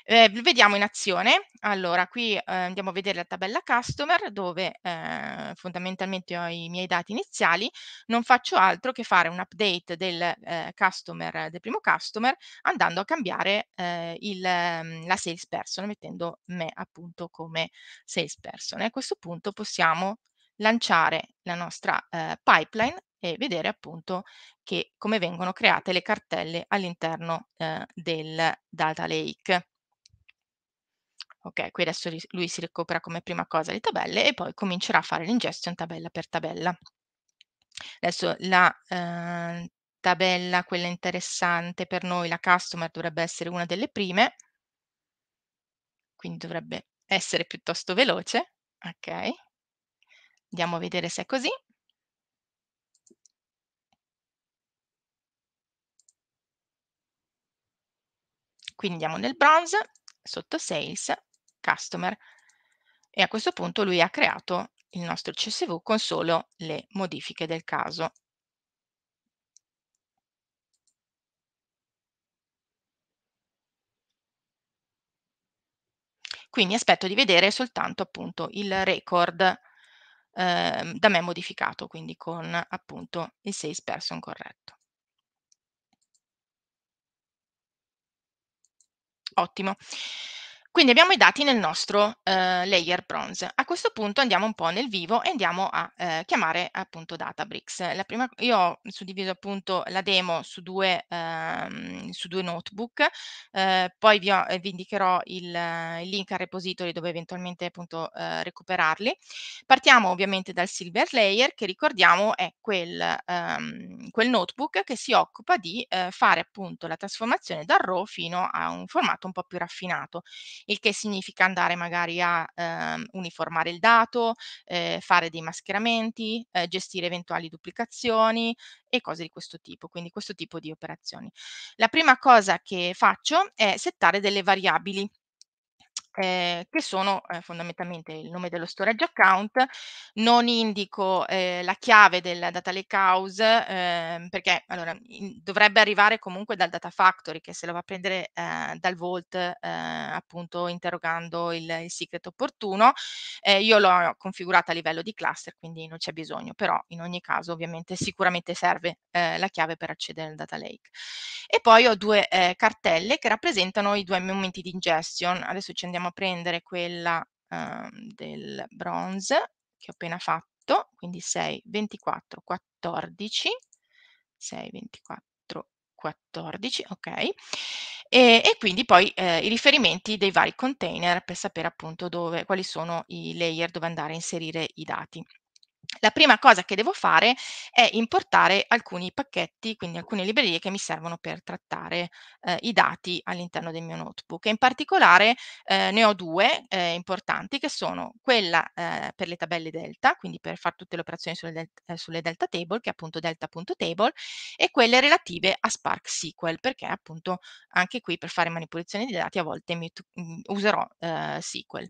Eh, vediamo in azione, allora qui eh, andiamo a vedere la tabella customer dove eh, fondamentalmente ho i miei dati iniziali, non faccio altro che fare un update del, ehm, customer, del primo customer andando a cambiare ehm, il, ehm, la salesperson, mettendo me appunto come salesperson. e a questo punto possiamo lanciare la nostra pipeline e vedere appunto che, come vengono create le cartelle all'interno eh, del data lake. Ok, qui adesso lui si recupera come prima cosa le tabelle e poi comincerà a fare l'ingestion tabella per tabella. Adesso la eh, tabella, quella interessante per noi, la customer, dovrebbe essere una delle prime, quindi dovrebbe essere piuttosto veloce. Ok, andiamo a vedere se è così. Quindi andiamo nel bronze, sotto sales, customer. E a questo punto lui ha creato il nostro CSV con solo le modifiche del caso. Quindi aspetto di vedere soltanto appunto il record eh, da me modificato, quindi con appunto il sales person corretto. Ottimo. Quindi abbiamo i dati nel nostro eh, layer bronze. A questo punto andiamo un po' nel vivo e andiamo a eh, chiamare appunto Databricks. Prima, io ho suddiviso appunto la demo su due, ehm, su due notebook, eh, poi vi, ho, eh, vi indicherò il, il, link al repository dove eventualmente appunto eh, recuperarli. Partiamo ovviamente dal silver layer che ricordiamo è quel, ehm, quel notebook che si occupa di eh, fare appunto la trasformazione dal RAW fino a un formato un po' più raffinato il che significa andare magari a ehm, uniformare il dato, eh, fare dei mascheramenti, eh, gestire eventuali duplicazioni e cose di questo tipo, quindi questo tipo di operazioni. La prima cosa che faccio è settare delle variabili eh, che sono eh, fondamentalmente il nome dello storage account, non indico eh, la chiave del data lake lakehouse ehm, perché allora, in, dovrebbe arrivare comunque dal data factory che se lo va a prendere eh, dal vault eh, appunto interrogando il, il secret opportuno. Eh, io l'ho configurata a livello di cluster quindi non c'è bisogno, però in ogni caso ovviamente sicuramente serve la chiave per accedere al data lake. E poi ho due cartelle che rappresentano i due momenti di ingestion, adesso ci andiamo andiamo a prendere quella eh, del bronze che ho appena fatto, quindi 6, 24, 14, 6, 24, 14, ok? E, e quindi poi eh, i riferimenti dei vari container per sapere appunto dove, quali sono i layer dove andare a inserire i dati la prima cosa che devo fare è importare alcuni pacchetti, quindi alcune librerie che mi servono per trattare eh, i dati all'interno del mio notebook. in particolare eh, ne ho due eh, importanti che sono quella eh, per le tabelle delta, quindi per fare tutte le operazioni sulle, del eh, sulle delta table, che è appunto delta.table, e quelle relative a Spark SQL, perché appunto anche qui per fare manipolazione di dati a volte mi, mm, userò eh, SQL.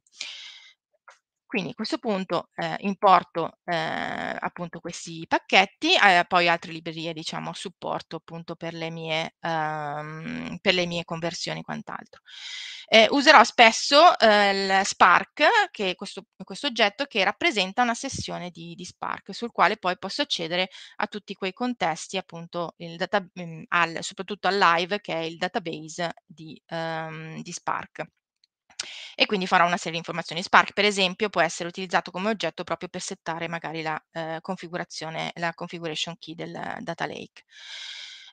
Quindi a questo punto eh, importo eh, appunto questi pacchetti, eh, poi altre librerie diciamo a supporto appunto per le mie, ehm, per le mie conversioni e quant'altro. Eh, userò spesso eh, il Spark, che è questo, questo, oggetto che rappresenta una sessione di, di, Spark, sul quale poi posso accedere a tutti quei contesti, appunto, data, mm, al, soprattutto al live, che è il database di, ehm, di Spark e quindi farò una serie di informazioni. Spark, per esempio, può essere utilizzato come oggetto proprio per settare magari la eh, configurazione, la configuration key del data lake.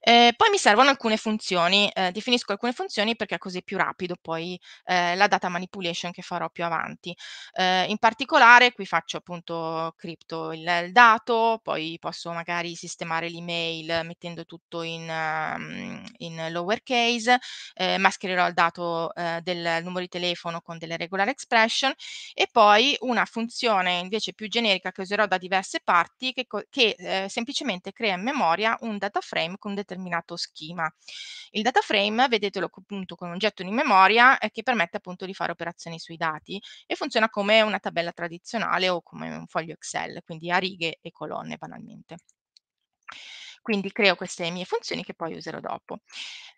Eh, poi mi servono alcune funzioni, eh, definisco alcune funzioni perché così è più rapido poi eh, la data manipulation che farò più avanti. Ehm, in particolare qui faccio appunto cripto il, il, dato, poi posso magari sistemare l'email mettendo tutto in, um, in lowercase, ehm, maschererò il dato del numero di telefono con delle regular expression e poi una funzione invece più generica che userò da diverse parti che, che semplicemente crea in memoria un data frame con determinati determinato schema. Il data frame, vedetelo appunto con un oggetto in memoria eh, che permette appunto di fare operazioni sui dati e funziona come una tabella tradizionale o come un foglio Excel, quindi a righe e colonne banalmente. Quindi creo queste mie funzioni che poi userò dopo.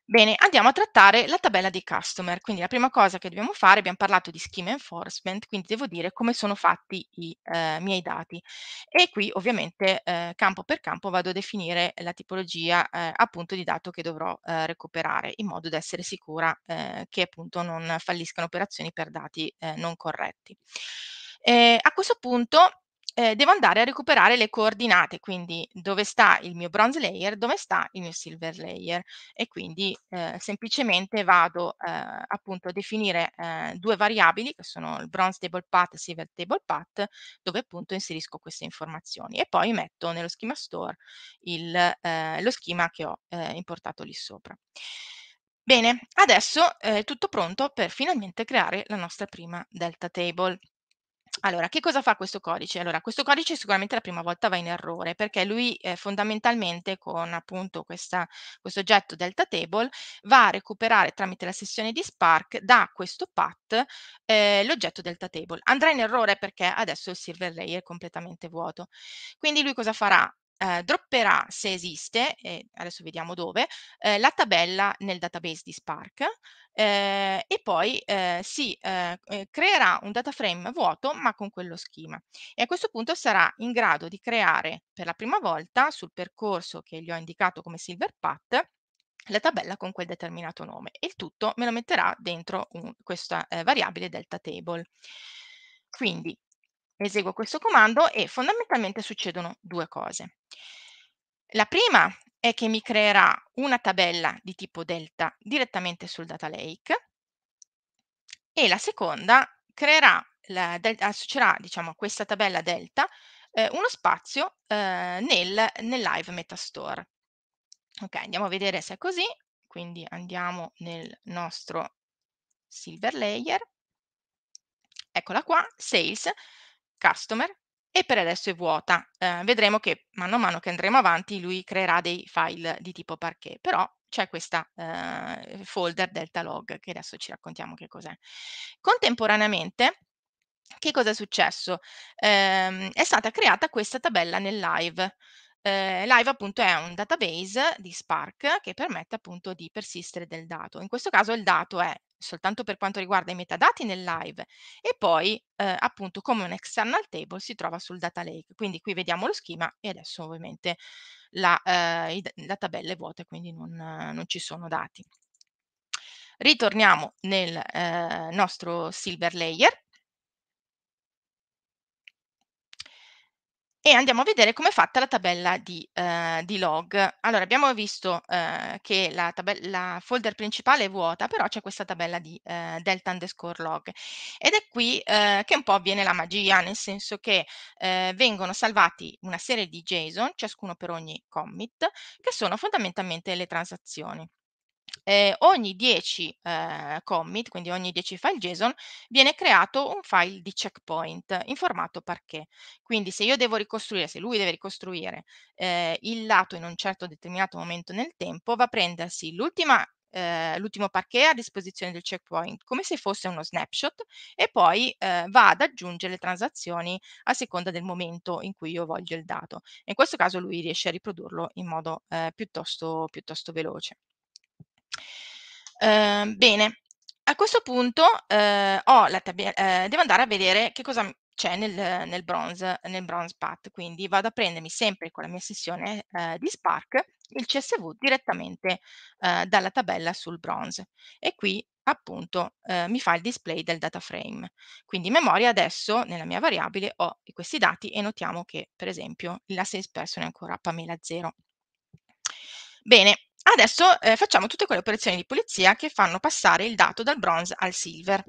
Bene, andiamo a trattare la tabella dei customer. Quindi la prima cosa che dobbiamo fare, abbiamo parlato di schema enforcement, quindi devo dire come sono fatti i eh, miei dati. E qui ovviamente eh, campo per campo vado a definire la tipologia eh, appunto di dato che dovrò eh, recuperare in modo da essere sicura eh, che appunto non falliscano operazioni per dati eh, non corretti. Eh, a questo punto eh, devo andare a recuperare le coordinate, quindi dove sta il mio bronze layer, dove sta il mio silver layer e quindi eh, semplicemente vado eh, appunto a definire eh, due variabili che sono il bronze table path e silver table path dove appunto inserisco queste informazioni e poi metto nello schema store il, eh, lo schema che ho eh, importato lì sopra. Bene, adesso è tutto pronto per finalmente creare la nostra prima delta table. Allora, che cosa fa questo codice? Allora, questo codice sicuramente la prima volta va in errore perché lui eh, fondamentalmente con appunto questa, questo oggetto delta table va a recuperare tramite la sessione di Spark da questo path eh, l'oggetto delta table. Andrà in errore perché adesso il server layer è completamente vuoto. Quindi lui cosa farà? eh, dropperà, se esiste, e adesso vediamo dove, eh, la tabella nel database di Spark eh, e poi eh, si eh, eh, creerà un data frame vuoto ma con quello schema. E a questo punto sarà in grado di creare per la prima volta sul percorso che gli ho indicato come Silver Path la tabella con quel determinato nome e il tutto me lo metterà dentro un, questa variabile delta table. Quindi eseguo questo comando e fondamentalmente succedono due cose. La prima è che mi creerà una tabella di tipo delta direttamente sul data lake e la seconda creerà, la, associerà diciamo, a questa tabella delta eh, uno spazio eh, nel, nel live metastore. Ok, andiamo a vedere se è così, quindi andiamo nel nostro silver layer, eccola qua, sales, customer e per adesso è vuota. Eh, vedremo che mano a mano che andremo avanti lui creerà dei file di tipo parquet, però c'è questa eh, folder delta log che adesso ci raccontiamo che cos'è. Contemporaneamente che cosa è successo? Eh, è stata creata questa tabella nel live. Eh, live appunto è un database di Spark che permette appunto di persistere del dato. In questo caso il dato è soltanto per quanto riguarda i metadati nel live e poi eh, appunto come un external table si trova sul data lake. Quindi qui vediamo lo schema e adesso ovviamente la, eh, la tabella è vuota quindi non, non ci sono dati. Ritorniamo nel eh, nostro silver layer e andiamo a vedere come è fatta la tabella di, eh, di log. Allora, abbiamo visto eh, che la, la, folder principale è vuota, però c'è questa tabella di eh, delta underscore log. Ed è qui eh, che un po' avviene la magia, nel senso che eh, vengono salvati una serie di JSON, ciascuno per ogni commit, che sono fondamentalmente le transazioni eh, ogni 10 eh, commit, quindi ogni 10 file JSON, viene creato un file di checkpoint in formato parquet. Quindi se io devo ricostruire, se lui deve ricostruire eh, il lato in un certo determinato momento nel tempo, va a prendersi l'ultima eh, l'ultimo parquet a disposizione del checkpoint, come se fosse uno snapshot, e poi eh, va ad aggiungere le transazioni a seconda del momento in cui io voglio il dato. In questo caso lui riesce a riprodurlo in modo eh, piuttosto, piuttosto veloce. Ehm, bene, a questo punto eh, ho la tabella, eh, devo andare a vedere che cosa c'è nel, nel, bronze, nel bronze path, quindi vado a prendermi sempre con la mia sessione eh, di Spark il CSV direttamente eh, dalla tabella sul bronze e qui appunto eh, mi fa il display del data frame. Quindi in memoria adesso nella mia variabile ho questi dati e notiamo che per esempio la sales person è ancora Pamela 0. Bene, Adesso eh, facciamo tutte quelle operazioni di pulizia che fanno passare il dato dal bronze al silver.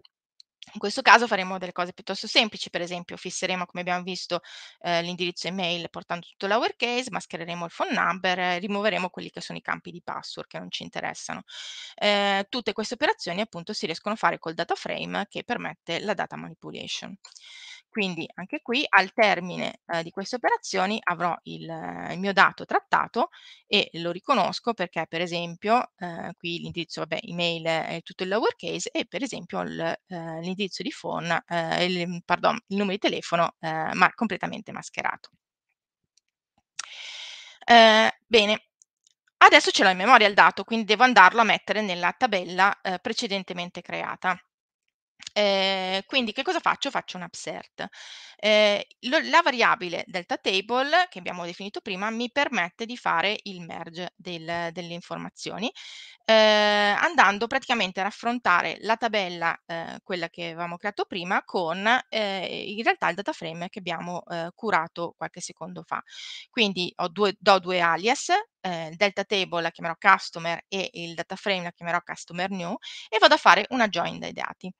In questo caso faremo delle cose piuttosto semplici, per esempio fisseremo, come abbiamo visto, eh, l'indirizzo email portando tutto lowercase, maschereremo il phone number, eh, rimuoveremo quelli che sono i campi di password che non ci interessano. Eh, tutte queste operazioni appunto si riescono a fare col data frame che permette la data manipulation. Quindi anche qui al termine eh, di queste operazioni avrò il, eh, il, mio dato trattato e lo riconosco perché per esempio eh, qui l'indirizzo, vabbè, email è tutto in lowercase e per esempio eh, l'indirizzo di phone, eh, il, pardon, il numero di telefono ma completamente mascherato. bene, adesso ce l'ho in memoria il dato, quindi devo andarlo a mettere nella tabella precedentemente creata. Eh, quindi che cosa faccio? Faccio un upsert. Eh, lo, la variabile delta table che abbiamo definito prima mi permette di fare il merge del, delle informazioni eh, andando praticamente a raffrontare la tabella, ehm, quella che avevamo creato prima, con ehm, in realtà il dataframe che abbiamo ehm, curato qualche secondo fa. Quindi due, do due alias, eh, delta table la chiamerò customer e il data frame la chiamerò customer new e vado a fare una join dai dati.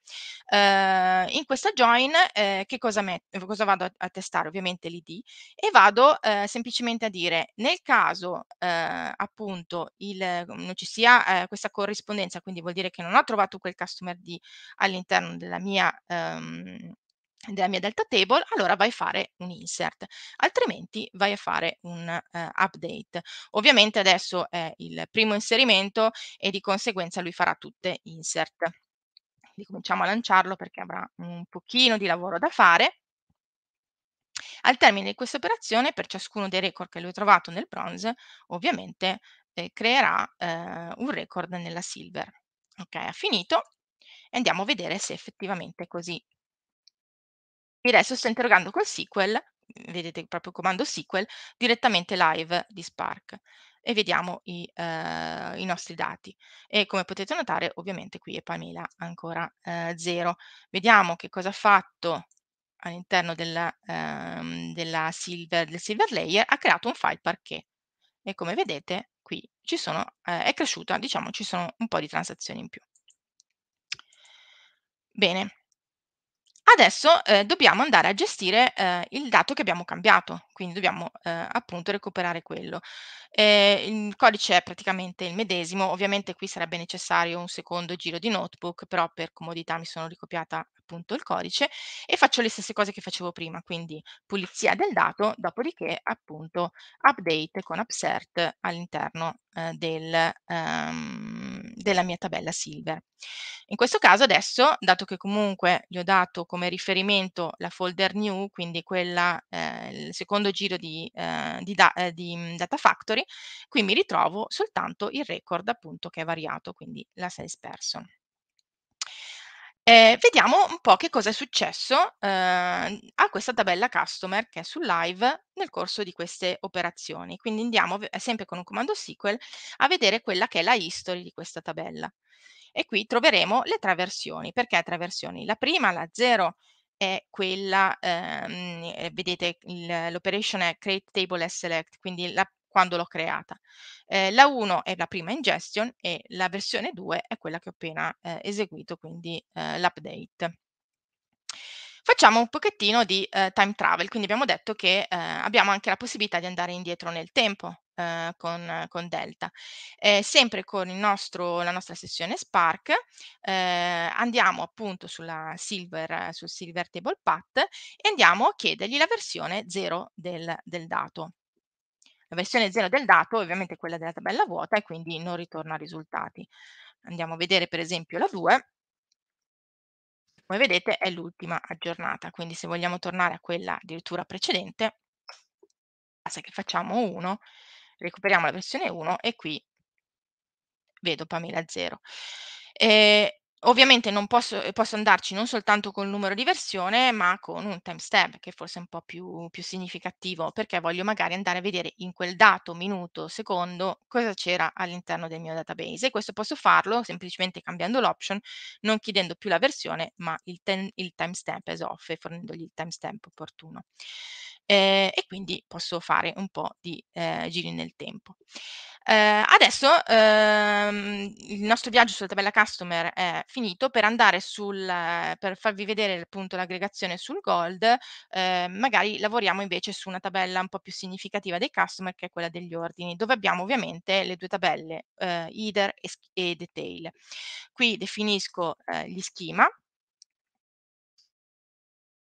Eh, in questa join eh, che cosa, metto, cosa vado a, a, testare? Ovviamente l'id e vado eh, semplicemente a dire nel caso eh, appunto il, non ci sia eh, questa corrispondenza, quindi vuol dire che non ho trovato quel customer D all'interno della mia... Ehm, della mia delta table, allora vai a fare un insert, altrimenti vai a fare un uh, update. Ovviamente adesso è il primo inserimento e di conseguenza lui farà tutte insert. Quindi cominciamo a lanciarlo perché avrà un pochino di lavoro da fare. Al termine di questa operazione, per ciascuno dei record che lui ha trovato nel bronze, ovviamente eh, creerà eh, un record nella silver. Ok, ha finito andiamo a vedere se effettivamente è così. E adesso sto interrogando col SQL, mhmm, vedete proprio il comando SQL, direttamente live di Spark e vediamo i, eh, i, nostri dati. E come potete notare, ovviamente qui è Pamela ancora 0. Eh, Vediamo che cosa ha fatto all'interno della, ehm, della silver, del silver layer, ha creato un file parquet. E come vedete, qui ci sono, eh, è cresciuta, diciamo, ci sono un po' di transazioni in più. Bene, Adesso eh, dobbiamo andare a gestire eh, il dato che abbiamo cambiato, quindi dobbiamo eh, appunto recuperare quello. Eh, il codice è praticamente il medesimo, ovviamente qui sarebbe necessario un secondo giro di notebook, però per comodità mi sono ricopiata appunto il codice e faccio le stesse cose che facevo prima, quindi pulizia del dato, dopodiché appunto update con upsert all'interno eh, del, ehm, della mia tabella Silver. In questo caso adesso, dato che comunque gli ho dato come riferimento la folder new, quindi quella, eh, il secondo giro di, eh, di, da, eh, di Data Factory, qui mi ritrovo soltanto il record appunto che è variato, quindi la sales person. Ehm, vediamo un po' che cosa è successo, ehm, a questa tabella customer che è sul live nel corso di queste operazioni. Quindi andiamo sempre con un comando SQL a vedere quella che è la history di questa tabella. E qui troveremo le tre versioni. Perché tre versioni? La prima, la 0, è quella, ehm, vedete l'operation è create table e select, quindi la quando l'ho creata. Eh, la 1 è la prima ingestion e la versione 2 è quella che ho appena eh, eseguito, quindi eh, l'update. Facciamo un pochettino di eh, time travel, quindi abbiamo detto che eh, abbiamo anche la possibilità di andare indietro nel tempo, Uh, con, con, Delta. Eh, sempre con nostro, la nostra sessione Spark eh, andiamo appunto sulla Silver, sul Silver Table Path e andiamo a chiedergli la versione 0 del, del dato. La versione 0 del dato è ovviamente quella della tabella vuota e quindi non ritorna risultati. Andiamo a vedere per esempio la 2. Come vedete è l'ultima aggiornata, quindi se vogliamo tornare a quella addirittura precedente, basta che facciamo 1, recuperiamo la versione 1 e qui vedo Pamela 0. E eh, Ovviamente non posso, eh, posso andarci non soltanto col numero di versione, ma con un timestamp che forse è un po' più, più significativo, perché voglio magari andare a vedere in quel dato, minuto, secondo, cosa c'era all'interno del mio database. E questo posso farlo semplicemente cambiando l'option, non chiedendo più la versione, ma il, ten, il timestamp as off e fornendogli il timestamp opportuno eh, e quindi posso fare un po' di eh, giri nel tempo. Eh, adesso ehm, il nostro viaggio sulla tabella customer è finito per andare sul, per farvi vedere appunto l'aggregazione sul gold, eh, magari lavoriamo invece su una tabella un po' più significativa dei customer che è quella degli ordini, dove abbiamo ovviamente le due tabelle eh, header e, e detail. Qui definisco eh, gli schema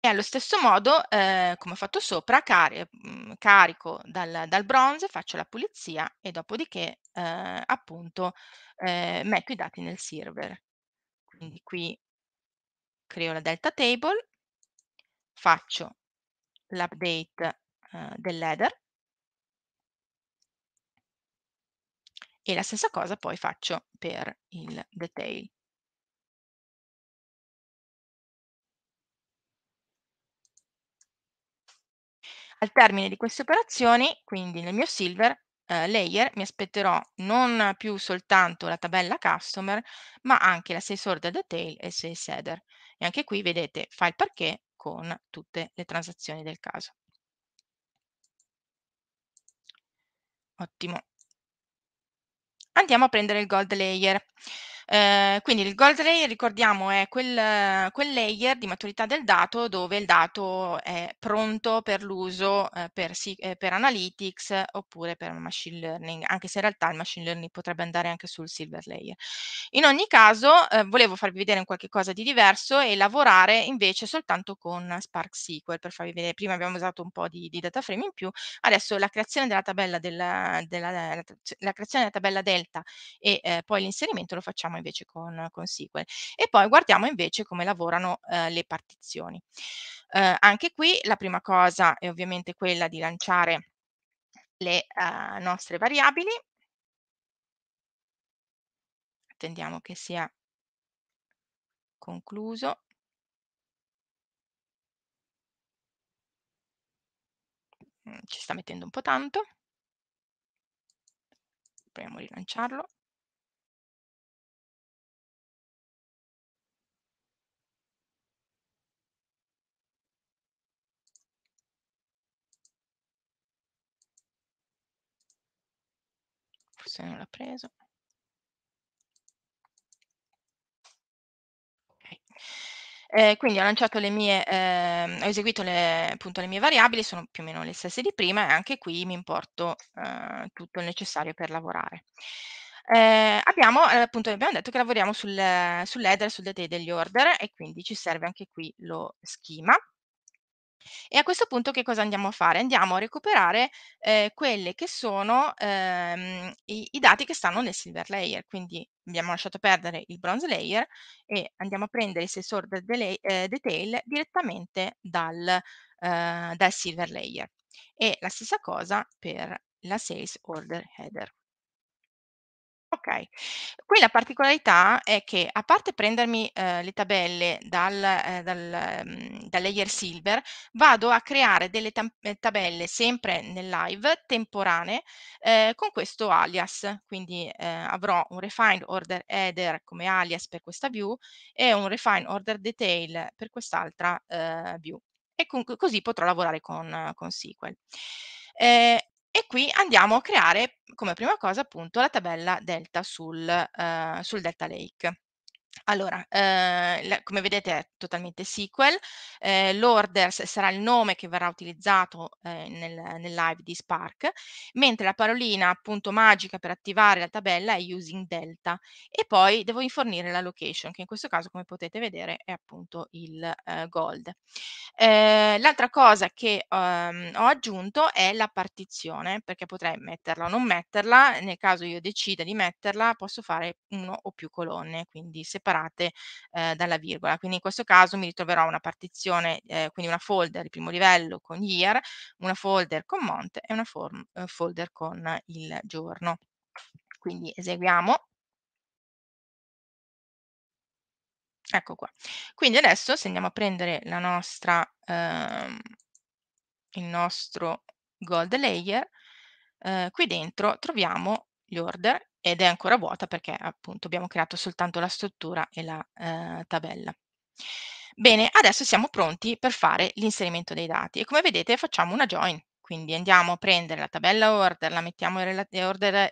e allo stesso modo, eh, come ho fatto sopra, cari- mm, carico dal, dal, bronze, faccio la pulizia e dopodiché eh, appunto eh, metto i dati nel server. Quindi qui creo la delta table, faccio l'update eh, del ladder e la stessa cosa poi faccio per il detail. Al termine di queste operazioni, quindi nel mio Silver eh, Layer, mi aspetterò non più soltanto la tabella Customer, ma anche la Sensor del Detail e il Sales Header. E anche qui vedete file perché con tutte le transazioni del caso. Ottimo. Andiamo a prendere il Gold Layer. Eh, quindi il gold ray, ricordiamo, è quel, quel, layer di maturità del dato dove il dato è pronto per l'uso eh, per, eh, per, analytics oppure per machine learning, anche se in realtà il machine learning potrebbe andare anche sul silver layer. In ogni caso, eh, volevo farvi vedere qualche cosa di diverso e lavorare invece soltanto con Spark SQL per farvi vedere. Prima abbiamo usato un po' di, di data frame in più, adesso la creazione della tabella, della, della, la creazione della tabella delta e eh, poi l'inserimento lo facciamo lavoriamo invece con, con SQL. E poi guardiamo invece come lavorano eh, le partizioni. Eh, anche qui la prima cosa è ovviamente quella di lanciare le eh, nostre variabili. Attendiamo che sia concluso. Mm, ci sta mettendo un po' tanto. Proviamo a rilanciarlo. questo non l'ha preso. Okay. Eh, quindi ho lanciato le mie, eh, ho eseguito le, appunto le mie variabili, sono più o meno le stesse di prima e anche qui mi importo eh, tutto il necessario per lavorare. Eh, abbiamo, eh, appunto, abbiamo detto che lavoriamo sul, sull'header, sul detail degli order e quindi ci serve anche qui lo schema e a questo punto che cosa andiamo a fare? Andiamo a recuperare, ehm, quelle che sono, ehm, i i dati che stanno nel silver layer, quindi abbiamo lasciato perdere il bronze layer e andiamo a prendere il sensor del delay eh, detail direttamente dal ehm, dal silver layer. E la stessa cosa per la sales order header. Ok, Qui la particolarità è che a parte prendermi, ehm, le tabelle dal ehm, dal mhmm, dal layer Silver, vado a creare delle eh, tabelle sempre nel live, temporanee, ehm, con questo alias. Quindi, ehm, avrò un refined order header come alias per questa view e un refined order detail per quest'altra, ehm, view. E con così potrò lavorare con con SQL. Ehm e qui andiamo a creare come prima cosa appunto la tabella delta sul, eh, sul delta lake. Allora, ehm, la come vedete è totalmente SQL, ehm, l'orders sarà il nome che verrà utilizzato, ehm, nel nel live di Spark, mentre la parolina appunto magica per attivare la tabella è using delta e poi devo fornire la location che in questo caso come potete vedere è appunto il, ehm, gold. Ehm, l'altra cosa che, uhm, ho aggiunto è la partizione, perché potrei metterla o non metterla, nel caso io decida di metterla posso fare uno o più colonne, quindi se separate eh, dalla virgola. Quindi in questo caso mi ritroverò una partizione, eh, quindi una folder di primo livello con year, una folder con month e una form, eh, folder con il giorno. Quindi eseguiamo. Ecco qua. Quindi adesso se andiamo a prendere la nostra, ehm, il nostro gold layer, eh, qui dentro troviamo gli order ed è ancora vuota perché appunto abbiamo creato soltanto la struttura e la eh, tabella. Bene, adesso siamo pronti per fare l'inserimento dei dati e come vedete facciamo una join. Quindi andiamo a prendere la tabella order, la mettiamo in eh, order eh,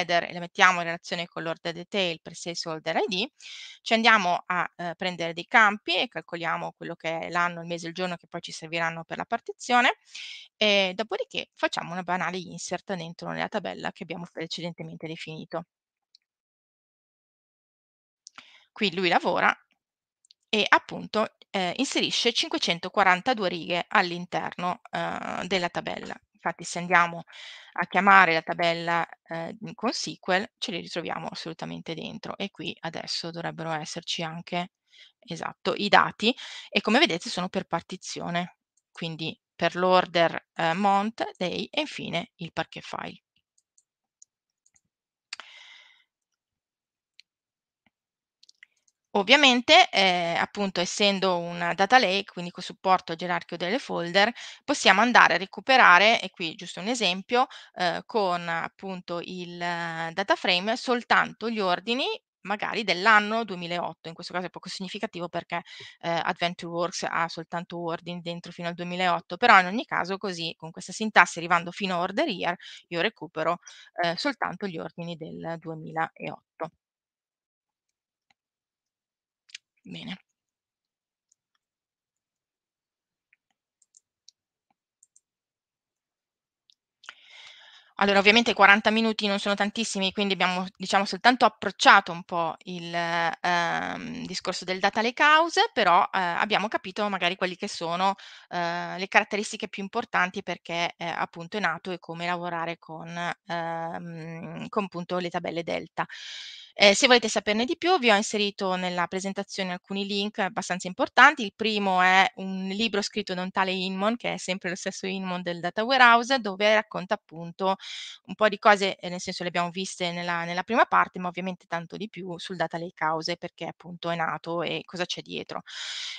header e la mettiamo in relazione con l'order detail per order ID, ci andiamo a eh, prendere dei campi e calcoliamo quello che è l'anno, il mese, il giorno che poi ci serviranno per la partizione e dopodiché facciamo una banale insert dentro nella tabella che abbiamo precedentemente definito qui lui lavora e appunto eh, inserisce 542 righe all'interno eh, della tabella. Infatti se andiamo a chiamare la tabella eh, con SQL ce li ritroviamo assolutamente dentro e qui adesso dovrebbero esserci anche esatto, i dati e come vedete sono per partizione, quindi per l'order eh, month, day e infine il parquet file. Ovviamente, ehm, appunto essendo una data lake, quindi con supporto gerarchico delle folder, possiamo andare a recuperare, e qui giusto un esempio, ehm, con appunto il eh, data frame soltanto gli ordini magari dell'anno 2008, in questo caso è poco significativo perché eh, AdventureWorks ha soltanto ordini dentro fino al 2008, però in ogni caso così con questa sintassi arrivando fino a order year io recupero eh, soltanto gli ordini del 2008. Bene. Allora, ovviamente 40 minuti non sono tantissimi, quindi abbiamo diciamo, soltanto approcciato un po' il ehm, discorso del data lakehouse, però eh, abbiamo capito magari quelle che sono eh, le caratteristiche più importanti perché eh, appunto è nato e come lavorare con, ehm, con appunto, le tabelle delta. Eh, se volete saperne di più, vi ho inserito nella presentazione alcuni link abbastanza importanti. Il primo è un libro scritto da un tale Inmon, che è sempre lo stesso Inmon del Data Warehouse, dove racconta appunto un po' di cose, eh, nel senso le abbiamo viste nella, nella prima parte, ma ovviamente tanto di più sul Data Lakehouse, perché appunto è nato e cosa c'è dietro.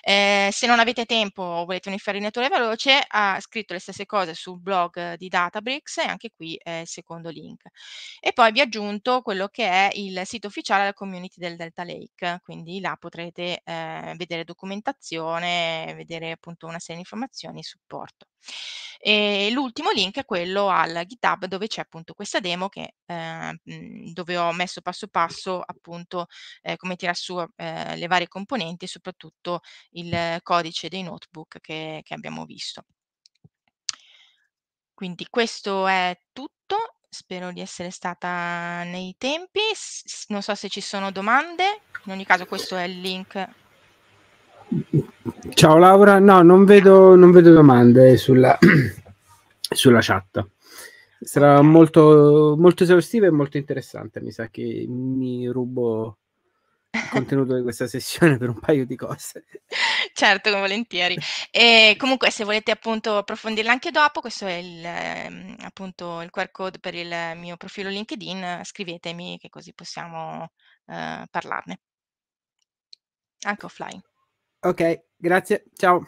Eh, se non avete tempo o volete un'infarinatura veloce, ha scritto le stesse cose sul blog di Databricks e anche qui è il secondo link. E poi vi ho aggiunto quello che è il sito sito ufficiale della community del Delta Lake, quindi là potrete eh, vedere documentazione, vedere appunto una serie di informazioni e supporto. E l'ultimo link è quello al GitHub dove c'è appunto questa demo che, eh, dove ho messo passo passo appunto eh, come tirare su eh, le varie componenti e soprattutto il codice dei notebook che, che abbiamo visto. Quindi questo è tutto, spero di essere stata nei tempi. S- non so se ci sono domande, in ogni caso questo è il link. Ciao Laura, no, non vedo, non vedo domande sulla, sulla chat. Sarà molto, molto esaustiva e molto interessante. Mi sa che mi rubo il contenuto di questa sessione per un paio di cose. certo, volentieri. E comunque se volete appunto approfondirla anche dopo, questo è il, ehm, appunto il QR code per il mio profilo LinkedIn, scrivetemi che così possiamo eh, parlarne. Anche offline. Ok, grazie, ciao.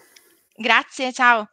Grazie, ciao.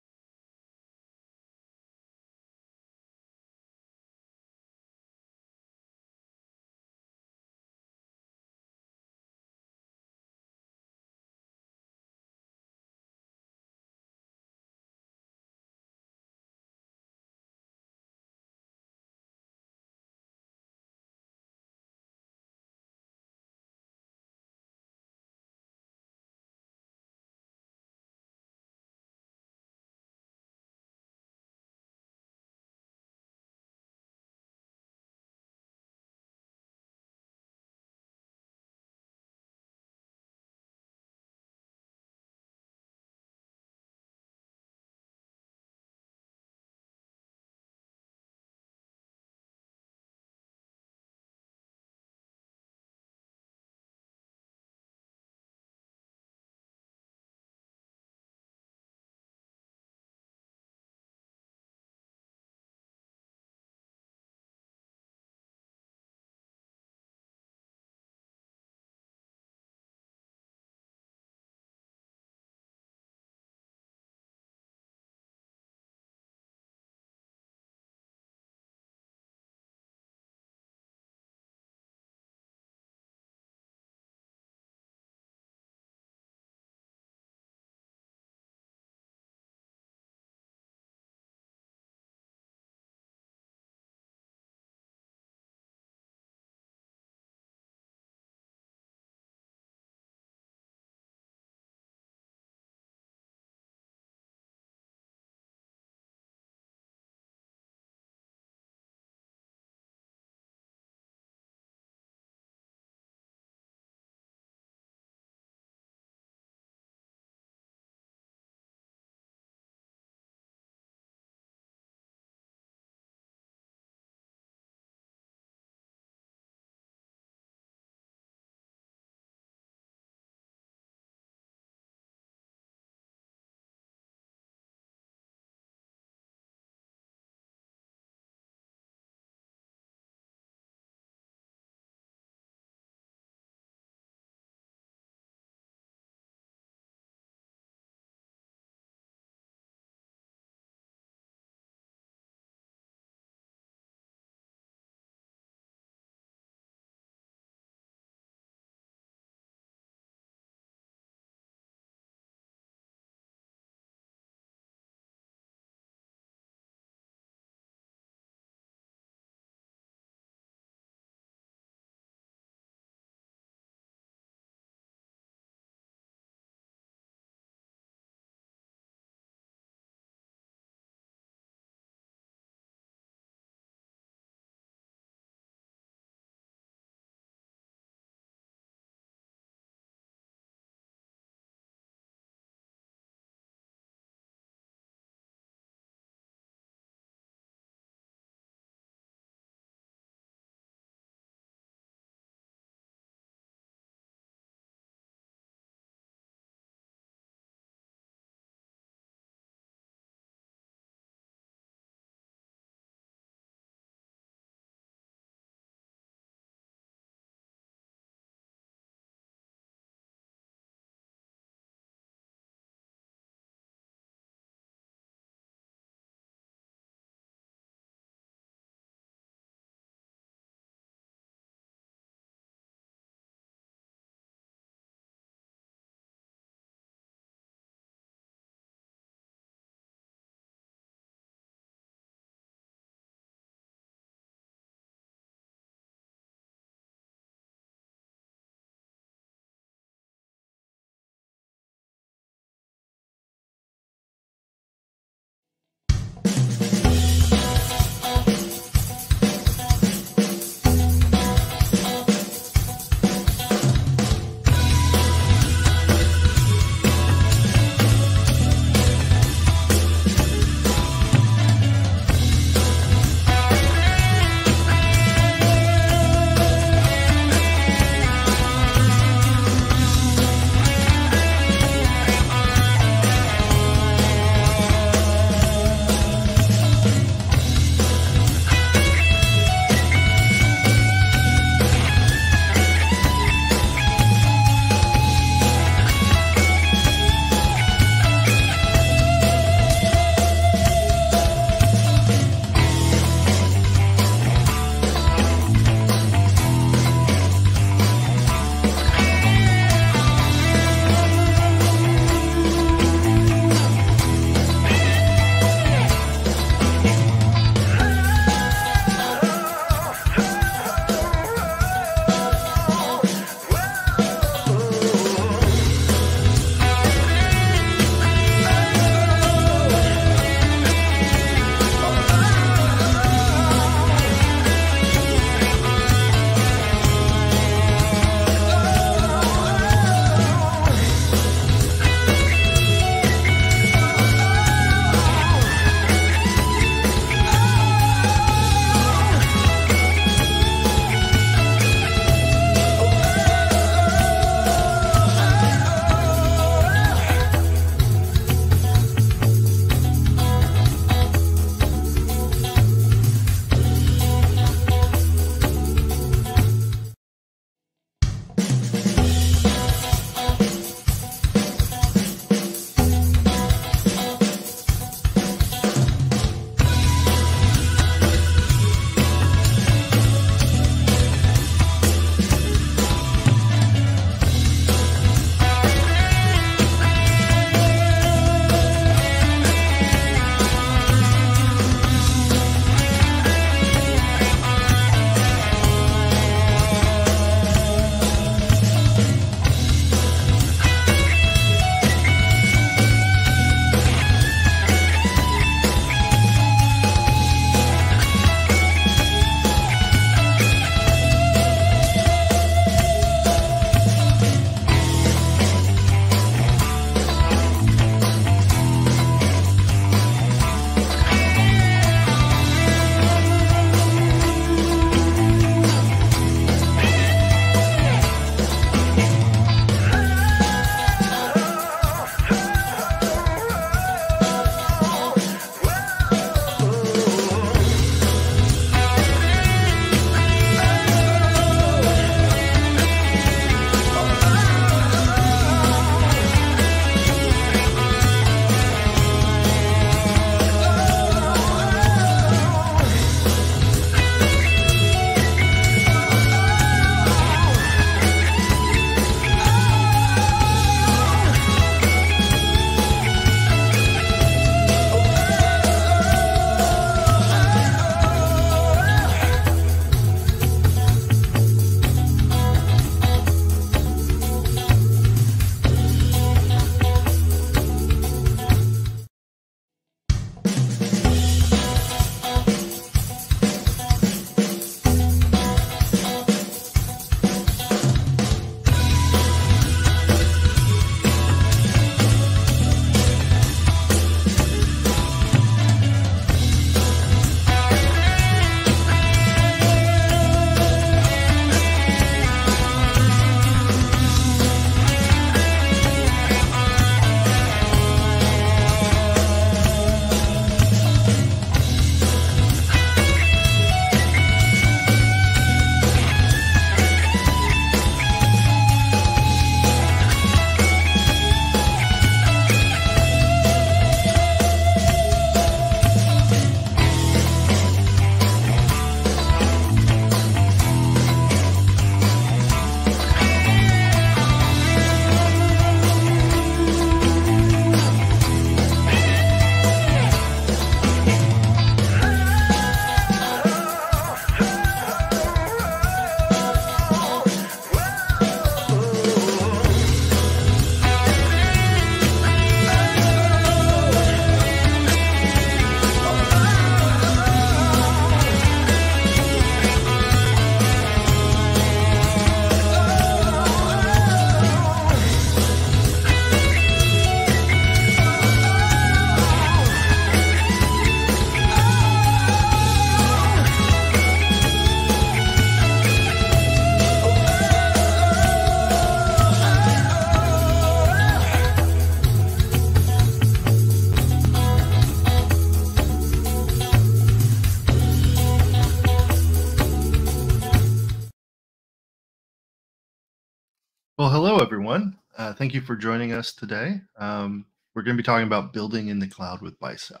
thank you for joining us today. Um, we're going to be talking about building in the cloud with Bicep.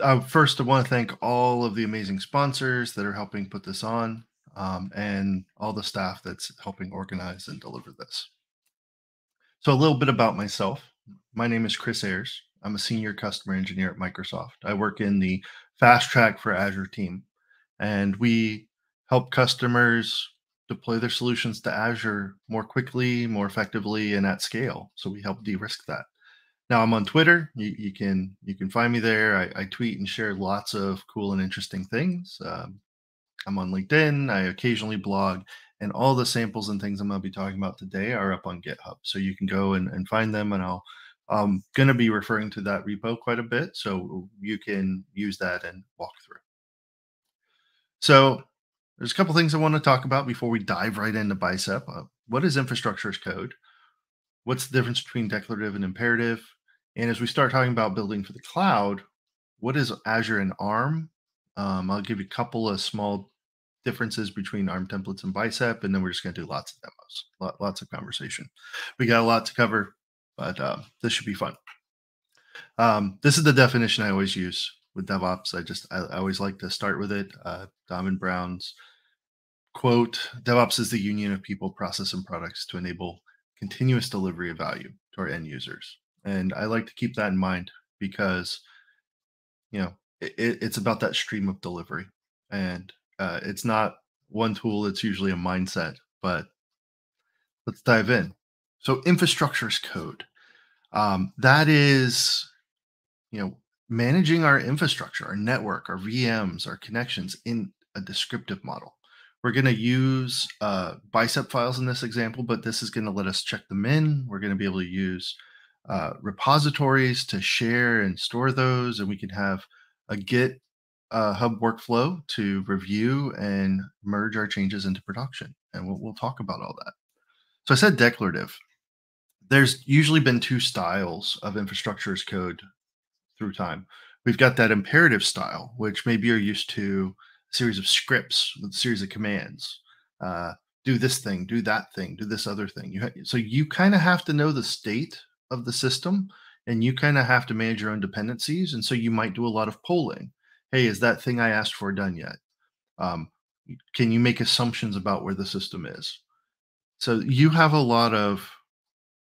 Uh, first, I want to thank all of the amazing sponsors that are helping put this on um, and all the staff that's helping organize and deliver this. So, a little bit about myself. My name is Chris Ayers. I'm a senior customer engineer at Microsoft. I work in the fast track for Azure team, and we help customers deploy their solutions to Azure more quickly, more effectively, and at scale. So we help de-risk that. Now I'm on Twitter. You, you can you can find me there. I, I, tweet and share lots of cool and interesting things. Um, I'm on LinkedIn. I occasionally blog, and all the samples and things I'm going to be talking about today are up on GitHub. So you can go and, and find them, and I'll I'm going to be referring to that repo quite a bit, so you can use that and walk through. So there's a couple things I want to talk about before we dive right into Bicep. Uh, what is infrastructure as code? What's the difference between declarative and imperative? And as we start talking about building for the cloud, what is Azure and ARM? Um, I'll give you a couple of small differences between ARM templates and Bicep, and then we're just going to do lots of demos, lot, lots of conversation. We got a lot to cover, but uh, this should be fun. Um, this is the definition I always use with DevOps. I just I, I always like to start with it. Uh, Diamond Brown's quote: "DevOps is the union of people, process, and products to enable continuous delivery of value to our end users." And I like to keep that in mind because, you know, it, it's about that stream of delivery, and uh, it's not one tool. It's usually a mindset. But let's dive in. So infrastructure is code. Um, that is, you know, managing our infrastructure, our network, our VMs, our connections in a descriptive model. We're going to use uh, bicep files in this example, but this is going to let us check them in. We're going to be able to use uh, repositories to share and store those, and we can have a Git uh, Hub workflow to review and merge our changes into production. And we'll, we'll talk about all that. So I said declarative. There's usually been two styles of infrastructure as code through time. We've got that imperative style, which maybe you're used to a series of scripts, a series of commands. Uh, do this thing, do that thing, do this other thing. You so you kind of have to know the state of the system, and you kind of have to manage your own dependencies. And so you might do a lot of polling. Hey, is that thing I asked for done yet? Um, can you make assumptions about where the system is? So you have a lot of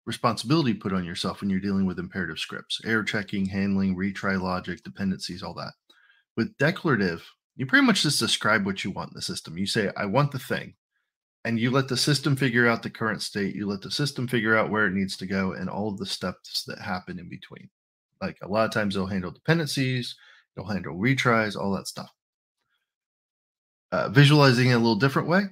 responsibility put on yourself when you're dealing with imperative scripts, error checking, handling, retry logic, dependencies, all that. With declarative, you pretty much just describe what you want in the system. You say, I want the thing, and you let the system figure out the current state. You let the system figure out where it needs to go and all of the steps that happen in between. Like a lot of times, they'll handle dependencies, they'll handle retries, all that stuff. Uh, visualizing it a little different way,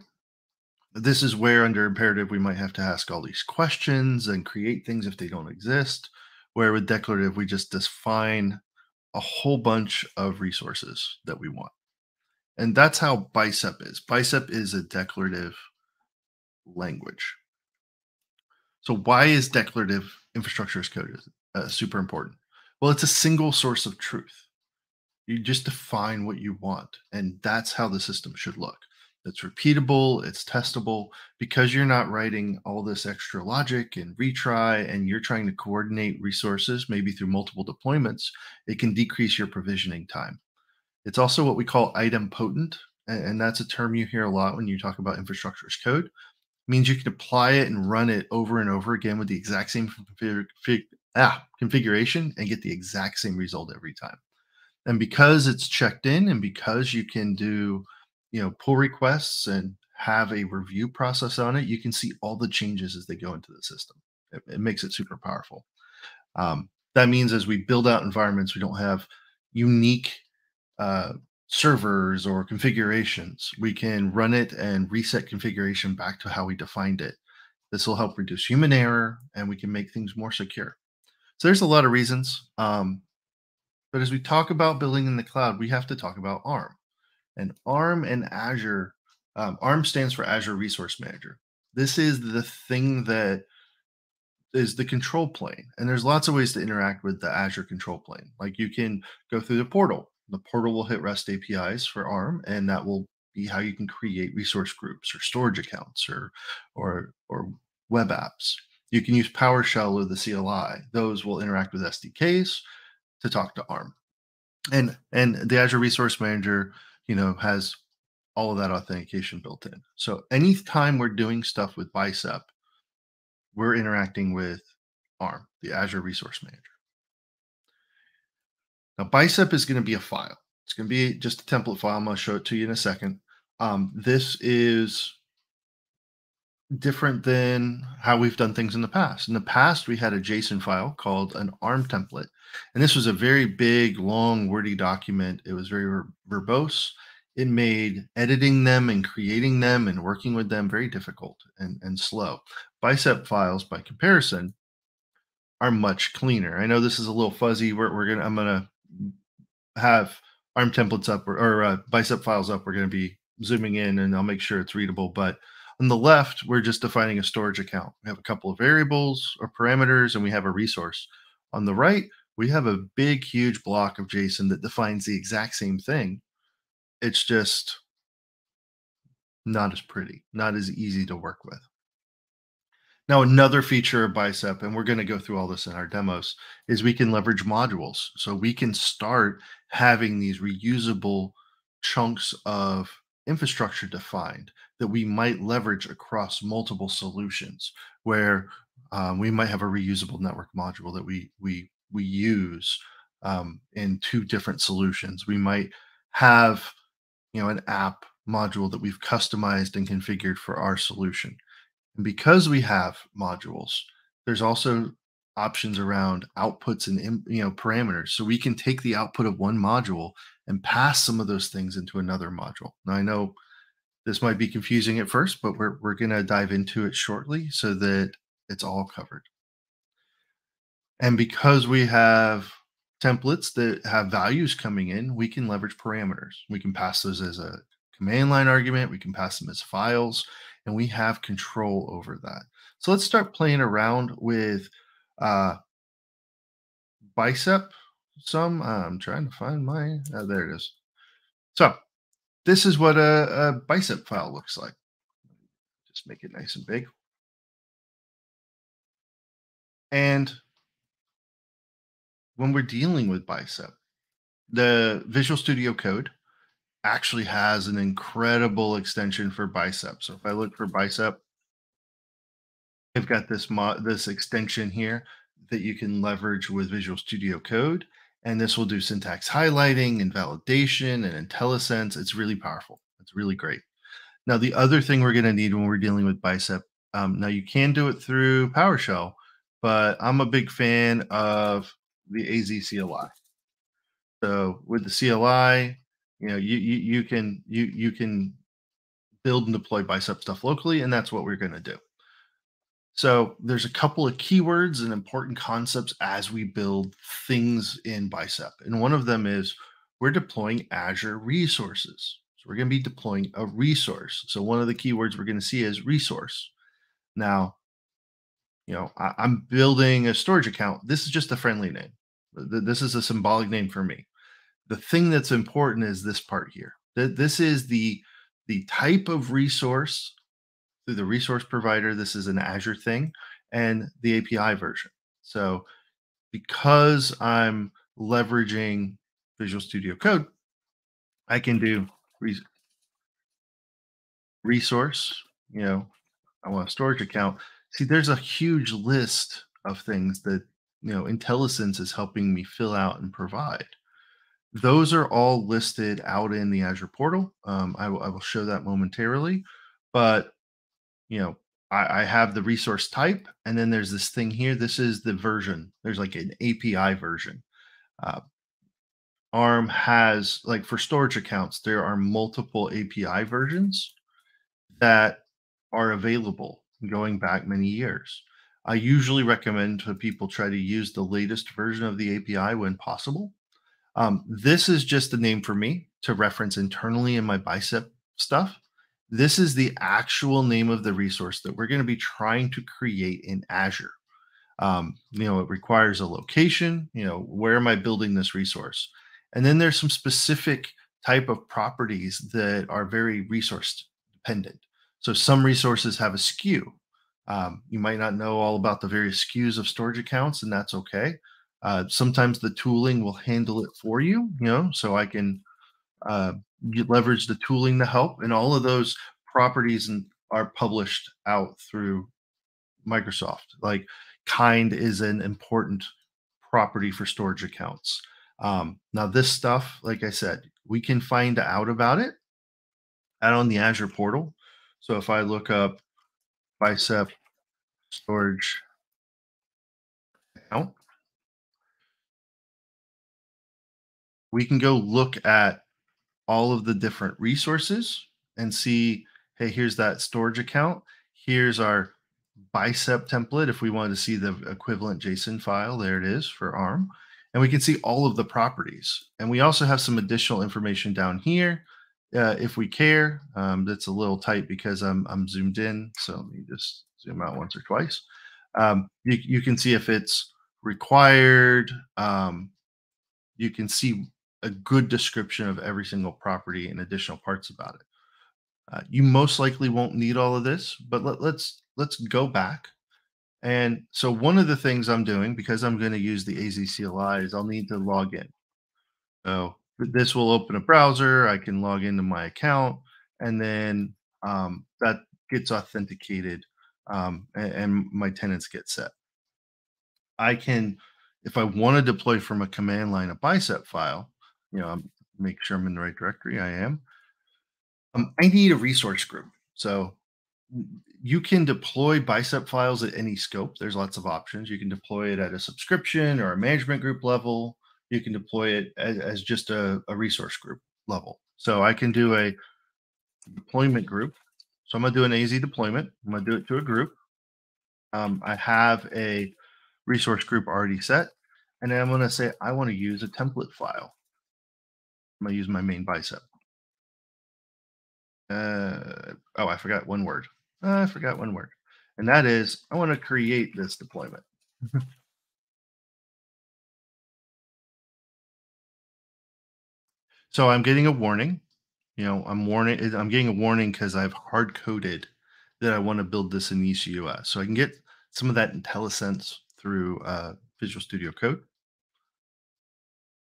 this is where under imperative we might have to ask all these questions and create things if they don't exist where with declarative we just define a whole bunch of resources that we want and that's how bicep is bicep is a declarative language so why is declarative infrastructure as code uh, super important well it's a single source of truth you just define what you want and that's how the system should look it's repeatable, it's testable, because you're not writing all this extra logic and retry and you're trying to coordinate resources, maybe through multiple deployments, it can decrease your provisioning time. It's also what we call item potent, and that's a term you hear a lot when you talk about infrastructure as code. It means you can apply it and run it over and over again with the exact same config ah, configuration and get the exact same result every time. And because it's checked in and because you can do you know pull requests and have a review process on it, you can see all the changes as they go into the system. It, it makes it super powerful. Um, that means as we build out environments, we don't have unique uh, servers or configurations. We can run it and reset configuration back to how we defined it. This will help reduce human error and we can make things more secure. So there's a lot of reasons. Um, but as we talk about building in the cloud, we have to talk about ARM. And ARM and Azure, um, ARM stands for Azure Resource Manager. This is the thing that is the control plane. And there's lots of ways to interact with the Azure control plane. Like you can go through the portal. The portal will hit REST APIs for ARM, and that will be how you can create resource groups or storage accounts or or or web apps. You can use PowerShell or the CLI. Those will interact with SDKs to talk to ARM. And and the Azure Resource Manager you know, has all of that authentication built in. So anytime we're doing stuff with Bicep, we're interacting with ARM, the Azure Resource Manager. Now, Bicep is going to be a file. It's going to be just a template file. I'm going to show it to you in a second. Um, this is different than how we've done things in the past. In the past, we had a JSON file called an ARM template. And this was a very big, long, wordy document. It was very verbose. It made editing them and creating them and working with them very difficult and, and slow. Bicep files, by comparison, are much cleaner. I know this is a little fuzzy. We're, we're gonna I'm gonna have ARM templates up or, or uh, bicep files up. We're gonna be zooming in, and I'll make sure it's readable. But on the left, we're just defining a storage account. We have a couple of variables or parameters, and we have a resource. On the right, we have a big, huge block of JSON that defines the exact same thing. It's just not as pretty, not as easy to work with. Now, another feature of Bicep, and we're going to go through all this in our demos, is we can leverage modules. So we can start having these reusable chunks of infrastructure defined that we might leverage across multiple solutions where um, we might have a reusable network module that we we we use um, in two different solutions. We might have you know an app module that we've customized and configured for our solution. And because we have modules, there's also options around outputs and you know parameters. So we can take the output of one module and pass some of those things into another module. Now I know this might be confusing at first, but we're, we're going to dive into it shortly so that it's all covered. And because we have templates that have values coming in, we can leverage parameters. We can pass those as a command line argument. We can pass them as files, and we have control over that. So let's start playing around with uh, Bicep some. I'm trying to find my, uh, there it is. So this is what a, a bicep file looks like. Just make it nice and big. And when we're dealing with bicep, the Visual Studio Code actually has an incredible extension for bicep. So if I look for bicep, I've got this this extension here that you can leverage with Visual Studio Code and this will do syntax highlighting and validation and IntelliSense. It's really powerful. It's really great. Now, the other thing we're going to need when we're dealing with Bicep, um, now you can do it through PowerShell, but I'm a big fan of the AZ CLI. So with the CLI, you know, you, you, you can you you can build and deploy Bicep stuff locally, and that's what we're going to do. So there's a couple of keywords and important concepts as we build things in Bicep. And one of them is we're deploying Azure resources. So we're going to be deploying a resource. So one of the keywords we're going to see is resource. Now, you know, I, am building a storage account. This is just a friendly name. This is a symbolic name for me. The thing that's important is this part here. This is the the type of resource through the resource provider. This is an Azure thing and the API version. So because I'm leveraging Visual Studio Code, I can do mm-hmm. res resource, you know, I want a storage account. See, there's a huge list of things that, you know, IntelliSense is helping me fill out and provide. Those are all listed out in the Azure portal. Um, I, I will show that momentarily, but you know, I, I have the resource type, and then there's this thing here. This is the version. There's like an API version. Uh, ARM has like for storage accounts, there are multiple API versions that are available going back many years. I usually recommend to people try to use the latest version of the API when possible. Um, this is just the name for me to reference internally in my bicep stuff. This is the actual name of the resource that we're going to be trying to create in Azure. Um, you know, it requires a location, you know, where am I building this resource? And then there's some specific type of properties that are very resource dependent. So some resources have a SKU. Um, you might not know all about the various SKUs of storage accounts, and that's okay. Uh, sometimes the tooling will handle it for you, you know, so I can uh, you leverage the tooling to help, and all of those properties and are published out through Microsoft. Like kind is an important property for storage accounts. Um, now, this stuff, like I said, we can find out about it out on the Azure portal. So if I look up Bicep storage account, we can go look at all of the different resources and see, hey, here's that storage account. Here's our bicep template. If we wanted to see the equivalent JSON file, there it is for ARM. And we can see all of the properties. And we also have some additional information down here uh, if we care. Um, that's a little tight because I'm, I'm zoomed in. So let me just zoom out once or twice. Um, you, you can see if it's required. Um, you can see a good description of every single property and additional parts about it. Uh, you most likely won't need all of this, but let, let's let's go back. And so one of the things I'm doing, because I'm going to use the AZ CLI, is I'll need to log in. So this will open a browser. I can log into my account, and then um, that gets authenticated, um, and, and my tenants get set. I can, if I want to deploy from a command line a bicep file, you know, make sure I'm in the right directory. I am. Um, I need a resource group. So you can deploy bicep files at any scope. There's lots of options. You can deploy it at a subscription or a management group level. You can deploy it as, as just a, a resource group level. So I can do a deployment group. So I'm going to do an AZ deployment. I'm going to do it to a group. Um, I have a resource group already set. And then I'm going to say, I want to use a template file. I use my main bicep. Uh, oh, I forgot one word. I forgot one word. And that is, I want to create this deployment. so I'm getting a warning. You know, I'm warning. I'm getting a warning because I've hard coded that I want to build this in ECUS. So I can get some of that IntelliSense through uh, Visual Studio Code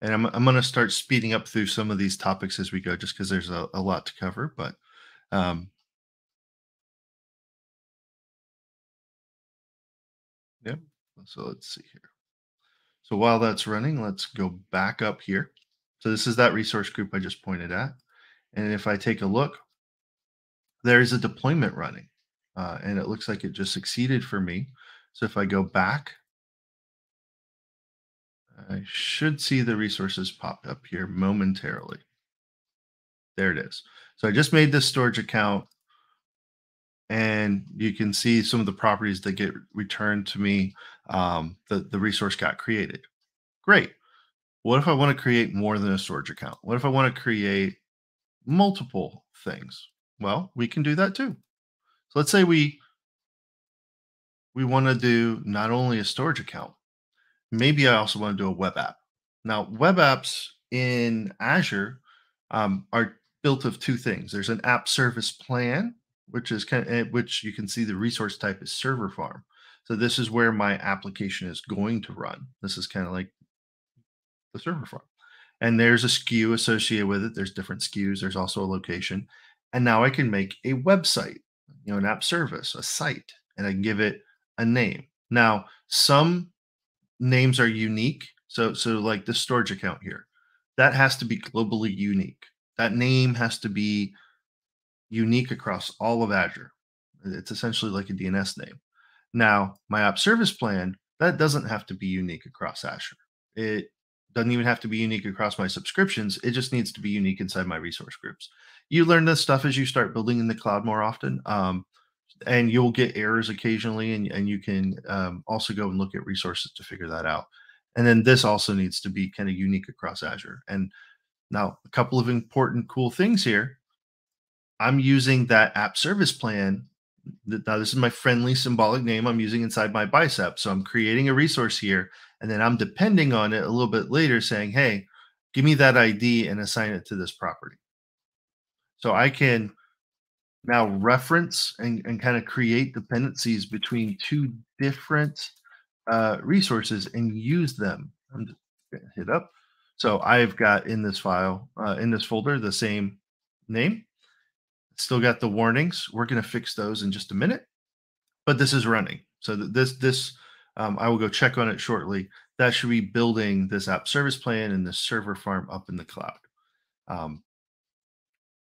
and I'm I'm going to start speeding up through some of these topics as we go, just because there's a, a, lot to cover. But um, yeah, so let's see here. So while that's running, let's go back up here. So this is that resource group I just pointed at, and if I take a look, there is a deployment running, uh, and it looks like it just succeeded for me. So if I go back I should see the resources pop up here momentarily. There it is. So I just made this storage account and you can see some of the properties that get returned to me. Um, the, the resource got created. Great. What if I want to create more than a storage account? What if I want to create multiple things? Well, we can do that too. So let's say we we want to do not only a storage account, maybe I also want to do a web app. Now, web apps in Azure um, are built of two things. There's an app service plan, which is kind of, eh, which you can see the resource type is server farm. So this is where my application is going to run. This is kind of like the server farm. And there's a SKU associated with it. There's different SKUs. There's also a location. And now I can make a website, you know, an app service, a site, and I can give it a name. Now, some names are unique. So so like the storage account here, that has to be globally unique. That name has to be unique across all of Azure. It's essentially like a DNS name. Now, my app service plan, that doesn't have to be unique across Azure. It doesn't even have to be unique across my subscriptions. It just needs to be unique inside my resource groups. You learn this stuff as you start building in the cloud more often. Um, and you'll get errors occasionally and, and you can um, also go and look at resources to figure that out and then this also needs to be kind of unique across azure and now a couple of important cool things here i'm using that app service plan now this is my friendly symbolic name i'm using inside my bicep so i'm creating a resource here and then i'm depending on it a little bit later saying hey give me that id and assign it to this property so i can now reference and, and kind of create dependencies between two different uh, resources and use them. I'm just hit up. So I've got in this file, uh, in this folder, the same name. Still got the warnings. We're gonna fix those in just a minute, but this is running. So this, this um, I will go check on it shortly. That should be building this app service plan and the server farm up in the cloud. Um,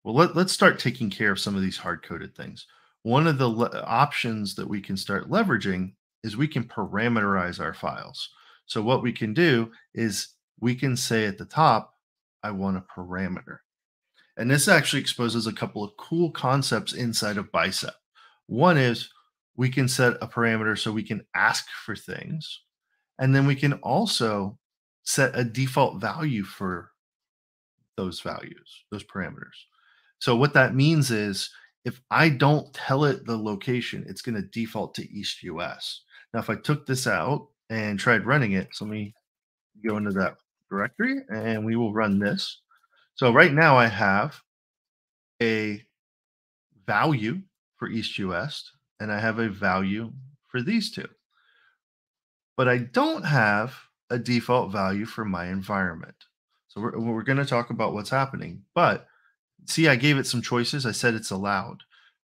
well, let, us start taking care of some of these hard coded things. One of the le- uh, options that we can start leveraging is we can parameterize our files. So, what we can do is we can say at the top, I want a parameter. And this actually exposes a couple of cool concepts inside of Bicep. One is we can set a parameter so we can ask for things. And then we can also set a default value for those values, those parameters. So what that means is if I don't tell it the location, it's going to default to East US. Now, if I took this out and tried running it, so let me go into that directory and we will run this. So right now I have a value for East US and I have a value for these two. But I don't have a default value for my environment. So we're, we're going to talk about what's happening. But see, I gave it some choices. I said it's allowed.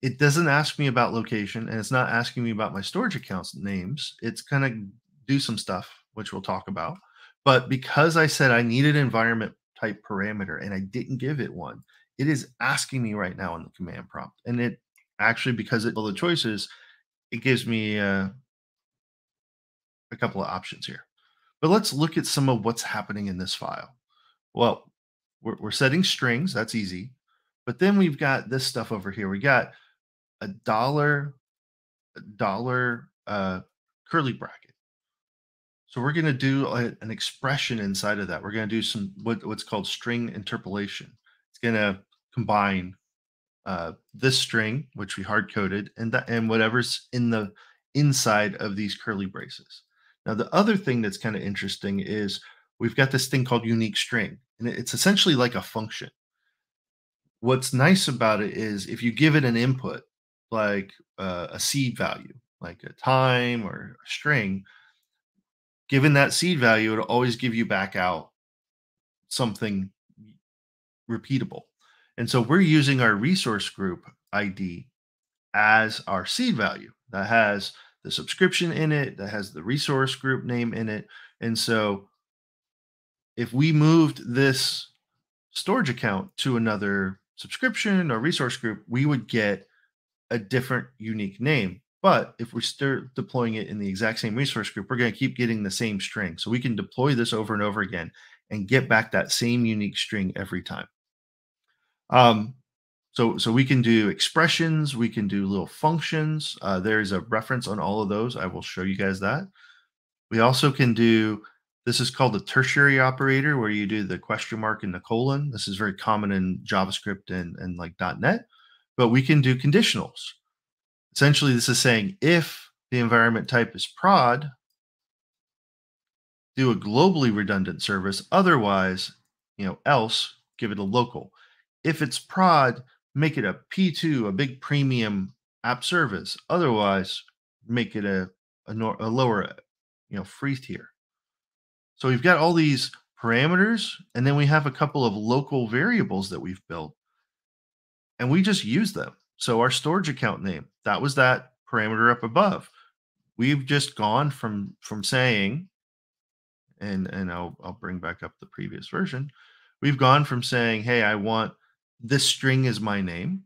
It doesn't ask me about location and it's not asking me about my storage accounts names. It's going to do some stuff, which we'll talk about. But because I said I needed environment type parameter and I didn't give it one, it is asking me right now in the command prompt. And it actually, because it all the choices, it gives me uh, a couple of options here. But let's look at some of what's happening in this file. Well, we're, we're setting strings. That's easy. But then we've got this stuff over here. We got a dollar, a dollar uh, curly bracket. So we're going to do a, an expression inside of that. We're going to do some what, what's called string interpolation. It's going to combine uh, this string, which we hard coded, and that and whatever's in the inside of these curly braces. Now the other thing that's kind of interesting is we've got this thing called unique string, and it's essentially like a function what's nice about it is if you give it an input like uh, a seed value like a time or a string given that seed value it'll always give you back out something repeatable and so we're using our resource group id as our seed value that has the subscription in it that has the resource group name in it and so if we moved this storage account to another subscription or resource group, we would get a different unique name. But if we start deploying it in the exact same resource group, we're going to keep getting the same string. So we can deploy this over and over again and get back that same unique string every time. Um, so, so we can do expressions, we can do little functions. Uh, there is a reference on all of those. I will show you guys that. We also can do this is called the tertiary operator where you do the question mark and the colon. This is very common in JavaScript and, and like .NET, but we can do conditionals. Essentially, this is saying if the environment type is prod, do a globally redundant service. Otherwise, you know, else, give it a local. If it's prod, make it a P2, a big premium app service. Otherwise, make it a, a, a lower, you know, free tier. So we've got all these parameters, and then we have a couple of local variables that we've built, and we just use them. So our storage account name, that was that parameter up above. We've just gone from from saying, and and I'll I'll bring back up the previous version. We've gone from saying, hey, I want this string is my name,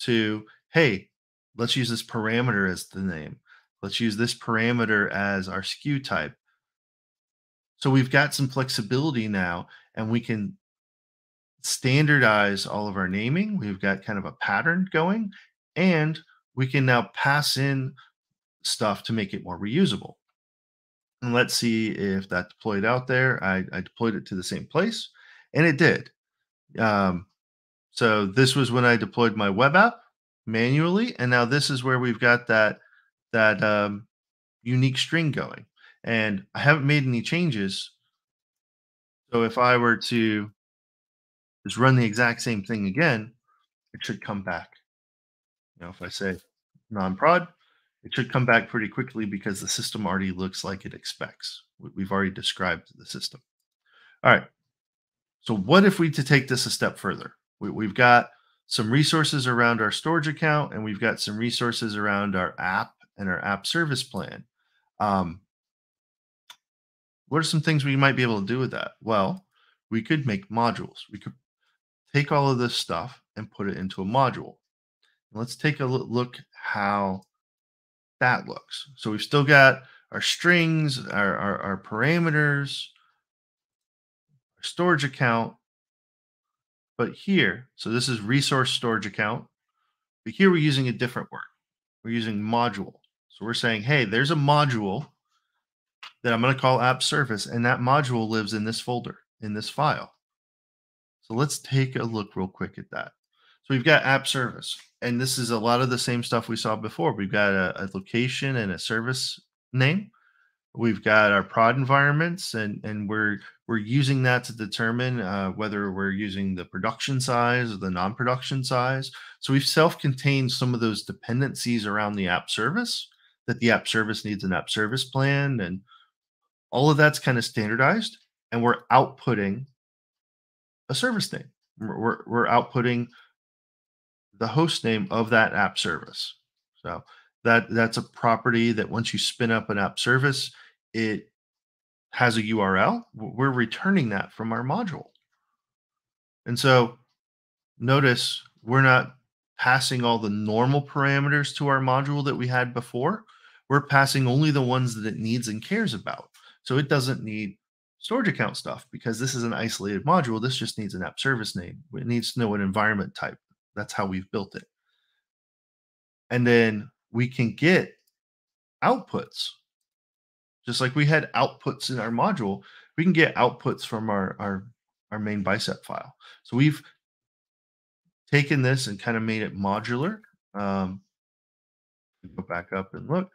to hey, let's use this parameter as the name. Let's use this parameter as our skew type. So we've got some flexibility now and we can standardize all of our naming. We've got kind of a pattern going and we can now pass in stuff to make it more reusable. And let's see if that deployed out there. I, I deployed it to the same place and it did. Um, so this was when I deployed my web app manually. And now this is where we've got that, that um, unique string going and I haven't made any changes. So if I were to just run the exact same thing again, it should come back. Now, if I say non-prod, it should come back pretty quickly because the system already looks like it expects. We've already described the system. All right. So what if we to take this a step further? We, have got some resources around our storage account, and we've got some resources around our app and our app service plan. Um, what are some things we might be able to do with that? Well, we could make modules. We could take all of this stuff and put it into a module. Let's take a look how that looks. So we've still got our strings, our, our, our parameters, our storage account. But here, so this is resource storage account. But here we're using a different word. We're using module. So we're saying, hey, there's a module that I'm going to call app service, and that module lives in this folder, in this file. So let's take a look real quick at that. So we've got app service, and this is a lot of the same stuff we saw before. We've got a, a location and a service name. We've got our prod environments, and, and we're we're using that to determine uh, whether we're using the production size or the non-production size. So we've self-contained some of those dependencies around the app service that the app service needs an app service plan and all of that's kind of standardized and we're outputting a service name we're, we're outputting the host name of that app service so that that's a property that once you spin up an app service it has a url we're returning that from our module and so notice we're not passing all the normal parameters to our module that we had before we're passing only the ones that it needs and cares about. So it doesn't need storage account stuff because this is an isolated module. This just needs an app service name. It needs to know an environment type. That's how we've built it. And then we can get outputs. Just like we had outputs in our module, we can get outputs from our, our, our main bicep file. So we've taken this and kind of made it modular. Um, go back up and look.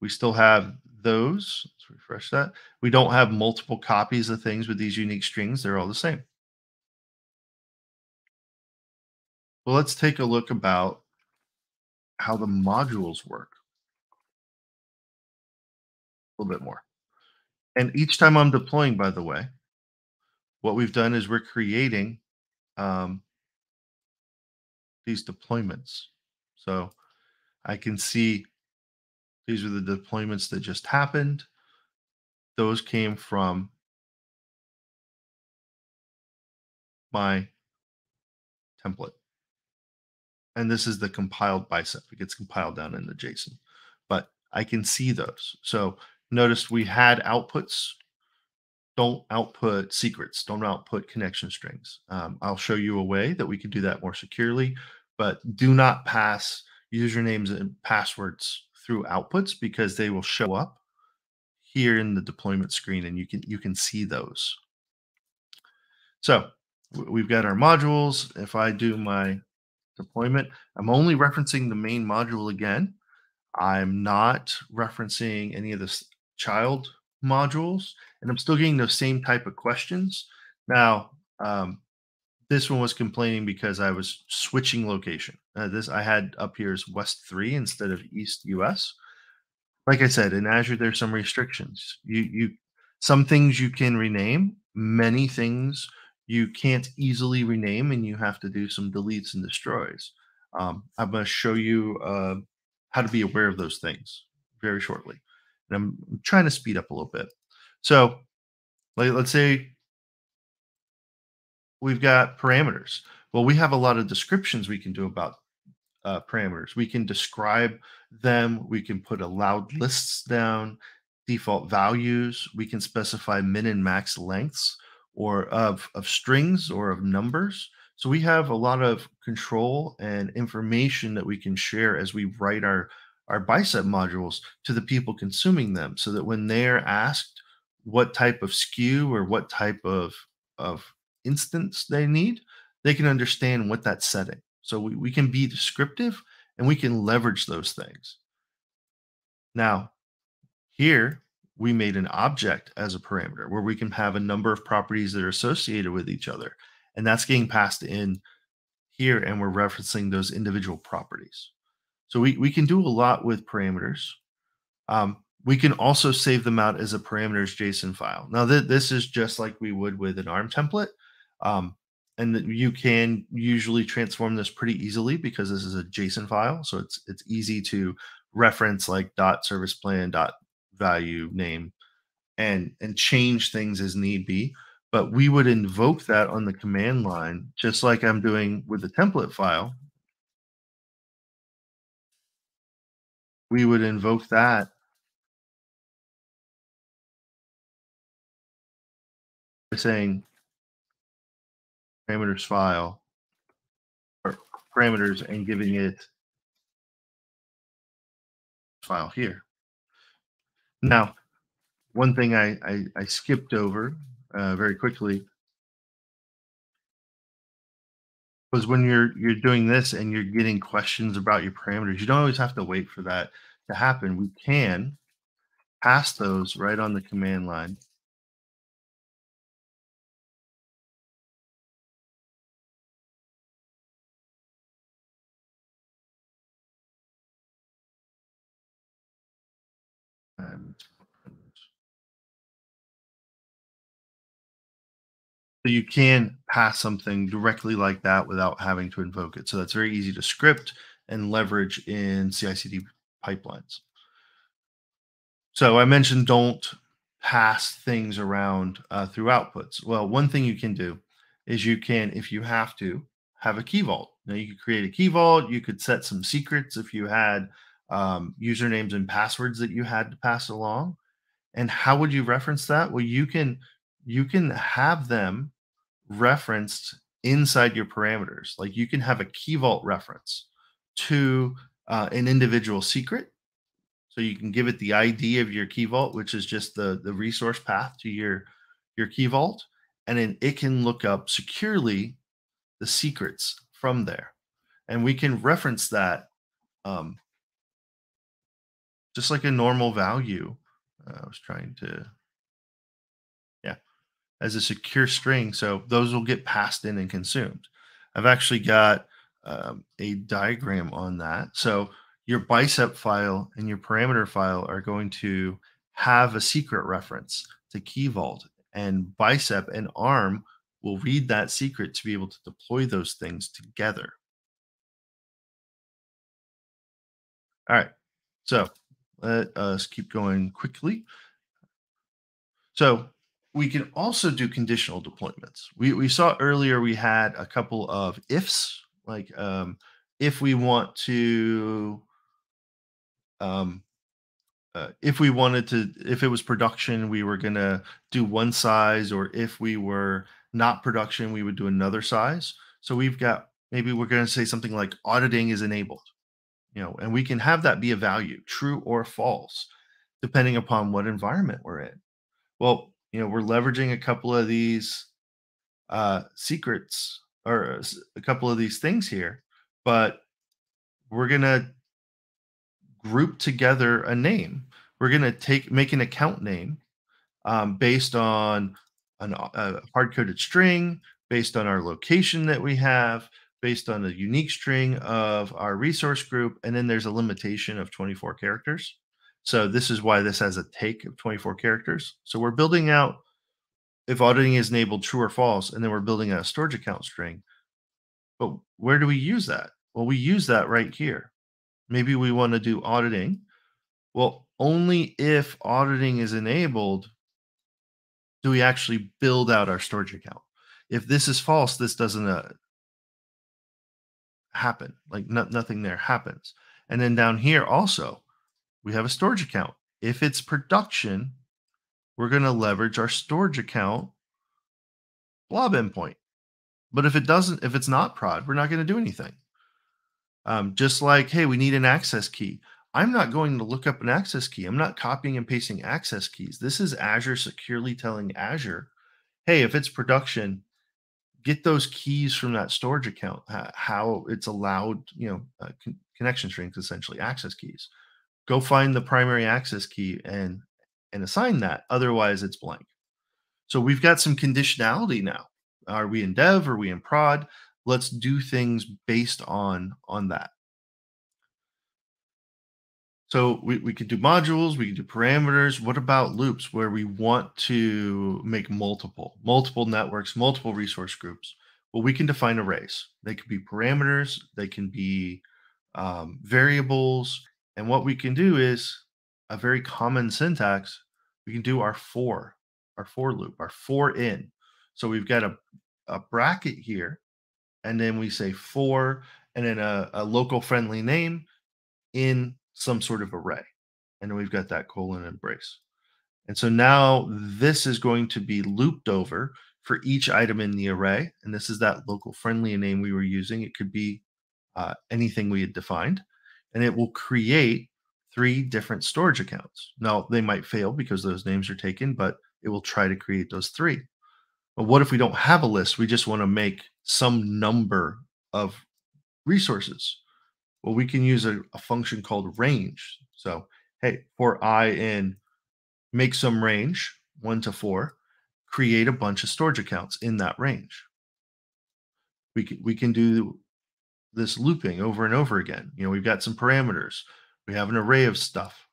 We still have those. Let's refresh that. We don't have multiple copies of things with these unique strings. They're all the same. Well, let's take a look about how the modules work a little bit more. And each time I'm deploying, by the way, what we've done is we're creating um, these deployments. So I can see these are the deployments that just happened. Those came from my template. And this is the compiled bicep. It gets compiled down into JSON, but I can see those. So notice we had outputs. Don't output secrets. Don't output connection strings. Um, I'll show you a way that we can do that more securely, but do not pass usernames and passwords through outputs because they will show up here in the deployment screen and you can you can see those. So we've got our modules. If I do my deployment, I'm only referencing the main module again. I'm not referencing any of the child modules, and I'm still getting those same type of questions. Now, um, this one was complaining because I was switching location. Uh, this I had up here is West 3 instead of East US. Like I said, in Azure there's some restrictions. You you some things you can rename, many things you can't easily rename and you have to do some deletes and destroys. Um, I'm going to show you uh, how to be aware of those things very shortly. And I'm, I'm trying to speed up a little bit. So like, let's say we've got parameters. Well, we have a lot of descriptions we can do about uh, parameters. We can describe them. We can put allowed lists down, default values. We can specify min and max lengths or of, of strings or of numbers. So we have a lot of control and information that we can share as we write our, our bicep modules to the people consuming them so that when they're asked what type of skew or what type of, of instance they need, they can understand what that's setting. So we, we can be descriptive and we can leverage those things. Now, here we made an object as a parameter where we can have a number of properties that are associated with each other. And that's getting passed in here and we're referencing those individual properties. So we, we can do a lot with parameters. Um, we can also save them out as a parameters JSON file. Now th this is just like we would with an ARM template, um, and that you can usually transform this pretty easily because this is a JSON file. So it's it's easy to reference like dot service plan dot value name and and change things as need be. But we would invoke that on the command line, just like I'm doing with the template file. We would invoke that by saying parameters file or parameters and giving it file here. Now, one thing I, I, I skipped over uh, very quickly was when you're you're doing this and you're getting questions about your parameters, you don't always have to wait for that to happen. We can pass those right on the command line. So you can pass something directly like that without having to invoke it. So that's very easy to script and leverage in CI/CD pipelines. So I mentioned don't pass things around uh, through outputs. Well, one thing you can do is you can, if you have to, have a key vault. Now you could create a key vault. You could set some secrets if you had um, usernames and passwords that you had to pass along. And how would you reference that? Well, you can you can have them referenced inside your parameters. Like you can have a key vault reference to uh, an individual secret. So you can give it the ID of your key vault, which is just the, the resource path to your, your key vault. And then it can look up securely the secrets from there. And we can reference that um, just like a normal value. Uh, I was trying to as a secure string. So those will get passed in and consumed. I've actually got um, a diagram on that. So your bicep file and your parameter file are going to have a secret reference to key vault and bicep and arm will read that secret to be able to deploy those things together. All right, so let us keep going quickly. So we can also do conditional deployments. We, we saw earlier we had a couple of ifs, like um, if we want to, um, uh, if we wanted to, if it was production, we were going to do one size, or if we were not production, we would do another size. So we've got maybe we're going to say something like auditing is enabled, you know, and we can have that be a value, true or false, depending upon what environment we're in. Well, you know, we're leveraging a couple of these uh, secrets or uh, a couple of these things here, but we're gonna group together a name. We're gonna take make an account name um, based on an, uh, a hard coded string, based on our location that we have, based on a unique string of our resource group, and then there's a limitation of 24 characters. So this is why this has a take of 24 characters. So we're building out if auditing is enabled true or false, and then we're building a storage account string. But where do we use that? Well, we use that right here. Maybe we want to do auditing. Well, only if auditing is enabled do we actually build out our storage account. If this is false, this doesn't uh, happen. Like no, nothing there happens. And then down here also, we have a storage account. If it's production, we're going to leverage our storage account blob endpoint. But if it doesn't, if it's not prod, we're not going to do anything. Um, just like, hey, we need an access key. I'm not going to look up an access key. I'm not copying and pasting access keys. This is Azure securely telling Azure, hey, if it's production, get those keys from that storage account, how it's allowed, you know, uh, con connection strings, essentially access keys go find the primary access key and and assign that. Otherwise, it's blank. So we've got some conditionality now. Are we in dev? Are we in prod? Let's do things based on on that. So we, we could do modules, we could do parameters. What about loops where we want to make multiple, multiple networks, multiple resource groups? Well, we can define arrays. They could be parameters, they can be um, variables, and what we can do is a very common syntax. We can do our for, our for loop, our for in. So we've got a, a bracket here, and then we say for, and then a, a local friendly name in some sort of array. And then we've got that colon and brace. And so now this is going to be looped over for each item in the array. And this is that local friendly name we were using. It could be uh, anything we had defined and it will create three different storage accounts. Now, they might fail because those names are taken, but it will try to create those three. But what if we don't have a list? We just want to make some number of resources. Well, we can use a, a function called range. So, hey, for i in make some range one to four, create a bunch of storage accounts in that range. We can, we can do this looping over and over again. You know, we've got some parameters, we have an array of stuff.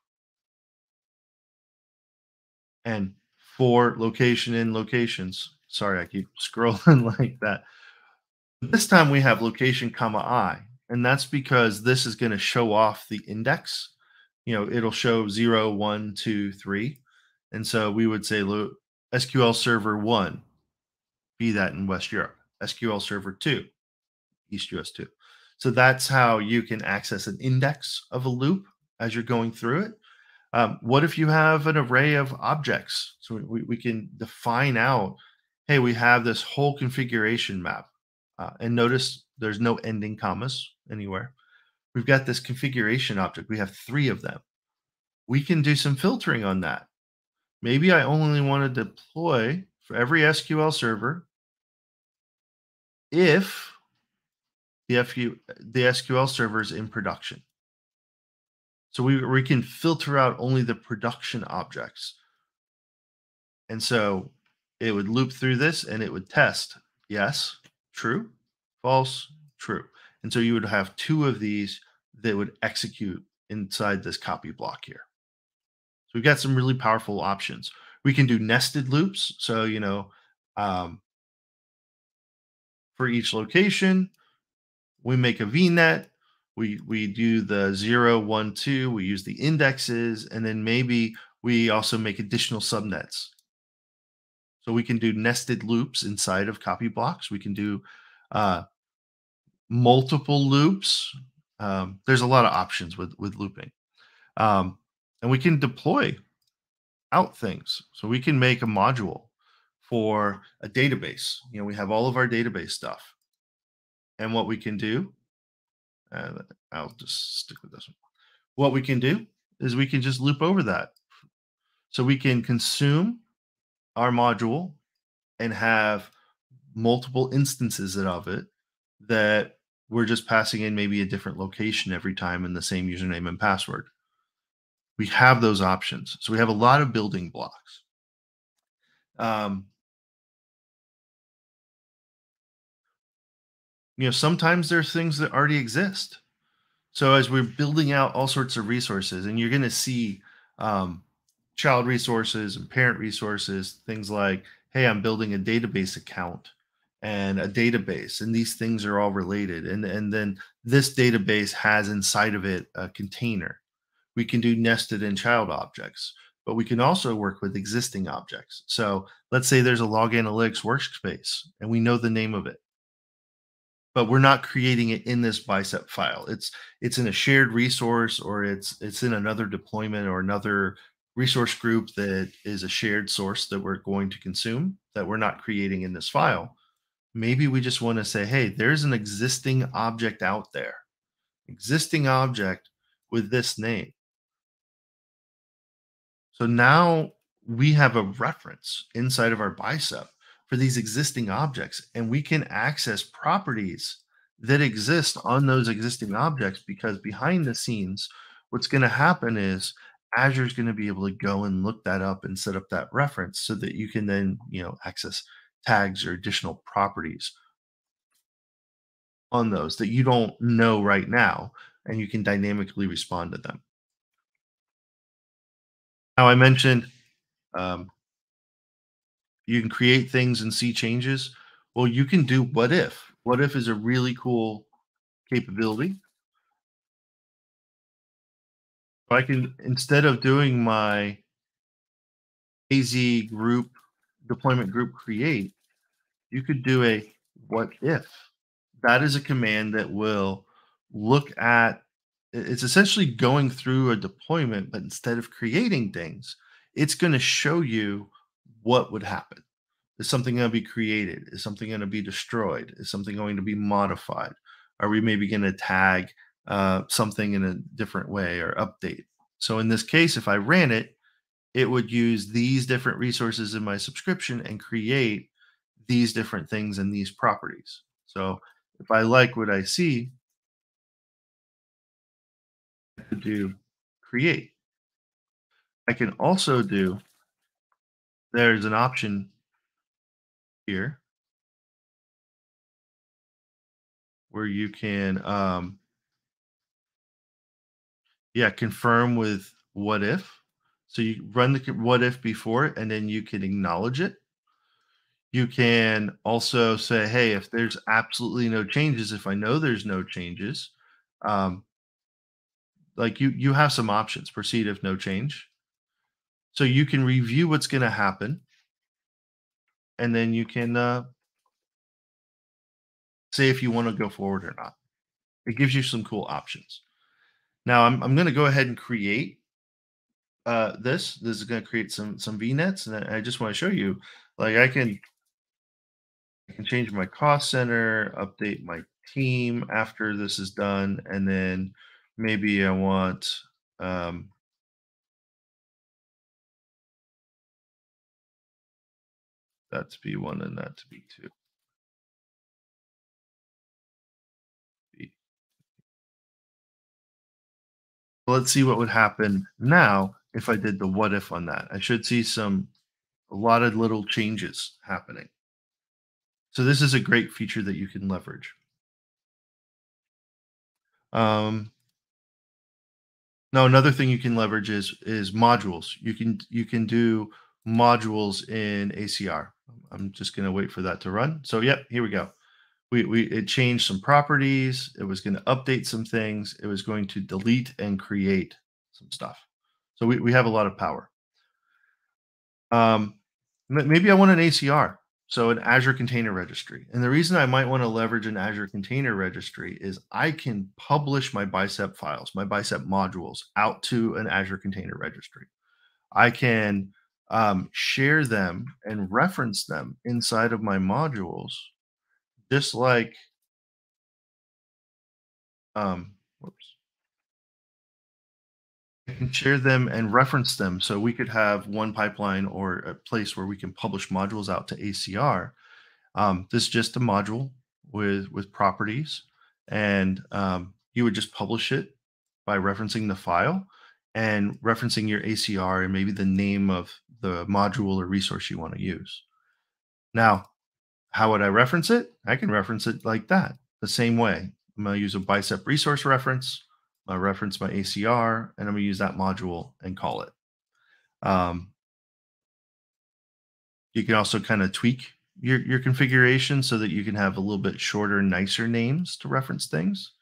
And for location in locations, sorry, I keep scrolling like that. This time we have location comma i, and that's because this is going to show off the index. You know, it'll show 0, 1, 2, 3. And so we would say SQL Server 1, be that in West Europe. SQL Server 2, East US 2. So that's how you can access an index of a loop as you're going through it. Um, what if you have an array of objects? So we, we can define out, hey, we have this whole configuration map. Uh, and notice there's no ending commas anywhere. We've got this configuration object. We have three of them. We can do some filtering on that. Maybe I only want to deploy for every SQL server if the FQ, the SQL servers in production. So we, we can filter out only the production objects. And so it would loop through this and it would test yes, true, false, true. And so you would have two of these that would execute inside this copy block here. So we've got some really powerful options. We can do nested loops. So, you know, um, for each location, we make a VNet, we, we do the zero, one, two, we use the indexes, and then maybe we also make additional subnets. So we can do nested loops inside of copy blocks. We can do uh, multiple loops. Um, there's a lot of options with, with looping. Um, and we can deploy out things. So we can make a module for a database. You know, we have all of our database stuff and what we can do, and uh, I'll just stick with this one. What we can do is we can just loop over that. So we can consume our module and have multiple instances of it that we're just passing in maybe a different location every time and the same username and password. We have those options. So we have a lot of building blocks. Um, you know sometimes there's things that already exist so as we're building out all sorts of resources and you're going to see um, child resources and parent resources things like hey i'm building a database account and a database and these things are all related and and then this database has inside of it a container we can do nested and child objects but we can also work with existing objects so let's say there's a log analytics workspace and we know the name of it but we're not creating it in this bicep file. It's it's in a shared resource or it's it's in another deployment or another resource group that is a shared source that we're going to consume that we're not creating in this file. Maybe we just want to say, hey, there's an existing object out there, existing object with this name. So now we have a reference inside of our bicep for these existing objects. And we can access properties that exist on those existing objects because behind the scenes, what's going to happen is Azure is going to be able to go and look that up and set up that reference so that you can then, you know, access tags or additional properties on those that you don't know right now, and you can dynamically respond to them. Now, I mentioned um, you can create things and see changes. Well, you can do what if. What if is a really cool capability. I can instead of doing my AZ group deployment group create, you could do a what if. That is a command that will look at it's essentially going through a deployment, but instead of creating things, it's going to show you what would happen? Is something going to be created? Is something going to be destroyed? Is something going to be modified? Are we maybe going to tag uh, something in a different way or update? So in this case, if I ran it, it would use these different resources in my subscription and create these different things and these properties. So if I like what I see, I could do create. I can also do there's an option here where you can um, yeah confirm with what if so you run the what if before it and then you can acknowledge it you can also say hey if there's absolutely no changes if i know there's no changes um, like you you have some options proceed if no change so you can review what's going to happen, and then you can uh, say if you want to go forward or not. It gives you some cool options. Now I'm, I'm going to go ahead and create uh, this. This is going to create some some VNets, and I just want to show you, like I can I can change my cost center, update my team after this is done, and then maybe I want um, that to be one and that to be two. Let's see what would happen now if I did the what if on that. I should see some, a lot of little changes happening. So this is a great feature that you can leverage. Um, now another thing you can leverage is is modules. You can you can do modules in ACR. Um, I'm just going to wait for that to run. So, yep, here we go. We, we it changed some properties. It was going to update some things. It was going to delete and create some stuff. So we, we have a lot of power. Um, maybe I want an ACR, so an Azure Container Registry. And the reason I might want to leverage an Azure Container Registry is I can publish my Bicep files, my Bicep modules out to an Azure Container Registry. I can um, share them and reference them inside of my modules, just like um, whoops. I can share them and reference them. So we could have one pipeline or a place where we can publish modules out to ACR. Um, this is just a module with, with properties and um, you would just publish it by referencing the file and referencing your ACR and maybe the name of the module or resource you want to use. Now, how would I reference it? I can reference it like that, the same way. I'm going to use a bicep resource reference. I reference my ACR, and I'm going to use that module and call it. Um, you can also kind of tweak your, your configuration so that you can have a little bit shorter, nicer names to reference things.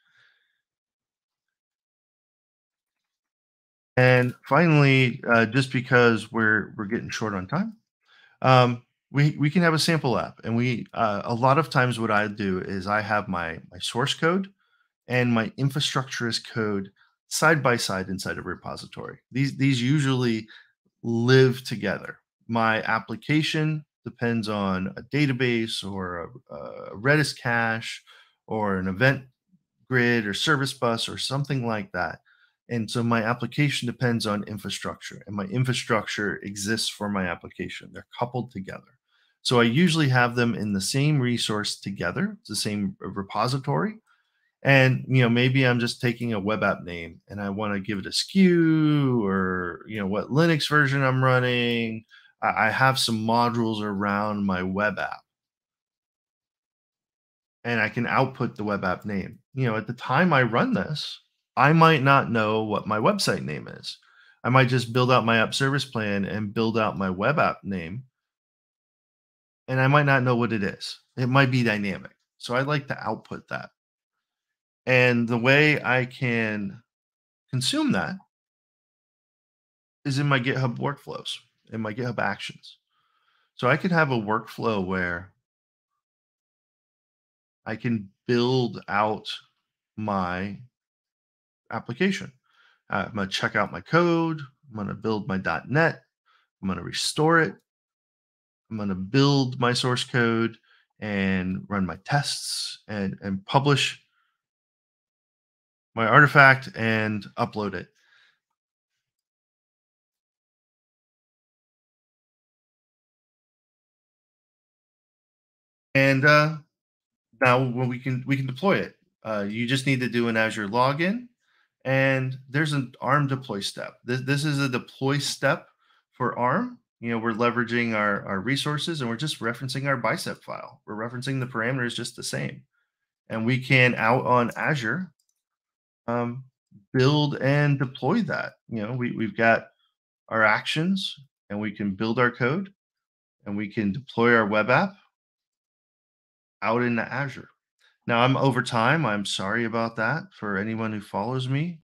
And finally, uh, just because we're we're getting short on time, um, we we can have a sample app. And we uh, a lot of times what I do is I have my my source code and my infrastructure as code side by side inside a repository. These these usually live together. My application depends on a database or a, a Redis cache or an event grid or service bus or something like that and so my application depends on infrastructure, and my infrastructure exists for my application. They're coupled together. So I usually have them in the same resource together, It's the same repository. And you know, maybe I'm just taking a web app name and I want to give it a SKU or you know what Linux version I'm running. I have some modules around my web app. And I can output the web app name. You know, at the time I run this, I might not know what my website name is. I might just build out my app service plan and build out my web app name. And I might not know what it is. It might be dynamic. So I like to output that. And the way I can consume that is in my GitHub workflows, in my GitHub actions. So I could have a workflow where I can build out my application. Uh, I'm going to check out my code. I'm going to build my .NET. I'm going to restore it. I'm going to build my source code and run my tests and, and publish my artifact and upload it. And uh, now we can we can deploy it. Uh, you just need to do an Azure login and there's an ARM deploy step. This, this is a deploy step for ARM. You know, we're leveraging our, our resources and we're just referencing our bicep file. We're referencing the parameters just the same. And we can out on Azure um, build and deploy that. You know, we, we've got our actions and we can build our code and we can deploy our web app out into Azure. Now I'm over time. I'm sorry about that for anyone who follows me.